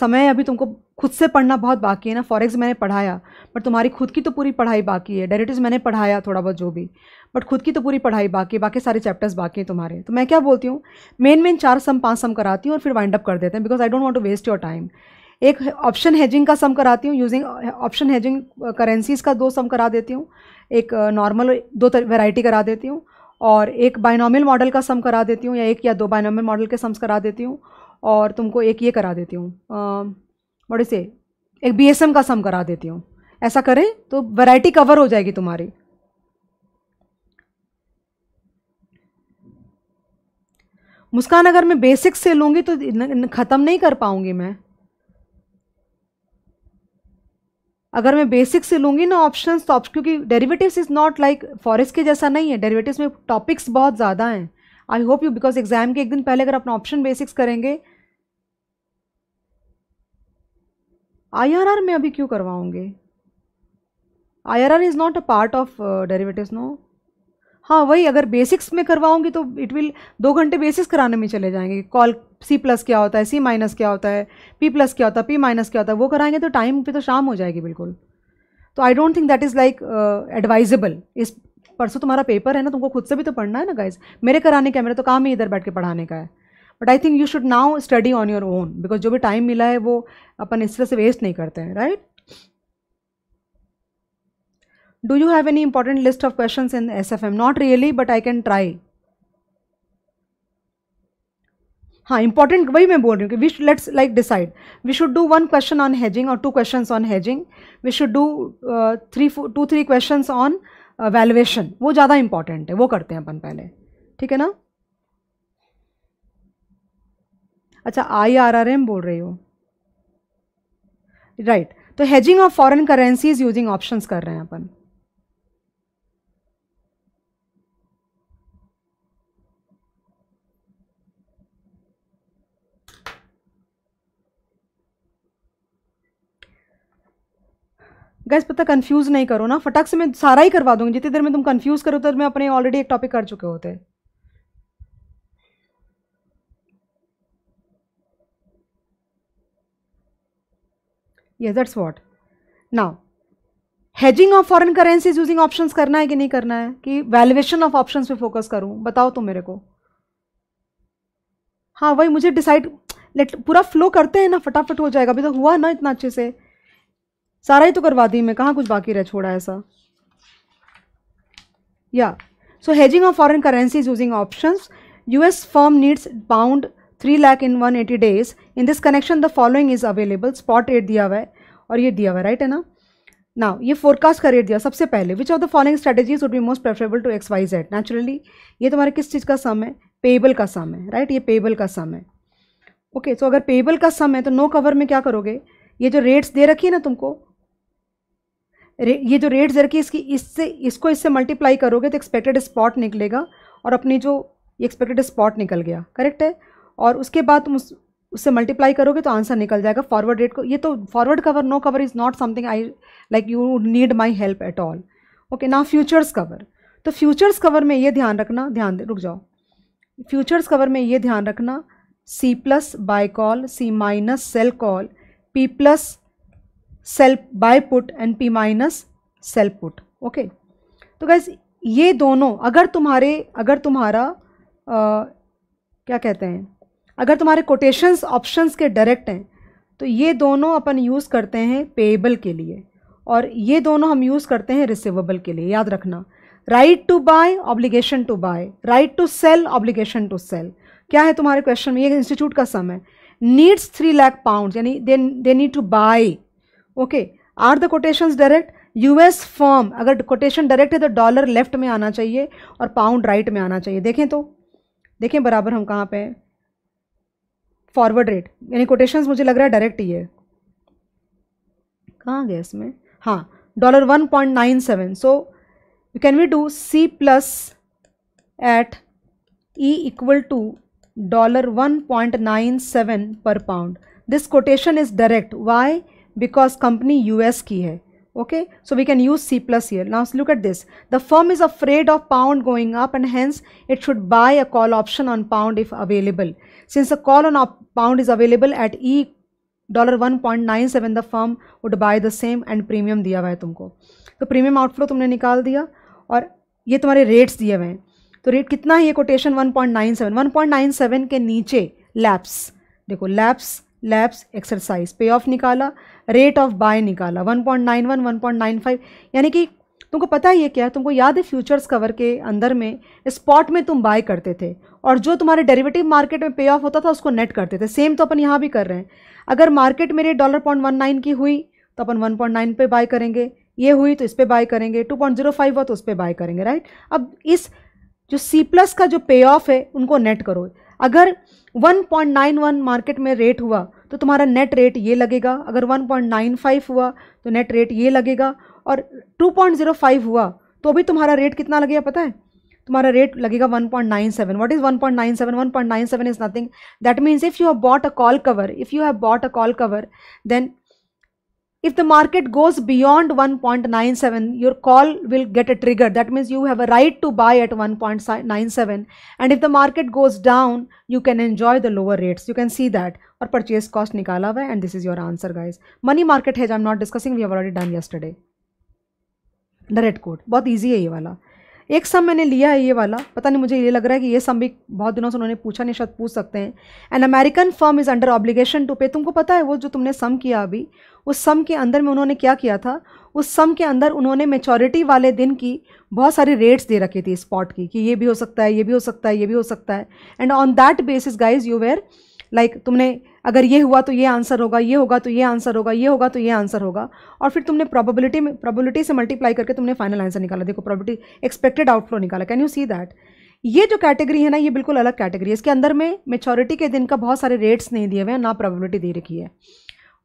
समय अभी तुमको खुद से पढ़ना बहुत बाकी है ना फॉरेक्स मैंने पढ़ाया बट तुम्हारी खुद की तो पूरी पढ़ाई बाकी है डेरिटिव्स मैंने पढ़ाया थोड़ा बहुत जो भी बट खुद की तो पूरी पढ़ाई बाकी है बाकी सारे चैप्टर्स बाकी हैं तुम्हारे तो मैं क्या बोलती हूँ मेन मेन चार सम पाँच सम कराती हूँ और फिर वाइंड अप कर देते हैं because I don't want to waste your time एक ऑप्शन हेजिंग का सम कराती हूँ यूजिंग ऑप्शन हेजिंग करेंसीज़ का दो सम करा देती हूँ एक नॉर्मल दो वेराइटी करा देती हूँ और एक बायनॉमिल मॉडल का सम करा देती हूँ या एक या दो बायनॉमिल मॉडल के सम्स करा देती हूँ और तुमको एक ये करा देती हूँ बड़े से एक बी का सम करा देती हूँ ऐसा करें तो वैरायटी कवर हो जाएगी तुम्हारी मुस्कान अगर मैं बेसिक्स से लूँगी तो ख़त्म नहीं कर पाऊँगी मैं अगर मैं बेसिक से लूँगी ना ऑप्शन तो क्योंकि derivatives is not like forest के जैसा नहीं है डेरिवेटिव्स में टॉपिक्स बहुत ज़्यादा हैं I hope you because exam के एक दिन पहले अगर अपना ऑप्शन बेसिक्स करेंगे आईआरआर में अभी क्यों are IRR is not a part of derivatives no हाँ वही अगर बेसिक्स में करवाऊंगी तो इट विल दो घंटे बेसिक्स कराने में चले जाएंगे कॉल सी प्लस क्या होता है सी माइनस क्या होता है पी प्लस क्या होता है पी माइनस क्या होता है वो कराएंगे तो टाइम पे तो शाम हो जाएगी बिल्कुल तो I don't think that is like advisable इस परसों तुम्हारा पेपर है ना तुमको खुद से भी तो पढ़ना है ना गाइज मेरे कराने का मेरा तो काम ही इधर बैठ के पढ़ाने का है but I think you should now study on your own because जो भी टाइम मिला है वो अपन इस तरह से वेस्ट नहीं करते हैं right do you have any important list of question in S F M not really but I can try हाँ इंपॉर्टेंट वही मैं बोल रही हूँ कि we let's like decide we should do one question on hedging और two question on hedging we should do three two three question on valuation वो ज़्यादा इंपॉर्टेंट है वो करते हैं अपन पहले ठीक है ना अच्छा आई आर आर एम बोल रही हो राइट right. तो hedging of foreign currencies using options कर रहे हैं अपन गैस पता कंफ्यूज नहीं करो ना फटाक से मैं सारा ही करवा दूंगी जितनी देर में तुम कंफ्यूज करो तो मैं अपने ऑलरेडी एक टॉपिक कर चुके होते हैं yes that's what now hedging of foreign currencies using option करना है कि नहीं करना है कि वैल्युएशन ऑफ ऑप्शन पे फोकस करूं बताओ तो मेरे को हाँ वही मुझे डिसाइड लेट पूरा फ्लो करते हैं ना फटाफट हो जाएगा अभी तो हुआ ना इतना अच्छे से सारा ही तो करवा दी मैं कहाँ कुछ बाकी रह छोड़ा ऐसा या so hedging of foreign currencies using option US firm needs pound three lakh in one eighty days in this connection the following is available spot rate दिया हुआ है और ये दिया हुआ राइट है ना नाउ ये फोरकास्ट का रेट दिया सबसे पहले which of the following strategies would be most preferable to X Y Z naturally ये तुम्हारे किस चीज़ का सम है पेबल का सम है राइट ये पेबल का सम है ओके सो अगर पेबल का सम है तो नो कवर में क्या करोगे ये जो रेट्स दे रखी है ना तुमको ये जो रेट्स दे रखी है इसकी इससे इसको इससे मल्टीप्लाई करोगे तो एक्सपेक्टेड स्पॉट निकलेगा और अपनी जो एक्सपेक्टेड स्पॉट निकल गया करेक्ट है और उसके बाद तुम उस उससे मल्टीप्लाई करोगे तो आंसर निकल जाएगा फॉरवर्ड रेट को ये तो forward cover no cover is not something I like you need my help at all okay ना फ्यूचर्स कवर तो फ्यूचर्स कवर में ये ध्यान रखना ध्यान रुक जाओ फ्यूचर्स कवर में ये ध्यान रखना C plus buy call C minus sell call P plus sell buy put and P minus sell put okay तो गैस ये दोनों अगर तुम्हारे अगर तुम्हारा आ, क्या कहते हैं अगर तुम्हारे कोटेशंस ऑप्शंस के डायरेक्ट हैं तो ये दोनों अपन यूज़ करते हैं पेएबल के लिए और ये दोनों हम यूज़ करते हैं रिसिवेबल के लिए याद रखना right to buy obligation to buy right to sell obligation to sell क्या है तुम्हारे क्वेश्चन में ये इंस्टीट्यूट का सम है नीड्स थ्री लैख पाउंड यानी they they need to buy okay are the quotation direct US firm अगर कोटेशन डायरेक्ट है तो डॉलर लेफ्ट में आना चाहिए और पाउंड राइट right में आना चाहिए देखें तो देखें बराबर हम कहाँ पे हैं फॉरवर्ड रेट यानी कोटेशंस मुझे लग रहा है डायरेक्ट ही है कहाँ गया इसमें हाँ dollar one point nine seven so you can we do C plus at E equal to dollar one point nine seven per pound this quotation is direct why because company US की है okay so we can use c plus here now look at this the firm is afraid of pound going up and hence it should buy a call option on pound if available since a call on pound is available at e dollar one point nine seven the firm would buy the same and premium दिया हुआ है तुमको तो premium outflow तुमने निकाल दिया और ये तुम्हारे रेट्स दिए हुए हैं तो रेट कितना है ये quotation one point nine seven one point nine seven के नीचे लैप्स देखो lapse lapse exercise payoff निकाला रेट ऑफ बाय निकाला 1.91 1.95 यानी कि तुमको पता ही है क्या तुमको याद है फ्यूचर्स कवर के अंदर में स्पॉट में तुम बाय करते थे और जो तुम्हारे डेरिवेटिव मार्केट में पे ऑफ होता था उसको नेट करते थे सेम तो अपन यहाँ भी कर रहे हैं अगर मार्केट मेरे डॉलर पॉइंट वन नाइन की हुई तो अपन वन पॉइंट नाइन पे बाय करेंगे ये हुई तो इस पर बाय करेंगे टू पॉइंट जीरो फाइव हुआ तो उस पर बाय करेंगे राइट अब इस जो सी प्लस का जो पे ऑफ है उनको नेट करो अगर one point nine one market में रेट हुआ तो तुम्हारा नेट रेट ये लगेगा अगर 1.95 हुआ तो नेट रेट ये लगेगा और 2.05 हुआ तो भी तुम्हारा रेट कितना लगेगा पता है तुम्हारा रेट लगेगा 1.97 what is one point nine seven is nothing that means if you have bought a call cover if you have bought a call cover then if the market goes beyond 1.97 your call will get a trigger that means you have a right to buy at 1.97 and if the market goes down you can enjoy the lower rates you can see that or purchase cost nikala hua and this is your answer guys money market hedge i'm not discussing we have already done yesterday the red code बहुत easy hai ye wala एक sum मैंने लिया है ये वाला पता नहीं मुझे ये लग रहा है कि ये सम भी बहुत दिनों से उन्होंने पूछा नहीं शायद पूछ सकते हैं an American firm is under obligation to pay तुमको पता है वो जो तुमने सम किया अभी उस सम के अंदर में उन्होंने क्या किया था उस सम के अंदर उन्होंने मेचोरिटी वाले दिन की बहुत सारी रेट्स दे रखी थी स्पॉट की कि ये भी हो सकता है ये भी हो सकता है ये भी हो सकता है and on that basis guys you were like तुमने अगर ये हुआ तो ये आंसर होगा ये होगा तो ये आंसर होगा ये होगा तो ये आंसर होगा और फिर तुमने प्रोबेबिलिटी में प्रोबेबिलिटी से मल्टीप्लाई करके तुमने फाइनल आंसर निकाला देखो प्रोबेबिलिटी एक्सपेक्टेड आउटफ्लो निकाला कैन यू सी दैट ये जो कैटेगरी है ना ये बिल्कुल अलग कैटेगरी है इसके अंदर में मेचोरिटी के दिन का बहुत सारे रेट्स नहीं दिए हुए हैं ना प्रोबेबिलिटी दे रखी है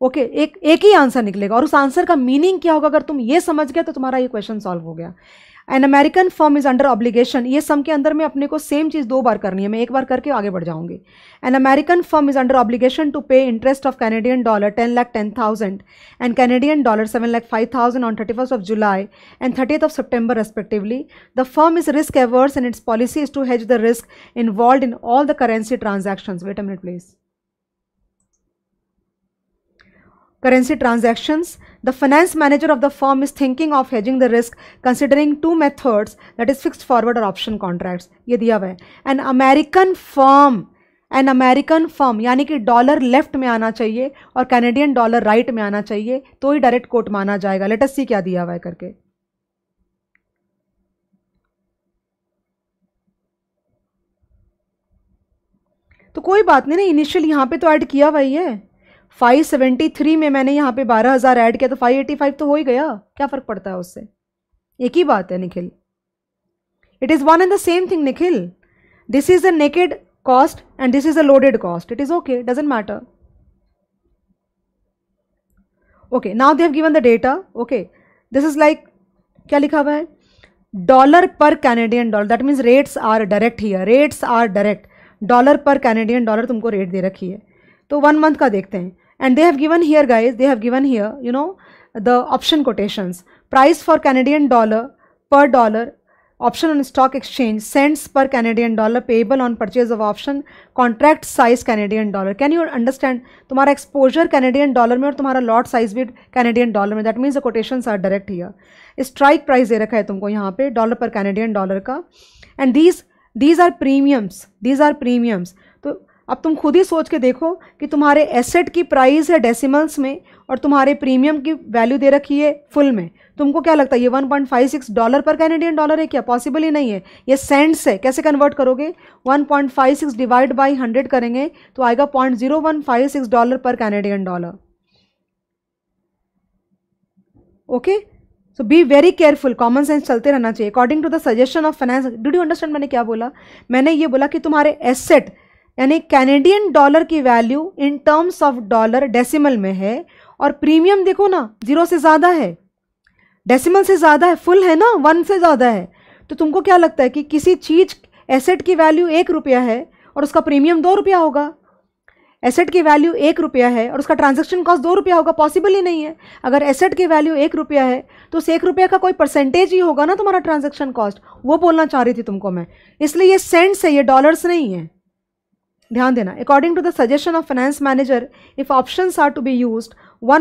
ओके okay, एक एक ही आंसर निकलेगा और उस आंसर का मीनिंग क्या होगा अगर तुम ये समझ गए तो तुम्हारा ये क्वेश्चन सॉल्व हो गया an American firm is under obligation ये सम के अंदर में अपने को सेम चीज़ दो बार करनी है मैं एक बार करके आगे बढ़ जाऊंगी an American firm is under obligation to pay interest of Canadian dollar ten lakh ten thousand and Canadian dollar seven lakh five thousand on thirty first of July and thirtieth of September respectively the firm is risk averse and its policy is to hedge the risk involve in all the currency transaction wait a minute please currency transactions, the finance manager of the firm is thinking of hedging the risk considering two methods that is fixed forward or option contracts. ye diya hua hai An American firm an american firm yani ki dollar left mein aana chahiye aur canadian dollar right mein aana chahiye to hi direct quote mana jayega let us see kya diya hua hai karke तो कोई बात नहीं ना initial यहाँ पे तो add किया हुआ ही है 573 में मैंने यहाँ पे 12000 ऐड किया तो 585 तो हो ही गया क्या फ़र्क पड़ता है उससे एक ही बात है Nikhil it is one and the same thing Nikhil this is a naked cost and this is a loaded cost it is okay doesn't matter okay now they have given the data okay this is like क्या लिखा हुआ है dollar per Canadian dollar that means rates are direct ही rates are direct dollar per Canadian dollar तुमको rate दे रखी है तो वन मंथ का देखते हैं and they have given here guys they have given here you know the option quotations price for canadian dollar per dollar option on stock exchange cents per canadian dollar payable on purchase of option contract size canadian dollar can you understand tumhara exposure canadian dollar mein aur tumhara lot size bhi canadian dollar mein that means the quotations are direct here strike price de rakha hai tumko yahan pe dollar per canadian dollar ka and these these are premiums these are premiums अब तुम खुद ही सोच के देखो कि तुम्हारे asset की price है डेसिमल्स में और तुम्हारे प्रीमियम की वैल्यू दे रखी है फुल में तुमको क्या लगता है ये 1.56 डॉलर पर कैनेडियन डॉलर है क्या पॉसिबल ही नहीं है ये सेंट्स है कैसे कन्वर्ट करोगे 1.56 डिवाइड बाय 100 करेंगे तो आएगा six dollar per Canadian dollar okay so be very careful common sense चलते रहना चाहिए according to the suggestion of finance do you understand मैंने क्या बोला मैंने ये बोला कि तुम्हारे एसेट यानी कैनेडियन डॉलर की value in terms of dollar decimal में है और प्रीमियम देखो ना जीरो से ज़्यादा है डेसिमल से ज़्यादा है फुल है ना वन से ज़्यादा है तो तुमको क्या लगता है कि किसी चीज़ एसेट की वैल्यू एक रुपया है और उसका प्रीमियम दो रुपया होगा एसेट की वैल्यू एक रुपया है और उसका ट्रांजेक्शन कॉस्ट दो रुपया होगा पॉसिबल ही नहीं है अगर एसेट की वैल्यू एक रुपया है तो उस एक रुपया का कोई परसेंटेज ही होगा ना तुम्हारा ट्रांजेक्शन कॉस्ट वो बोलना चाह रही थी तुमको मैं इसलिए ये सेंट्स है ये डॉलर्स नहीं है ध्यान देना according to the suggestion of finance manager if option are to be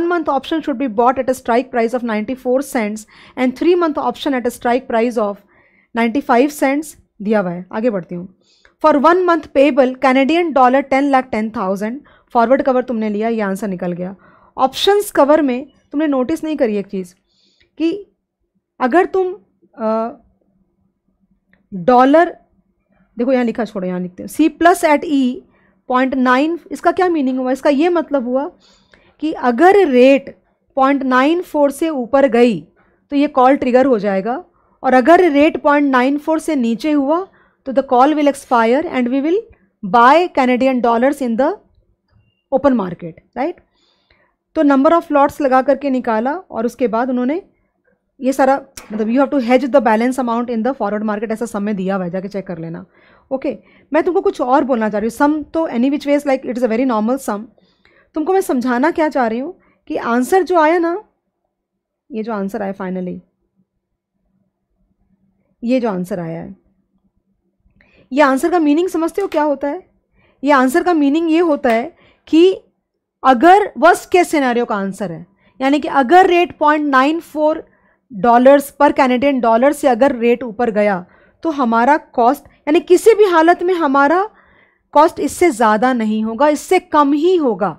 month option should be bought at a strike price of ninety four cents and three month option at a strike price of ninety five cents दिया हुआ है आगे बढ़ती हूँ for one month payable Canadian dollar ten lakh ten thousand forward cover तुमने लिया ये answer निकल गया ऑप्शंस कवर में तुमने नोटिस नहीं करी एक चीज़ कि अगर तुम डॉलर देखो यहाँ लिखा छोड़ो यहाँ लिखते हैं C plus at E point nine इसका क्या मीनिंग हुआ इसका ये मतलब हुआ कि अगर रेट पॉइंट नाइन फोर से ऊपर गई तो ये कॉल ट्रिगर हो जाएगा और अगर रेट पॉइंट नाइन फोर से नीचे हुआ तो the call will expire and we will buy Canadian dollars in the open market right तो नंबर ऑफ लॉट्स लगा करके निकाला और उसके बाद उन्होंने ये सारा मतलब you have to hedge the balance amount in the forward market ऐसा समय दिया हुआ है जाके चेक कर लेना ओके okay. मैं तुमको कुछ और बोलना चाह रही हूँ सम तो any which ways like it is a very normal sum तुमको मैं समझाना क्या चाह रही हूँ कि आंसर जो आया ना ये जो आंसर आया फाइनली ये जो आंसर आया है ये आंसर का मीनिंग समझते हो क्या होता है ये आंसर का मीनिंग ये होता है कि अगर वर्स्ट के सिनेरियो का आंसर है यानी कि अगर rate point nine four dollars per Canadian dollar से अगर रेट ऊपर गया तो हमारा कॉस्ट यानी किसी भी हालत में हमारा कॉस्ट इससे ज़्यादा नहीं होगा इससे कम ही होगा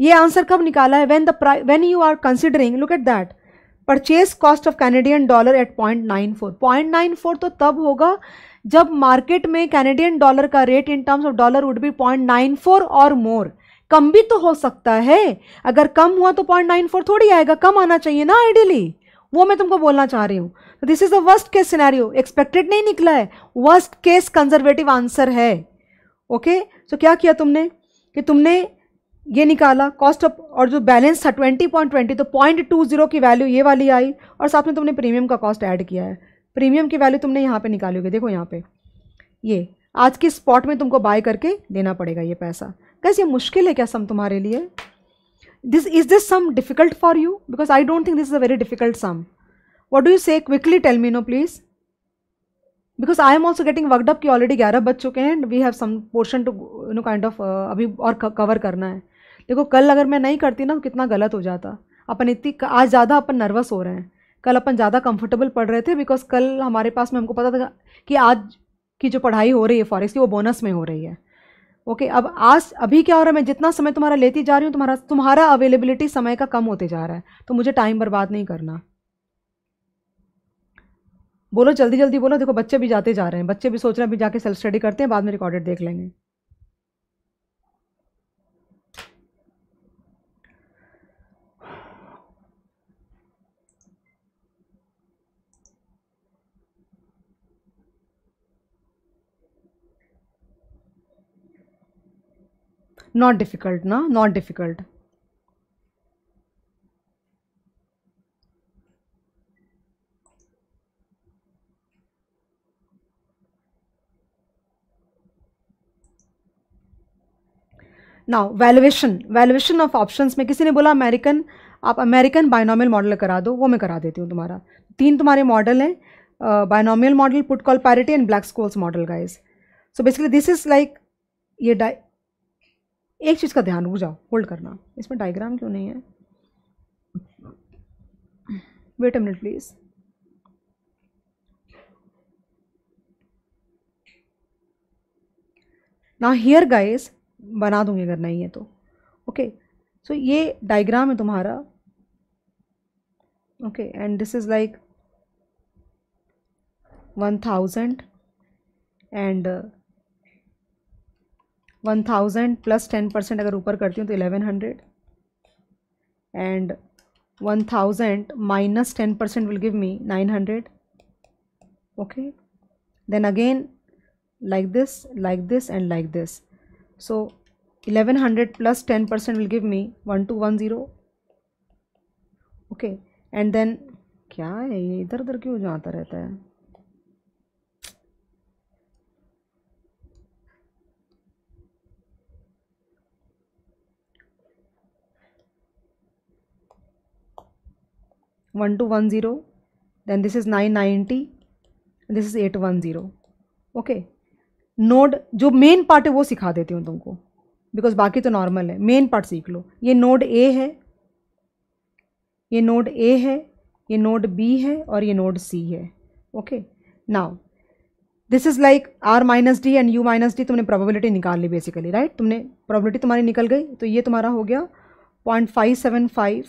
ये आंसर कब निकाला है when the when you are considering look at that purchase cost of Canadian dollar at point nine four point nine four तो तब होगा जब मार्केट में कैनेडियन डॉलर का rate in terms of dollar would be point nine four और more कम भी तो हो सकता है अगर कम हुआ तो पॉइंट नाइन फोर थोड़ी आएगा कम आना चाहिए ना आइडियली वो मैं तुमको बोलना चाह रही हूँ तो this is the worst case scenario expected नहीं निकला है वर्स्ट केस कंजर्वेटिव आंसर है ओके okay? सो so, क्या किया तुमने कि तुमने ये निकाला कॉस्ट ऑफ और जो बैलेंस था ट्वेंटी पॉइंट ट्वेंटी तो पॉइंट टू जीरो की वैल्यू ये वाली आई और साथ में तुमने प्रीमियम का कॉस्ट ऐड किया है प्रीमियम की वैल्यू तुमने यहाँ पे निकाली होगी देखो यहाँ पे ये आज के स्पॉट में तुमको बाय करके देना पड़ेगा ये पैसा कैसे ये मुश्किल है क्या सम तुम्हारे लिए this is this sum difficult for you because i don't think this is a very difficult sum what do you say quickly tell me no please because I am also getting worked up कि already ग्यारह बज चुके हैं we have some portion to you know kind of अभी और cover करना है देखो कल अगर मैं नहीं करती ना तो कितना गलत हो जाता अपन इतनी आज ज़्यादा अपन नर्वस हो रहे हैं कल अपन ज़्यादा कंफर्टेबल पढ़ रहे थे बिकॉज कल हमारे पास में हमको पता था कि आज की जो पढ़ाई हो रही है फॉरेक्स की वो बोनस में हो रही है ओके अब आज अभी क्या हो रहा है मैं जितना समय तुम्हारा लेती जा रही हूँ तुम्हारा तुम्हारा अवेलेबिलिटी समय का कम होते जा रहा है तो मुझे टाइम बर्बाद नहीं करना बोलो जल्दी जल्दी बोलो देखो बच्चे भी जाते जा रहे हैं बच्चे भी सोच रहे हैं अभी जाके सेल्फ स्टडी करते हैं बाद में रिकॉर्डेड देख लेंगे नॉट डिफिकल्ट ना not difficult now valuation valuation of options में किसी ने बोला अमेरिकन आप अमेरिकन बायनॉमियल मॉडल करा दो वो मैं करा देती हूँ तुम्हारा तीन तुम्हारे मॉडल हैं binomial model put call call parity and Black Scholes model guys so basically this is like ये एक चीज़ का ध्यान रुक जाओ होल्ड करना इसमें डायग्राम क्यों नहीं है वेट अ मिनट प्लीज़ ना हियर गाइस बना दूंगी अगर नहीं है तो ओके okay. सो so, ये डायग्राम है तुम्हारा okay and this is like one thousand and one thousand plus ten percent अगर ऊपर करती हूँ तो eleven hundred and one thousand minus ten percent will give me nine hundred okay then again like this like this and like this so eleven hundred plus ten percent will give me one two one zero okay and then क्या है ये इधर उधर क्यों जाता रहता है one two one zero this is nine ninety this is eight one zero okay node जो मेन पार्ट है वो सिखा देती हूँ तुमको बिकॉज बाकी तो नॉर्मल है मेन पार्ट सीख लो ये नोड ए है ये नोड ए है ये नोड बी है और ये नोड सी है okay now this is like R minus D and U minus D तुमने प्रोबेबिलिटी निकाल ली बेसिकली राइट तुमने प्रोबेबिलिटी तुम्हारी निकल गई तो ये तुम्हारा हो गया point five seven five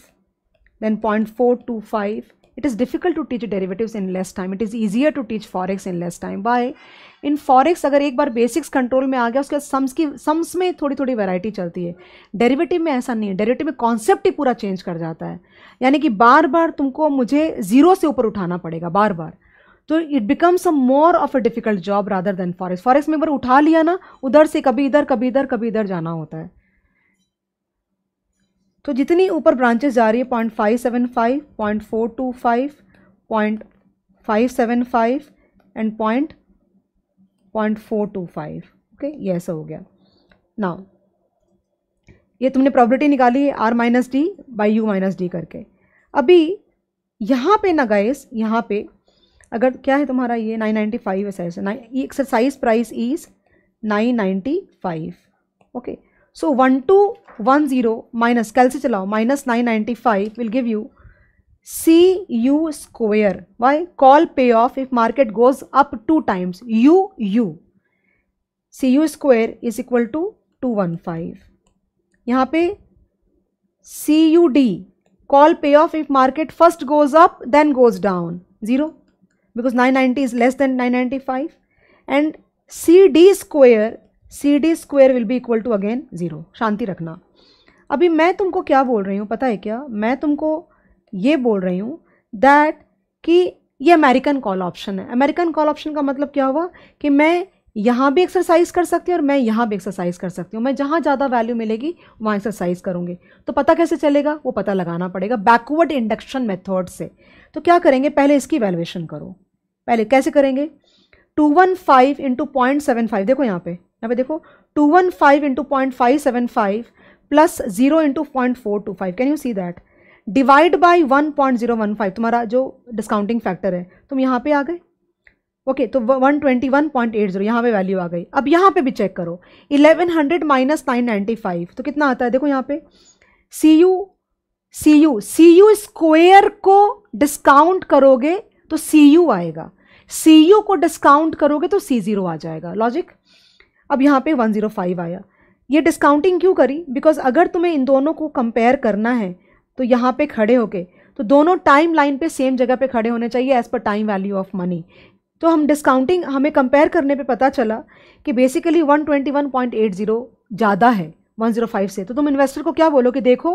then 0.425 it is difficult to teach derivatives in less time it is easier to teach forex in less time why in forex अगर एक बार बेसिक्स कंट्रोल में आ गया उसके बाद सम्स की सम्स में थोड़ी थोड़ी वैरायटी चलती है डेरिवेटिव में ऐसा नहीं है डेरिवेटिव में कॉन्सेप्ट ही पूरा चेंज कर जाता है यानी कि बार बार तुमको मुझे ज़ीरो से ऊपर उठाना पड़ेगा बार बार तो it becomes a more of a difficult job rather than forex forex में एक बार उठा लिया ना उधर से कभी इधर कभी इधर कभी इधर जाना होता है तो जितनी ऊपर ब्रांचेज जा रही है point five seven five point four two five point five seven five and point point four two five okay ये ऐसा हो गया नाउ ये तुमने प्रॉबर्टी निकाली है R minus D by U minus D करके अभी यहाँ पे ना गाइस यहाँ पे अगर क्या है तुम्हारा ये nine ninety five exercise price is nine ninety five okay So 1210 minus calcichalao minus 995 will give you CU square. Why? Call payoff if market goes up two times. U, U. CU square is equal to 215. यहाँ CU CUD call payoff if market first goes up then goes down 0 because 990 is less than 995 and CD square C D square will be equal to again zero शांति रखना अभी मैं तुमको क्या बोल रही हूँ पता है क्या मैं तुमको ये बोल रही हूँ दैट कि ये अमेरिकन कॉल ऑप्शन है अमेरिकन कॉल ऑप्शन का मतलब क्या हुआ कि मैं यहाँ भी एक्सरसाइज कर सकती हूँ और मैं यहाँ भी एक्सरसाइज कर सकती हूँ मैं जहाँ ज़्यादा वैल्यू मिलेगी वहाँ एक्सरसाइज करूँगी तो पता कैसे चलेगा वो पता लगाना पड़ेगा बैकवर्ड इंडक्शन मेथड से तो क्या करेंगे पहले इसकी वैल्यूएशन करो पहले कैसे करेंगे two one five into point seven five देखो यहाँ पे यहाँ पे देखो two one five into point five seven five plus zero into point four two five can you see that divide by one point zero one five तुम्हारा जो discounting factor है तुम यहाँ पे आ गए ओके okay, तो one twenty one point eight zero यहाँ पर वैल्यू आ गई अब यहाँ पे भी चेक करो eleven hundred minus nine ninety five तो कितना आता है देखो यहाँ पे C U C U C U square को डिस्काउंट करोगे तो सी यू आएगा सी यू को डिस्काउंट करोगे तो सी ज़ीरो आ जाएगा लॉजिक अब यहाँ पे 105 आया ये डिस्काउंटिंग क्यों करी बिकॉज अगर तुम्हें इन दोनों को कंपेयर करना है तो यहाँ पे खड़े होके तो दोनों टाइम लाइन पर सेम जगह पे खड़े होने चाहिए as per time value of money तो हम डिस्काउंटिंग हमें कंपेयर करने पे पता चला कि बेसिकली 121.80 ज़्यादा है 105 से तो तुम इन्वेस्टर को क्या बोलो कि देखो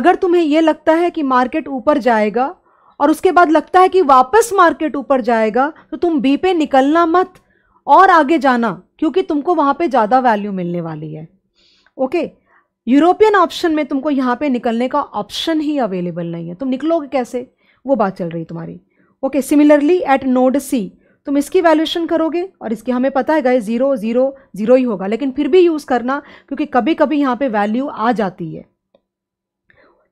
अगर तुम्हें ये लगता है कि मार्केट ऊपर जाएगा और उसके बाद लगता है कि वापस मार्केट ऊपर जाएगा तो तुम बी पे निकलना मत और आगे जाना क्योंकि तुमको वहाँ पे ज़्यादा वैल्यू मिलने वाली है ओके यूरोपियन ऑप्शन में तुमको यहाँ पे निकलने का ऑप्शन ही अवेलेबल नहीं है तुम निकलोगे कैसे वो बात चल रही तुम्हारी okay similarly at node C तुम इसकी वैल्यूएशन करोगे और इसकी हमें पता है गए ज़ीरो ज़ीरो ज़ीरो ही होगा लेकिन फिर भी यूज़ करना क्योंकि कभी कभी यहाँ पे वैल्यू आ जाती है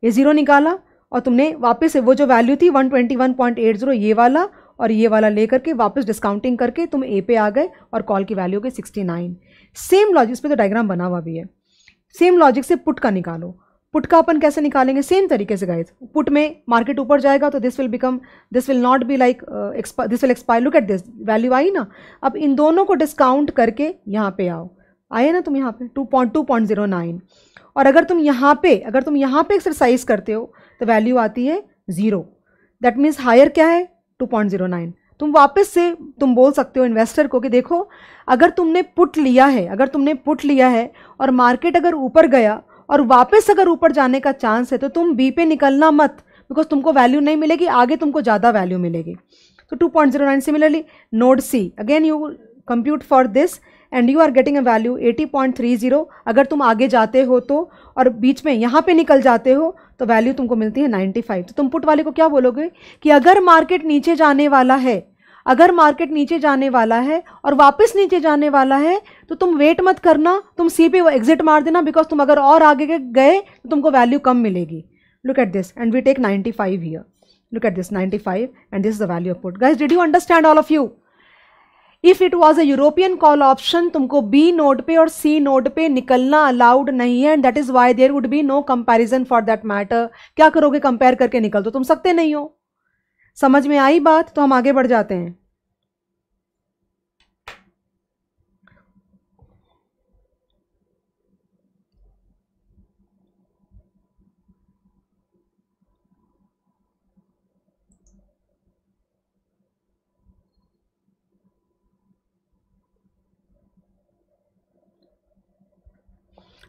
ये ज़ीरो निकाला और तुमने वापस से वो जो वैल्यू थी 121.80 ये वाला और ये वाला लेकर के वापस डिस्काउंटिंग करके तुम ए पे आ गए और कॉल की वैल्यू हो गई सिक्सटी नाइन सेम लॉजिक पर तो डायग्राम बना हुआ भी है सेम लॉजिक से पुट का निकालो पुट का अपन कैसे निकालेंगे सेम तरीके से गाइस पुट में मार्केट ऊपर जाएगा तो this will become this will not be like this will expire look at this value I ना अब इन दोनों को डिस्काउंट करके यहाँ पे आओ आए ना तुम यहाँ पे two point two point zero nine और अगर तुम यहाँ पे अगर तुम यहाँ पे एक्सरसाइज करते हो तो वैल्यू आती है ज़ीरो दैट मीन्स हायर क्या है 2.09 तुम वापस से तुम बोल सकते हो इन्वेस्टर को कि देखो अगर तुमने पुट लिया है अगर तुमने पुट लिया है और मार्केट अगर ऊपर गया और वापस अगर ऊपर जाने का चांस है तो तुम बी पे निकलना मत बिकॉज तुमको वैल्यू नहीं मिलेगी आगे तुमको ज़्यादा वैल्यू मिलेगी तो 2.09 similarly node C again you compute for this and you are getting a value 80.30 अगर तुम आगे जाते हो तो और बीच में यहाँ पे निकल जाते हो तो वैल्यू तुमको मिलती है 95 तो तुम पुट वाले को क्या बोलोगे कि अगर मार्केट नीचे जाने वाला है अगर मार्केट नीचे जाने वाला है और वापस नीचे जाने वाला है तो तुम वेट मत करना तुम सी पे एग्जिट मार देना बिकॉज तुम अगर और आगे गए तो तुमको वैल्यू कम मिलेगी look at this and we take 95 five here look at this 95 and this is the value of put guys did you understand all of you if it was a European call option तुमको B node पे और C node पे निकलना allowed नहीं है and that is why there would be no comparison for that matter क्या करोगे compare करके निकल तो तुम सकते नहीं हो समझ में आई बात तो हम आगे बढ़ जाते हैं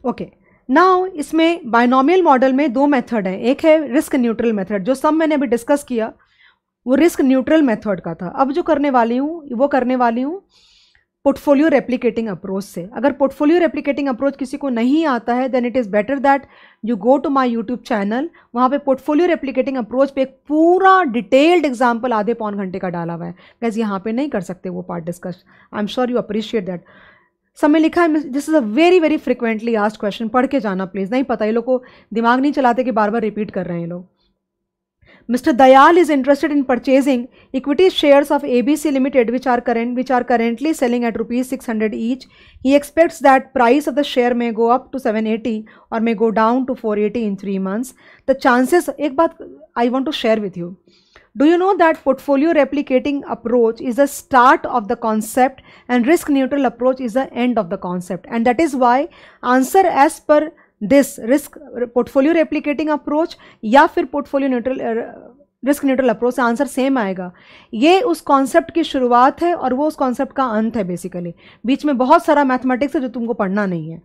ओके नाउ इसमें बाइनॉमियल मॉडल में दो मेथड है एक है रिस्क न्यूट्रल मेथड जो सब मैंने अभी डिस्कस किया वो रिस्क न्यूट्रल मेथड का था अब जो करने वाली हूँ वो करने वाली हूँ पोर्टफोलियो रेप्लिकेटिंग अप्रोच से अगर पोर्टफोलियो रेप्लिकेटिंग अप्रोच किसी को नहीं आता है then it is better that you go to my YouTube channel वहाँ पे पोर्टफोलियो रेप्लिकेटिंग अप्रोच पे एक पूरा डिटेल्ड एग्जाम्पल आधे पौन घंटे का डाला हुआ है गैस यहाँ पे नहीं कर सकते वो part discuss I am sure you appreciate that सब में लिखा है this is a very very frequently asked question पढ़ के जाना प्लीज नहीं पता ये लोग को दिमाग नहीं चलाते कि बार बार रिपीट कर रहे हैं ये लोग Mister Dayal is interested in purchasing equity shares of A B C limited which are current which are currently selling at rupees six hundred each he expects that price of the share may go up to seven eighty और may go down to four eighty in three months the chances एक बात I want to share with you Do you know that portfolio replicating approach is the start of the concept and risk neutral approach is the end of the concept and that is why answer as per this risk portfolio replicating approach या फिर portfolio neutral risk neutral approach से answer same आएगा ये उस concept की शुरुआत है और वो उस कॉन्सेप्ट का अंत है बेसिकली बीच में बहुत सारा मैथमेटिक्स है जो तुमको पढ़ना नहीं है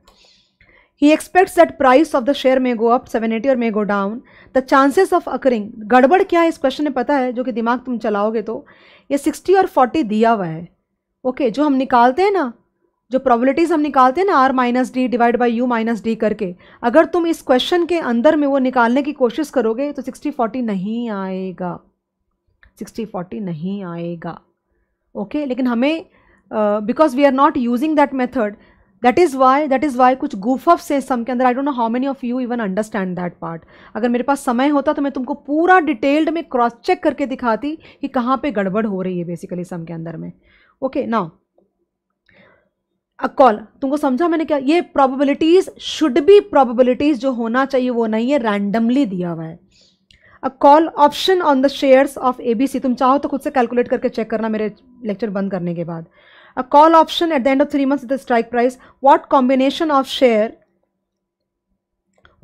he expects that price of the share may go up seven eighty और may go down the chances of occurring गड़बड़ क्या है इस क्वेश्चन में पता है जो कि दिमाग तुम चलाओगे तो ये सिक्सटी और फोर्टी दिया हुआ है ओके okay, जो हम निकालते हैं ना जो प्रॉबिलिटीज़ हम निकालते हैं ना R minus D divide by U minus D करके अगर तुम इस क्वेश्चन के अंदर में वो निकालने की कोशिश करोगे तो सिक्सटी फोर्टी नहीं आएगा सिक्सटी फोर्टी नहीं आएगा ओके okay? लेकिन हमें because we are not using that method that is why that is why कुछ गुफअप्स से सम के अंदर I don't know how many of you even understand that part अगर मेरे पास समय होता तो मैं तुमको पूरा डिटेल्ड में क्रॉस चेक करके दिखाती कि कहाँ पे गड़बड़ हो रही है बेसिकली सम के अंदर में ओके ना अ कॉल तुमको समझा मैंने क्या ये प्रॉबिलिटीज़ शुड बी प्रॉबिलिटीज़ जो होना चाहिए वो नहीं है रैंडमली दिया हुआ है a call option on the shares of ABC तुम चाहो तो खुद से कैलकुलेट करके चेक करना मेरे लेक्चर बंद करने के बाद a call option at the end of 3 months at the strike price what combination of share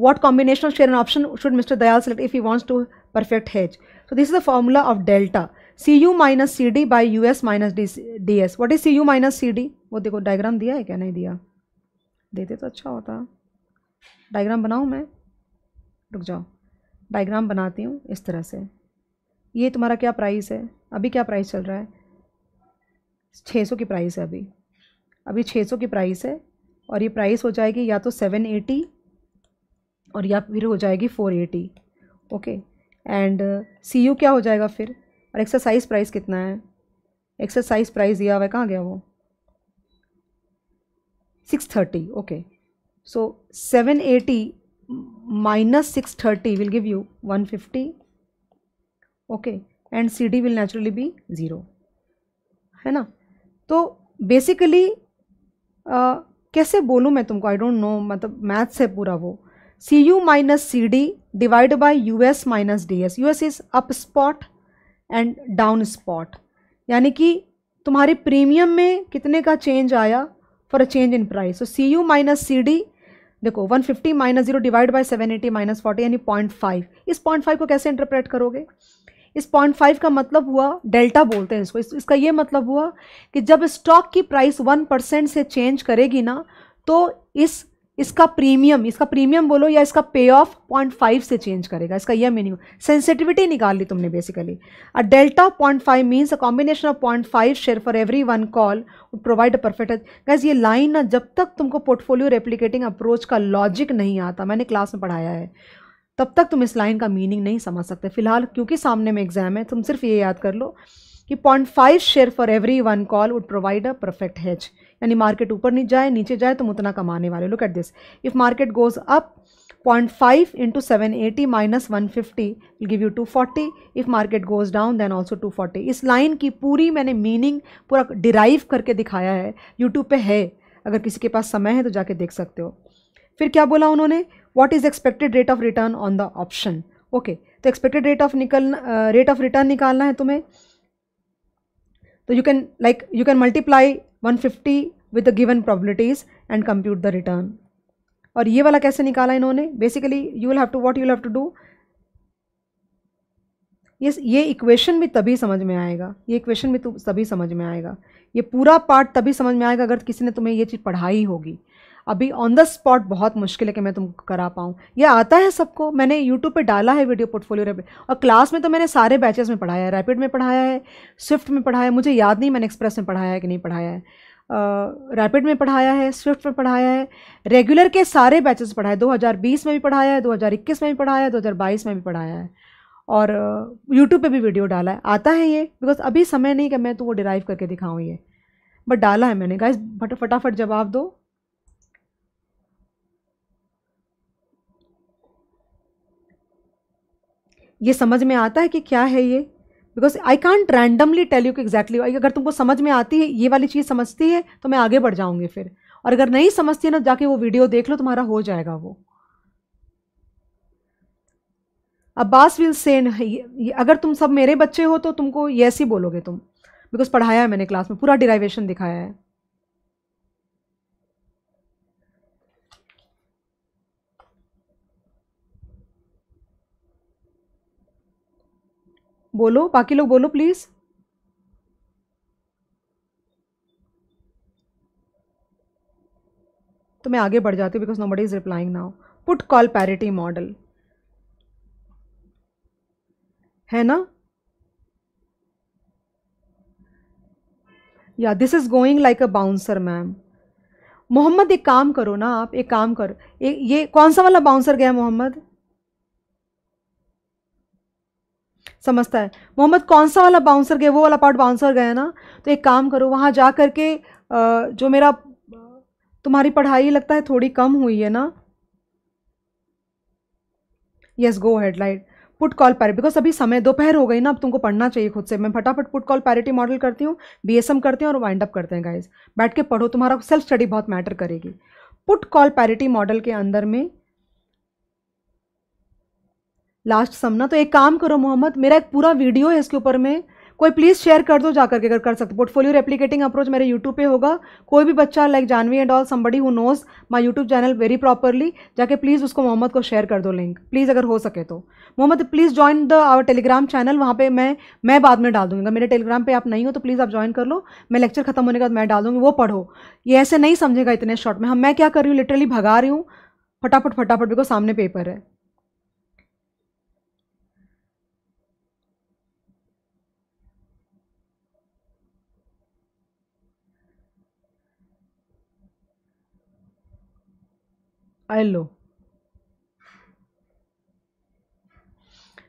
what combination of share and option should mr dayal select if he wants to perfect hedge so this is the formula of delta cu minus cd by us minus ds what is cu minus cd wo dekho diagram diya hai kya nahi diya dete to acha hota diagram banau main ruk jao diagram बनाती हूँ इस तरह से ये तुम्हारा क्या price है अभी क्या प्राइस चल रहा है छः सौ की प्राइस है अभी अभी छः सौ की प्राइस है और ये प्राइस हो जाएगी या तो सेवन एटी और या फिर हो जाएगी four eighty okay and C U क्या हो जाएगा फिर और एक्सरसाइज प्राइस कितना है एक्सरसाइज प्राइस दिया हुआ है कहाँ गया वो six thirty okay so seven eighty minus six thirty will give you one fifty okay and C D will naturally be zero है ना तो बेसिकली कैसे बोलूँ मैं तुमको आई डोंट नो मतलब मैथ्स है पूरा वो C U minus C D divide by U S minus D S U S is up spot and down spot यानी कि तुम्हारे प्रीमियम में कितने का चेंज आया for a change in price so C U minus C D देखो 150 fifty minus zero divide by seven eighty minus forty यानी point five इस पॉइंट फाइव को कैसे इंटरप्रेट करोगे इस पॉइंट फाइव का मतलब हुआ डेल्टा बोलते हैं इसको इस, इसका ये मतलब हुआ कि जब स्टॉक की प्राइस वन परसेंट से चेंज करेगी ना तो इस इसका प्रीमियम इसका प्रीमियम बोलो या इसका पे ऑफ पॉइंट फाइव से चेंज करेगा इसका यह मीनिंग सेंसिटिविटी निकाल ली तुमने basically a delta point five means a combination of point five share for every one call would provide a perfect guess ये लाइन ना जब तक तुमको पोर्टफोलियो रेप्लीकेटिंग अप्रोच का लॉजिक नहीं आता मैंने क्लास में पढ़ाया है तब तक तुम इस लाइन का मीनिंग नहीं समझ सकते फिलहाल क्योंकि सामने में एग्जाम है तुम सिर्फ ये याद कर लो कि point five share for every one call would provide a perfect hedge यानी मार्केट ऊपर नहीं जाए नीचे जाए तुम उतना कमाने वाले look at this if market goes up point five into seven eighty minus one fifty will give you two forty if market goes down then also two forty इस लाइन की पूरी मैंने मीनिंग पूरा डिराइव करके दिखाया है YouTube पे है अगर किसी के पास समय है तो जाके देख सकते हो फिर क्या बोला उन्होंने what is expected rate of return on the option okay तो एक्सपेक्टेड रेट ऑफ निकलना रेट ऑफ रिटर्न निकालना है तुम्हें तो you can like you can multiply one fifty with the given probabilities and compute the return और ये वाला कैसे निकाला इन्होंने basically you will have to what you have to do ये ये इक्वेशन भी तभी समझ में आएगा ये इक्वेशन भी तभी समझ में आएगा ये पूरा पार्ट तभी समझ में आएगा अगर किसी ने तुम्हें ये चीज़ पढ़ाई होगी अभी ऑन द स्पॉट बहुत मुश्किल है कि मैं तुमको करा पाऊँ ये आता है सबको मैंने यूट्यूब पे डाला है वीडियो पोर्टफोलियो रेपिड और क्लास में तो मैंने सारे बैचेस में पढ़ाया है रैपिड में पढ़ाया है स्विफ्ट में पढ़ाया है मुझे याद नहीं मैंने एक्सप्रेस में पढ़ाया है कि नहीं पढ़ाया है रैपिड में पढ़ाया है स्विफ्ट में पढ़ाया है रेगुलर के सारे बैचेस पढ़ाए 2020 में भी पढ़ाया है 2021 में भी पढ़ाया है 2022 में भी पढ़ाया है और यूट्यूब पे भी वीडियो डाला है आता है ये बिकॉज अभी समय नहीं कि मैं तो वो डिराइव करके दिखाऊँ ये बट डाला है मैंने गाइज फटाफट जवाब दो ये समझ में आता है कि क्या है ये because I can't randomly tell you कि एग्जैक्टली अगर तुमको समझ में आती है ये वाली चीज़ समझती है तो मैं आगे बढ़ जाऊँगी फिर और अगर नहीं समझती है ना जाके वो वीडियो देख लो तुम्हारा हो जाएगा वो अब्बास विल सेन अगर तुम सब मेरे बच्चे हो तो तुमको ये ही बोलोगे तुम बिकॉज पढ़ाया है मैंने क्लास में पूरा डिराइवेशन दिखाया है बोलो बाकी लोग बोलो प्लीज़ तो मैं आगे बढ़ जाती हूँ because nobody is replying now put call parity model है ना या this is going like a bouncer ma'am Mohammed एक काम करो ना आप एक काम करो ये कौन सा वाला बाउंसर गया मोहम्मद समझता है मोहम्मद कौन सा वाला बाउंसर गया वो वाला पार्ट बाउंसर गया ना तो एक काम करो वहाँ जा कर के जो मेरा तुम्हारी पढ़ाई लगता है थोड़ी कम हुई है ना yes go headlight put call parity because अभी समय दोपहर हो गई ना अब तुमको पढ़ना चाहिए खुद से मैं फटाफट पुट कॉल पैरिटी मॉडल करती हूँ बी करते हैं और वाइंड अप करते हैं गाइज बैठ के पढ़ो तुम्हारा सेल्फ स्टडी बहुत मैटर करेगी पुट कॉल पैरिटी मॉडल के अंदर में लास्ट सम ना तो एक काम करो मोहम्मद मेरा एक पूरा वीडियो है इसके ऊपर में कोई प्लीज़ शेयर कर दो जाकर के अगर कर सकते पोर्टफोलियो रेप्लीकेटिंग अप्रोच मेरे यूट्यूब पे होगा कोई भी बच्चा like Janhvi and all somebody who knows my YouTube channel very properly जाके प्लीज़ उसको मोहम्मद को शेयर कर दो लिंक प्लीज़ अगर हो सके तो Mohammed please join the our Telegram channel वहाँ पर मैं मैं बाद में डाल दूँगा मेरे टेलीग्राम पर आप नहीं हो तो प्लीज़ आप ज्वाइन कर लो मैं लेक्चर खत्म होने के बाद मैं डाल दूँगी वो पढ़ो ये ऐसे नहीं समझेगा इतने शॉर्ट में हम मैं क्या कर रही हूँ लिटरली भगा रही हूँ फटाफट फटाफट बिकॉज सामने पेपर है लो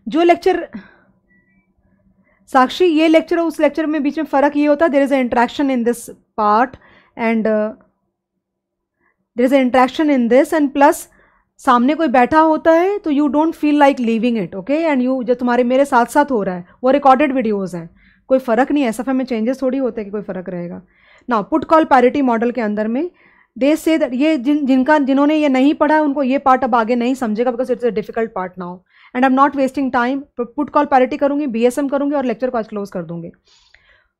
जो लेक्चर साक्षी ये लेक्चर और उस लेक्चर में बीच में फ़र्क ये होता है there is a interaction in this part and there is a interaction in this and plus सामने कोई बैठा होता है तो you don't feel like leaving it okay and you जो तुम्हारे मेरे साथ साथ हो रहा है वो रिकॉर्डेड वीडियोज़ हैं कोई फ़र्क नहीं है एस में चेंजेस थोड़ी होते हैं कि कोई फ़र्क रहेगा ना पुट कॉल पैरिटी मॉडल के अंदर में दे से ये जिन जिनका जिन्होंने ये नहीं पढ़ा उनको ये पार्ट अब आगे नहीं समझेगा because it's a difficult part now and I am not wasting time put call parity करूँगी बी एस एम करूँगी और लेक्चर को आज क्लोज कर दूँगी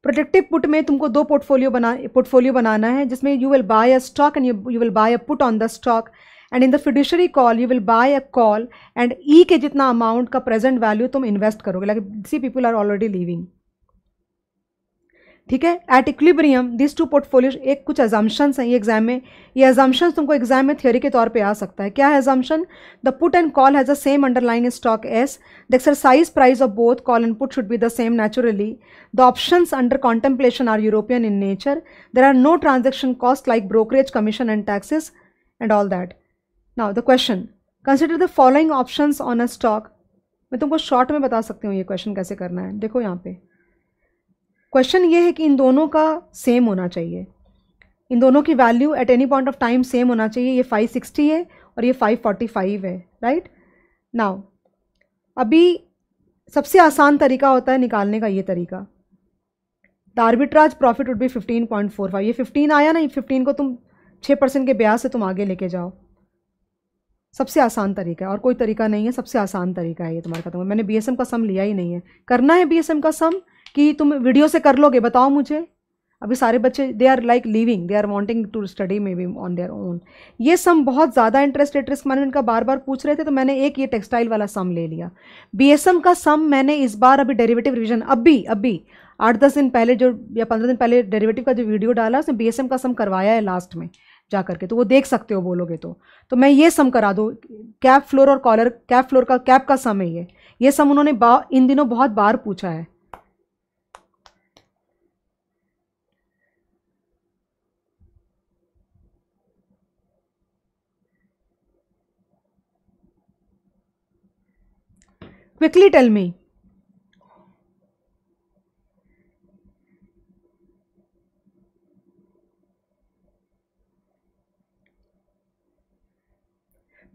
प्रोडक्टिव पुट में तुमको दो पोर्टफोलियो बना पोर्टफोलियो बनाना है जिसमें you will buy a stock and you will buy a put on the stock and in the fiduciary call you will buy a call and ई के जितना अमाउंट का प्रेजेंट वैल्यू तुम इन्वेस्ट करोगे like C people are already living ठीक है at equilibrium this two portfolio एक कुछ एजम्पन्स हैं ये एग्जाम में ये एजाम्पन्स तुमको एग्जाम में थियोरी के तौर पे आ सकता है क्या है example the put and call has a same underline stock as the exercise price of both call and put should be the same naturally the option under contemplation are European in nature there are no transaction cost like brokerage commission and taxes and all that now the question consider the following option on a stock मैं तुमको short में बता सकती हूँ ये question कैसे करना है देखो यहाँ पे क्वेश्चन ये है कि इन दोनों का सेम होना चाहिए इन दोनों की value at any point of time same होना चाहिए ये 560 है और ये 545 है राइट नाउ अभी सबसे आसान तरीका होता है निकालने का ये तरीका the arbitrage profit would be 15.45 ये 15 आया ना ये 15 को तुम 6 परसेंट के ब्याज से तुम आगे लेके जाओ सबसे आसान तरीका है और कोई तरीका नहीं है सबसे आसान तरीका है ये तुम्हारे खत्म मैंने बी का सम लिया ही नहीं है करना है बी का सम कि तुम वीडियो से कर लोगे बताओ मुझे अभी सारे बच्चे they are like living they are wanting to study maybe on their own ये सम बहुत ज़्यादा इंटरेस्टेड रिस्क मैनेजमेंट का बार बार पूछ रहे थे तो मैंने एक ये टेक्सटाइल वाला सम ले लिया एम का सम मैंने इस बार अभी डेरिवेटिव रिविजन अभी अभी आठ दस दिन पहले जो या पंद्रह दिन पहले डेरिवेटिव का जो वीडियो डाला उसने बी का सम करवाया है लास्ट में जा करके तो वो देख सकते हो बोलोगे तो तो मैं ये सम करा दूँ कैप फ्लोर और कॉलर कैप फ्लोर का कैप का सम है ये ये सम उन्होंने इन दिनों बहुत बार पूछा है क्विकली टेल मी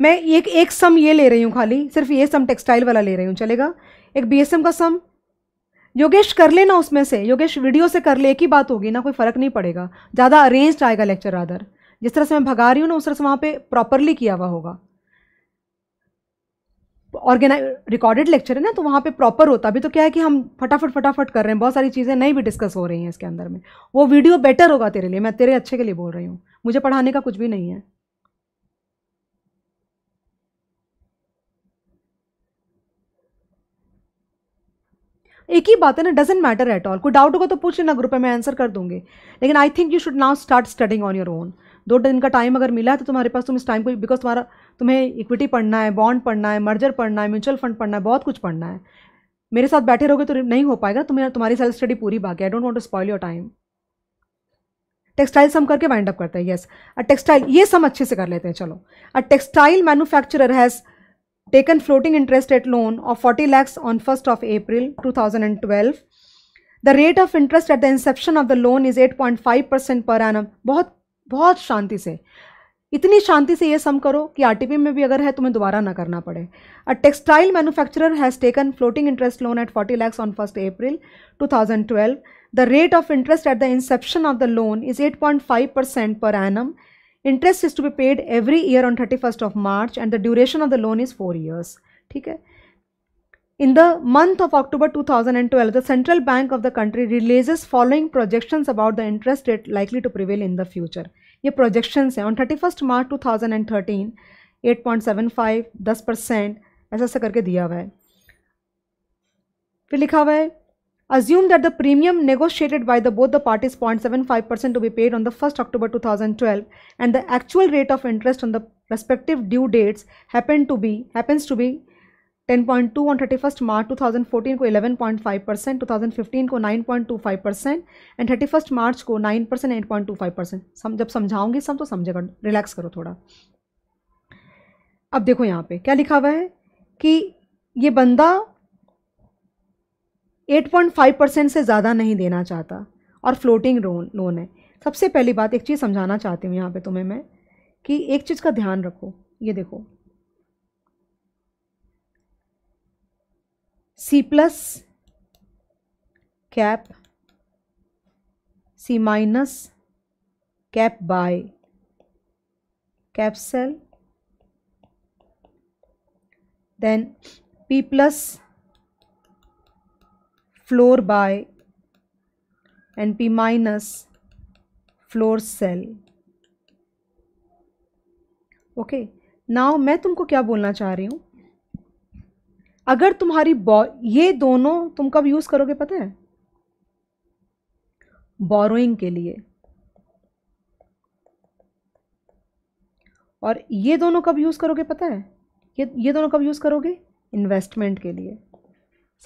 मैं एक एक सम ये ले रही हूं खाली सिर्फ ये सम टेक्सटाइल वाला ले रही हूं चलेगा एक बीएसएम का सम योगेश कर लेना उसमें से योगेश वीडियो से कर ले एक ही बात होगी ना कोई फ़र्क नहीं पड़ेगा ज़्यादा अरेंज्ड आएगा लेक्चर आदर जिस तरह से मैं भगा रही हूँ ना उस तरह से वहां पे प्रॉपरली किया हुआ होगा ऑर्गेनाइज रिकॉर्डेड लेक्चर है ना तो वहाँ पे प्रॉपर होता अभी तो क्या है कि हम फटाफट फटाफट कर रहे हैं बहुत सारी चीज़ें नहीं भी डिस्कस हो रही हैं इसके अंदर में वो वीडियो बेटर होगा तेरे लिए मैं तेरे अच्छे के लिए बोल रही हूँ मुझे पढ़ाने का कुछ भी नहीं है एक ही बात है ना डजेंट मैटर एट ऑल कोई डाउट होगा तो पूछ लेना ग्रुप में मैं आंसर कर दूंगी लेकिन I think you should now start studying on your own दो दिन का टाइम अगर मिला है तो तुम्हारे पास तुम इस टाइम को बिकॉज तुम्हारा तुम्हें इक्विटी पढ़ना है बॉन्ड पढ़ना है मर्जर पढ़ना है म्यूचुअल फंड पढ़ना है बहुत कुछ पढ़ना है मेरे साथ बैठे रहोगे तो नहीं हो पाएगा तुम्हें तुम्हारी सेल्फ स्टडी पूरी बाकी I don't want to spoil your time textile हम करके वाइंड अप करते हैं येस अ टेक्सटाइल ये सब अच्छे से कर लेते हैं चलो a textile manufacturer has forty lakhs on first of April two thousand and twelve the rate of interest at the inception of the loan is eight point five percent per annum. बहुत बहुत शांति से इतनी शांति से ये सम करो कि आरटीपी में भी अगर है तुम्हें दोबारा ना करना पड़े a textile manufacturer has taken floating interest loan at 40 lakhs on first April 2012 the rate of interest at the inception of the loan is 8.5 percent per annum interest is to be paid every year on thirty first of March and the duration of the loan is four years ठीक है in the month of October two thousand and twelve the central bank of the country releases following projection about the interest rate likely to prevail in the future ये projections हैं on thirty first March two thousand and thirteen at point seven five दस percent ऐसा ऐसा करके दिया हुआ है फिर लिखा हुआ है assume that the premium negotiated by the both the parties point seven five percent to be paid on the first October two thousand twelve and the actual rate of interest on the respective due dates happen to be happens to be 10.2 on thirty first March 2014 को 11.5 percent two को 9.25 percent and thirty first March को 9 percent eight point two five percent सम जब समझाऊंगी सब तो समझेगा relax करो थोड़ा अब देखो यहाँ पे क्या लिखा हुआ है कि ये बंदा 8.5 परसेंट से ज़्यादा नहीं देना चाहता और फ्लोटिंग लोन लोन है सबसे पहली बात एक चीज़ समझाना चाहती हूँ यहाँ पे तुम्हें मैं कि एक चीज़ का ध्यान रखो ये देखो C plus cap C minus cap buy cap sell then P plus floor buy and P minus floor sell okay now मैं तुमको क्या बोलना चाह रही हूँ अगर तुम्हारी ये दोनों तुम कब यूज करोगे पता है बोरोइंग के लिए और ये दोनों कब यूज करोगे पता है ये ये दोनों कब यूज करोगे इन्वेस्टमेंट के लिए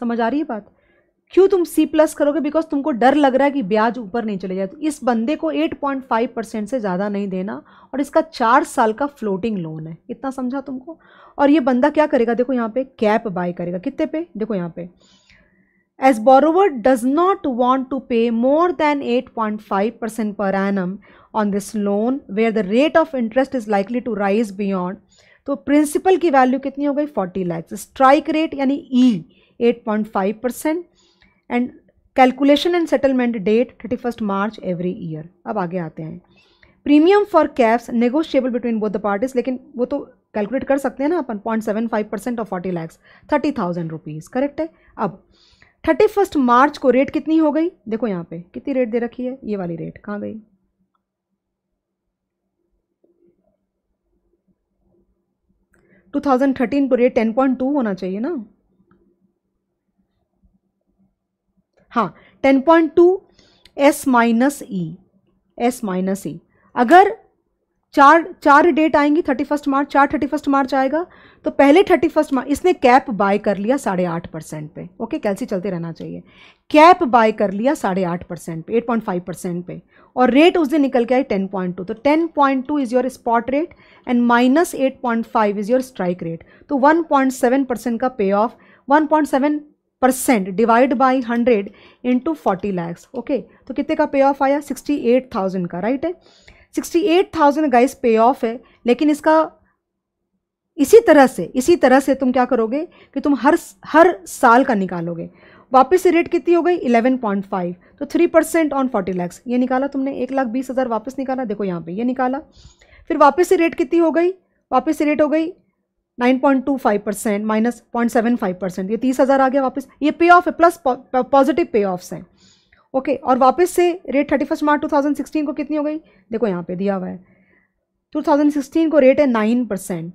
समझ आ रही है बात क्यों तुम सी प्लस करोगे बिकॉज तुमको डर लग रहा है कि ब्याज ऊपर नहीं चले जाए तो इस बंदे को 8.5 परसेंट से ज़्यादा नहीं देना और इसका चार साल का फ्लोटिंग लोन है इतना समझा तुमको और ये बंदा क्या करेगा देखो यहाँ पे कैप बाय करेगा कितने पे देखो यहाँ पे as borrower does not want to pay more than 8.5 percent per annum on this loan where the rate of interest is likely to rise beyond तो प्रिंसिपल की वैल्यू कितनी हो गई 40 लैक्स स्ट्राइक रेट यानी ई 8.5 percent and calculation and settlement date thirty first March every year अब आगे आते हैं premium for caps negotiable between both the parties लेकिन वो तो कैलकुलेट कर सकते हैं ना अपन point seven five percent of forty lakhs thirty thousand rupees correct है अब थर्टी फर्स्ट मार्च को रेट कितनी हो गई देखो यहाँ पे कितनी रेट दे रखी है ये वाली रेट कहाँ गई टू थाउजेंड थर्टीन को रेट टेन पॉइंट टू होना चाहिए ना हाँ ten point two S minus E S minus E अगर चार चार डेट आएंगी थर्टी फर्स्ट मार्च चार थर्टी फर्स्ट मार्च आएगा तो पहले थर्टी फर्स्ट मार्च इसने कैप बाय कर लिया साढ़े आठ परसेंट पे ओके कैलसी चलते रहना चाहिए कैप बाय कर लिया साढ़े आठ परसेंट पे एट पॉइंट फाइव परसेंट पे और रेट उस दिन निकल के आई टेन पॉइंट टू तो ten point two is your spot rate and minus eight point five is your strike rate तो वन पॉइंट सेवन परसेंट का pay off one point seven percent divide by hundred into forty lakhs okay तो कितने का pay off आया sixty eight thousand का right है sixty eight thousand guys pay off है लेकिन इसका इसी तरह से इसी तरह से तुम क्या करोगे कि तुम हर हर साल का निकालोगे वापस रेट कितनी हो गई इलेवन पॉइंट फाइव तो three percent on forty lakhs ये निकाला तुमने एक लाख बीस हज़ार वापस निकाला देखो यहाँ पे ये निकाला फिर वापस से रेट कितनी हो गई वापस से रेट हो गई nine point two five percent minus point seven five percent ये तीस हज़ार आ गया वापस ये पे ऑफ है प्लस पॉजिटिव पे ऑफ्स हैं ओके और वापस से rate thirty first March two thousand sixteen को कितनी हो गई देखो यहाँ पे दिया हुआ है टू थाउजेंड सिक्सटीन को रेट है nine percent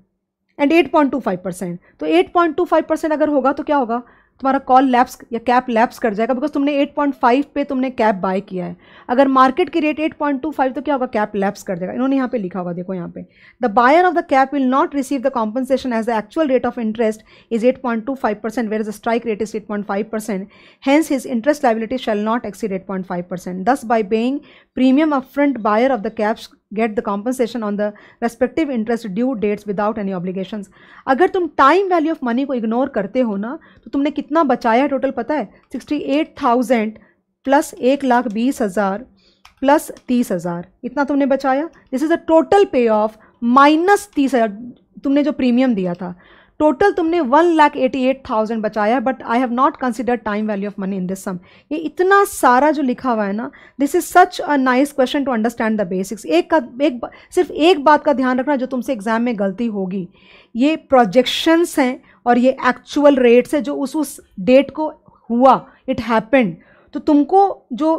and eight point two five percent तो eight point two five percent अगर होगा तो क्या होगा तुम्हारा कॉल लैप्स या कैप लैप्स कर जाएगा बिकॉज तुमने 8.5 पे तुमने कैप बाय किया है अगर मार्केट की रेट 8.25 तो क्या होगा कैप लैप्स कर जाएगा इन्होंने यहाँ पे लिखा हुआ देखो यहाँ पे the buyer of the cap will not receive the compensation as the actual rate of interest is 8.25 percent where is the strike rate is eight point five percent hence his interest liability shall not exceed eight point five percent thus by being premium upfront buyer of the caps get the compensation on the respective interest due dates without any obligations अगर तुम time value of money को ignore करते हो ना तो तुमने कितना बचाया है टोटल पता है सिक्सटी एट थाउजेंड प्लस एक लाख बीस हज़ार प्लस तीस हज़ार इतना तुमने बचाया this is a total pay off minus तीस हज़ार तुमने जो प्रीमियम दिया था टोटल तुमने one lakh eighty eight thousand बचाया but I have not consider time value of money in this sum ये इतना सारा जो लिखा हुआ है ना this is such a nice question to understand the basics एक का एक सिर्फ एक बात का ध्यान रखना जो तुमसे एग्जाम में गलती होगी ये प्रोजेक्शंस हैं और ये एक्चुअल रेट्स है जो उस उस डेट को हुआ इट हैपेंड तो तुमको जो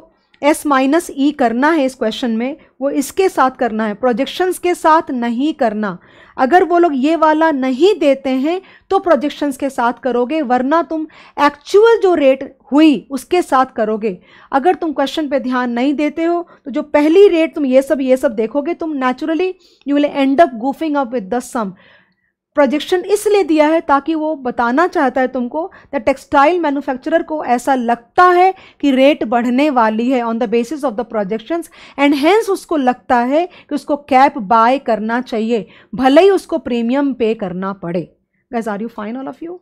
एस माइनस ई करना है इस क्वेश्चन में वो इसके साथ करना है प्रोजेक्शंस के साथ नहीं करना अगर वो लोग ये वाला नहीं देते हैं तो प्रोजेक्शंस के साथ करोगे वरना तुम एक्चुअल जो रेट हुई उसके साथ करोगे अगर तुम क्वेश्चन पे ध्यान नहीं देते हो तो जो पहली रेट तुम ये सब ये सब देखोगे तुम naturally you will end up goofing up with the sum projection इसलिए दिया है ताकि वो बताना चाहता है तुमको द टेक्सटाइल मैन्युफैक्चरर को ऐसा लगता है कि रेट बढ़ने वाली है on the basis of the projections and hence उसको लगता है कि उसको कैप बाय करना चाहिए भले ही उसको प्रीमियम पे करना पड़े guys are you fine all of you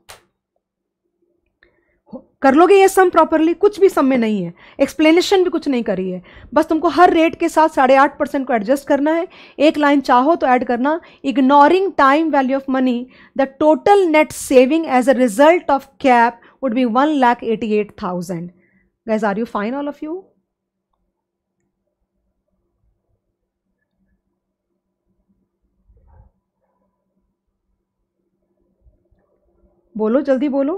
कर लोगे ये सम प्रॉपरली कुछ भी सम में नहीं है एक्सप्लेनेशन भी कुछ नहीं करी है बस तुमको हर रेट के साथ साढ़े आठ परसेंट को एडजस्ट करना है एक लाइन चाहो तो ऐड करना ignoring time value of money the total net saving as a result of cap would be one lakh eighty eight thousand guys are you fine all of you बोलो जल्दी बोलो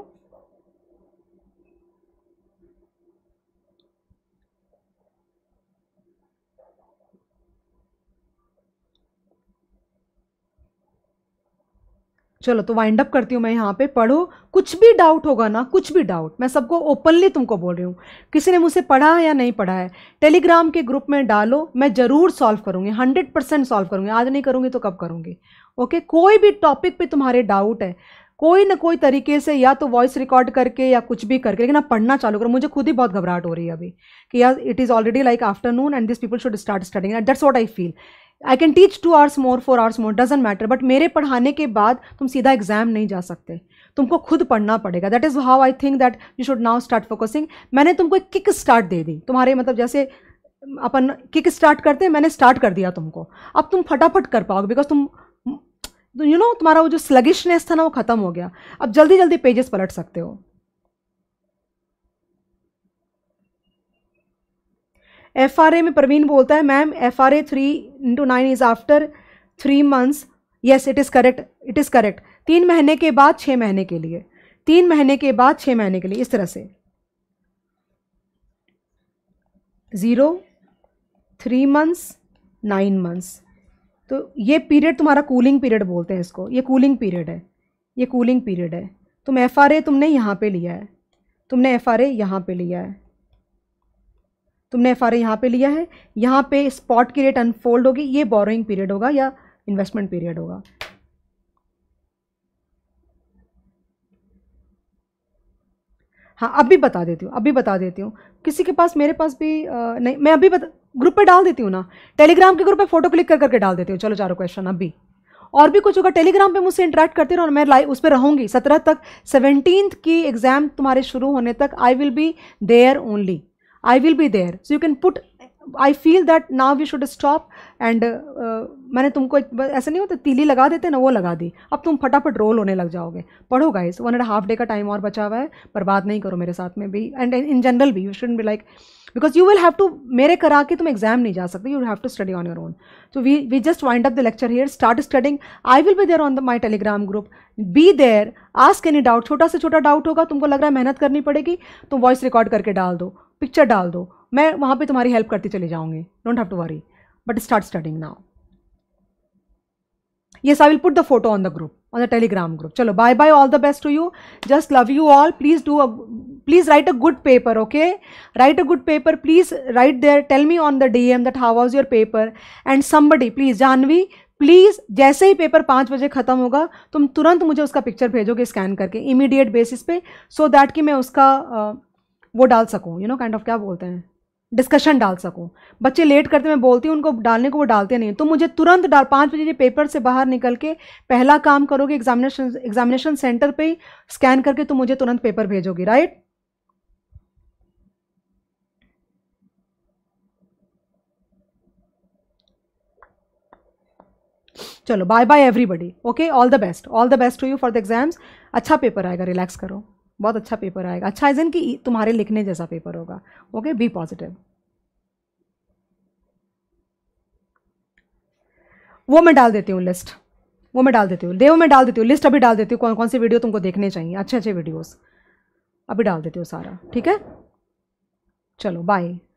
चलो तो वाइंड अप करती हूँ मैं यहाँ पे पढ़ो कुछ भी डाउट होगा ना कुछ भी डाउट मैं सबको ओपनली तुमको बोल रही हूँ किसी ने मुझसे पढ़ा है या नहीं पढ़ा है टेलीग्राम के ग्रुप में डालो मैं ज़रूर सॉल्व करूँगी हंड्रेड परसेंट सॉल्व करूँगी आज नहीं करूँगी तो कब करूँगी ओके कोई भी टॉपिक पर तुम्हारे डाउट है कोई ना कोई तरीके से या तो वॉइस रिकॉर्ड करके या कुछ भी करके लेकिन आप पढ़ना चालू करो मुझे खुद ही बहुत घबराहट हो रही है अभी कि यार it is already like afternoon and this people should start studying that's what I feel I can teach two hours more four hours more doesn't matter but मेरे पढ़ाने के बाद तुम सीधा एग्जाम नहीं जा सकते तुमको खुद पढ़ना पड़ेगा that is how I think that you should now start focusing मैंने तुमको एक किक स्टार्ट दे दी तुम्हारे मतलब जैसे अपन किक स्टार्ट करते हैं मैंने स्टार्ट कर दिया तुमको अब तुम फटाफट कर पाओगे बिकॉज तुम यू you नो know, तुम्हारा वो जो स्लगिशनेस था ना वो ख़त्म हो गया अब जल्दी जल्दी पेजेस पलट सकते हो एफ आर ए में प्रवीण बोलता है ma'am F R A three into nine is after three months yes it is correct it is correct तीन महीने के बाद छः महीने के लिए तीन महीने के बाद छः महीने के लिए इस तरह से zero three months nine months तो ये पीरियड तुम्हारा कूलिंग पीरियड बोलते हैं इसको ये कूलिंग पीरियड है ये कूलिंग पीरियड है तुम एफ आर ए तुमने यहाँ पे लिया है तुमने एफ आर ए यहाँ पर लिया है तुमने एफ आर यहाँ पर लिया है यहाँ पे स्पॉट की रेट अनफोल्ड होगी ये बोरोइंग पीरियड होगा या इन्वेस्टमेंट पीरियड होगा हाँ अब भी बता देती हूँ अभी बता देती हूँ किसी के पास मेरे पास भी आ, नहीं मैं अभी बता ग्रुप पे डाल देती हूँ ना टेलीग्राम के ग्रुप पे फोटो क्लिक कर करके डाल देती हूँ चलो चारों क्वेश्चन अभी और भी कुछ होगा टेलीग्राम पे मुझसे इंटरेक्ट करते रहो और मैं लाइव उस पर रहूँगी सत्रह तक सेवनटीन की एग्ज़ाम तुम्हारे शुरू होने तक I will be there only I will be there. So you can put I feel that now you should stop and मैंने तुमको ऐसा नहीं होता तीली लगा देते ना वो लगा दी अब तुम फटाफट रोल होने लग जाओगे पढ़ो guys one and half day का टाइम और बचा हुआ है बर्बाद नहीं करो मेरे साथ में भी एंड इन जनरल भी you should be like because you will have to मेरे करा के तुम एग्जाम नहीं जा सकते you have to study on your own so we we just wind up the lecture here start studying I will be there on the my Telegram group be there ask any doubt छोटा से छोटा doubt होगा तुमको लग रहा है मेहनत करनी पड़ेगी तुम वॉइस रिकॉर्ड करके डाल दो पिक्चर डाल दो मैं वहाँ पे तुम्हारी हेल्प करती चली जाऊँगी don't have to worry but start starting now yes I will put the photo on the group on the Telegram group चलो bye bye all the best to you just love you all please do please write a good paper okay write a good paper please write there tell me on the D M that how was your paper and somebody please Jahnvi please जैसे ही paper पाँच बजे खत्म होगा तुम तुरंत मुझे उसका picture भेजोगे स्कैन करके इमीडिएट बेसिस पे सो so दैट कि मैं उसका वो डाल सकूँ यू नो काइंड ऑफ क्या बोलते हैं डिस्कशन डाल सकूँ बच्चे लेट करते मैं बोलती हूँ उनको डालने को वो डालते नहीं तो मुझे तुरंत डाल पाँच बजे पेपर से बाहर निकल के पहला काम करोगे एग्जामिनेशन एग्जामिनेशन सेंटर पे ही स्कैन करके तुम तो मुझे तुरंत पेपर भेजोगी राइट चलो bye bye everybody okay all the best all the best to you for the exams अच्छा पेपर आएगा रिलैक्स करो बहुत अच्छा पेपर आएगा अच्छा एज इन कि तुम्हारे लिखने जैसा पेपर होगा ओके बी पॉजिटिव वो मैं डाल देती हूँ लिस्ट वो मैं डाल देती हूँ देव मैं डाल देती हूँ लिस्ट अभी डाल देती हूँ कौन कौन सी वीडियो तुमको देखने चाहिए अच्छे अच्छे वीडियोस अभी डाल देती हूँ सारा ठीक है चलो बाय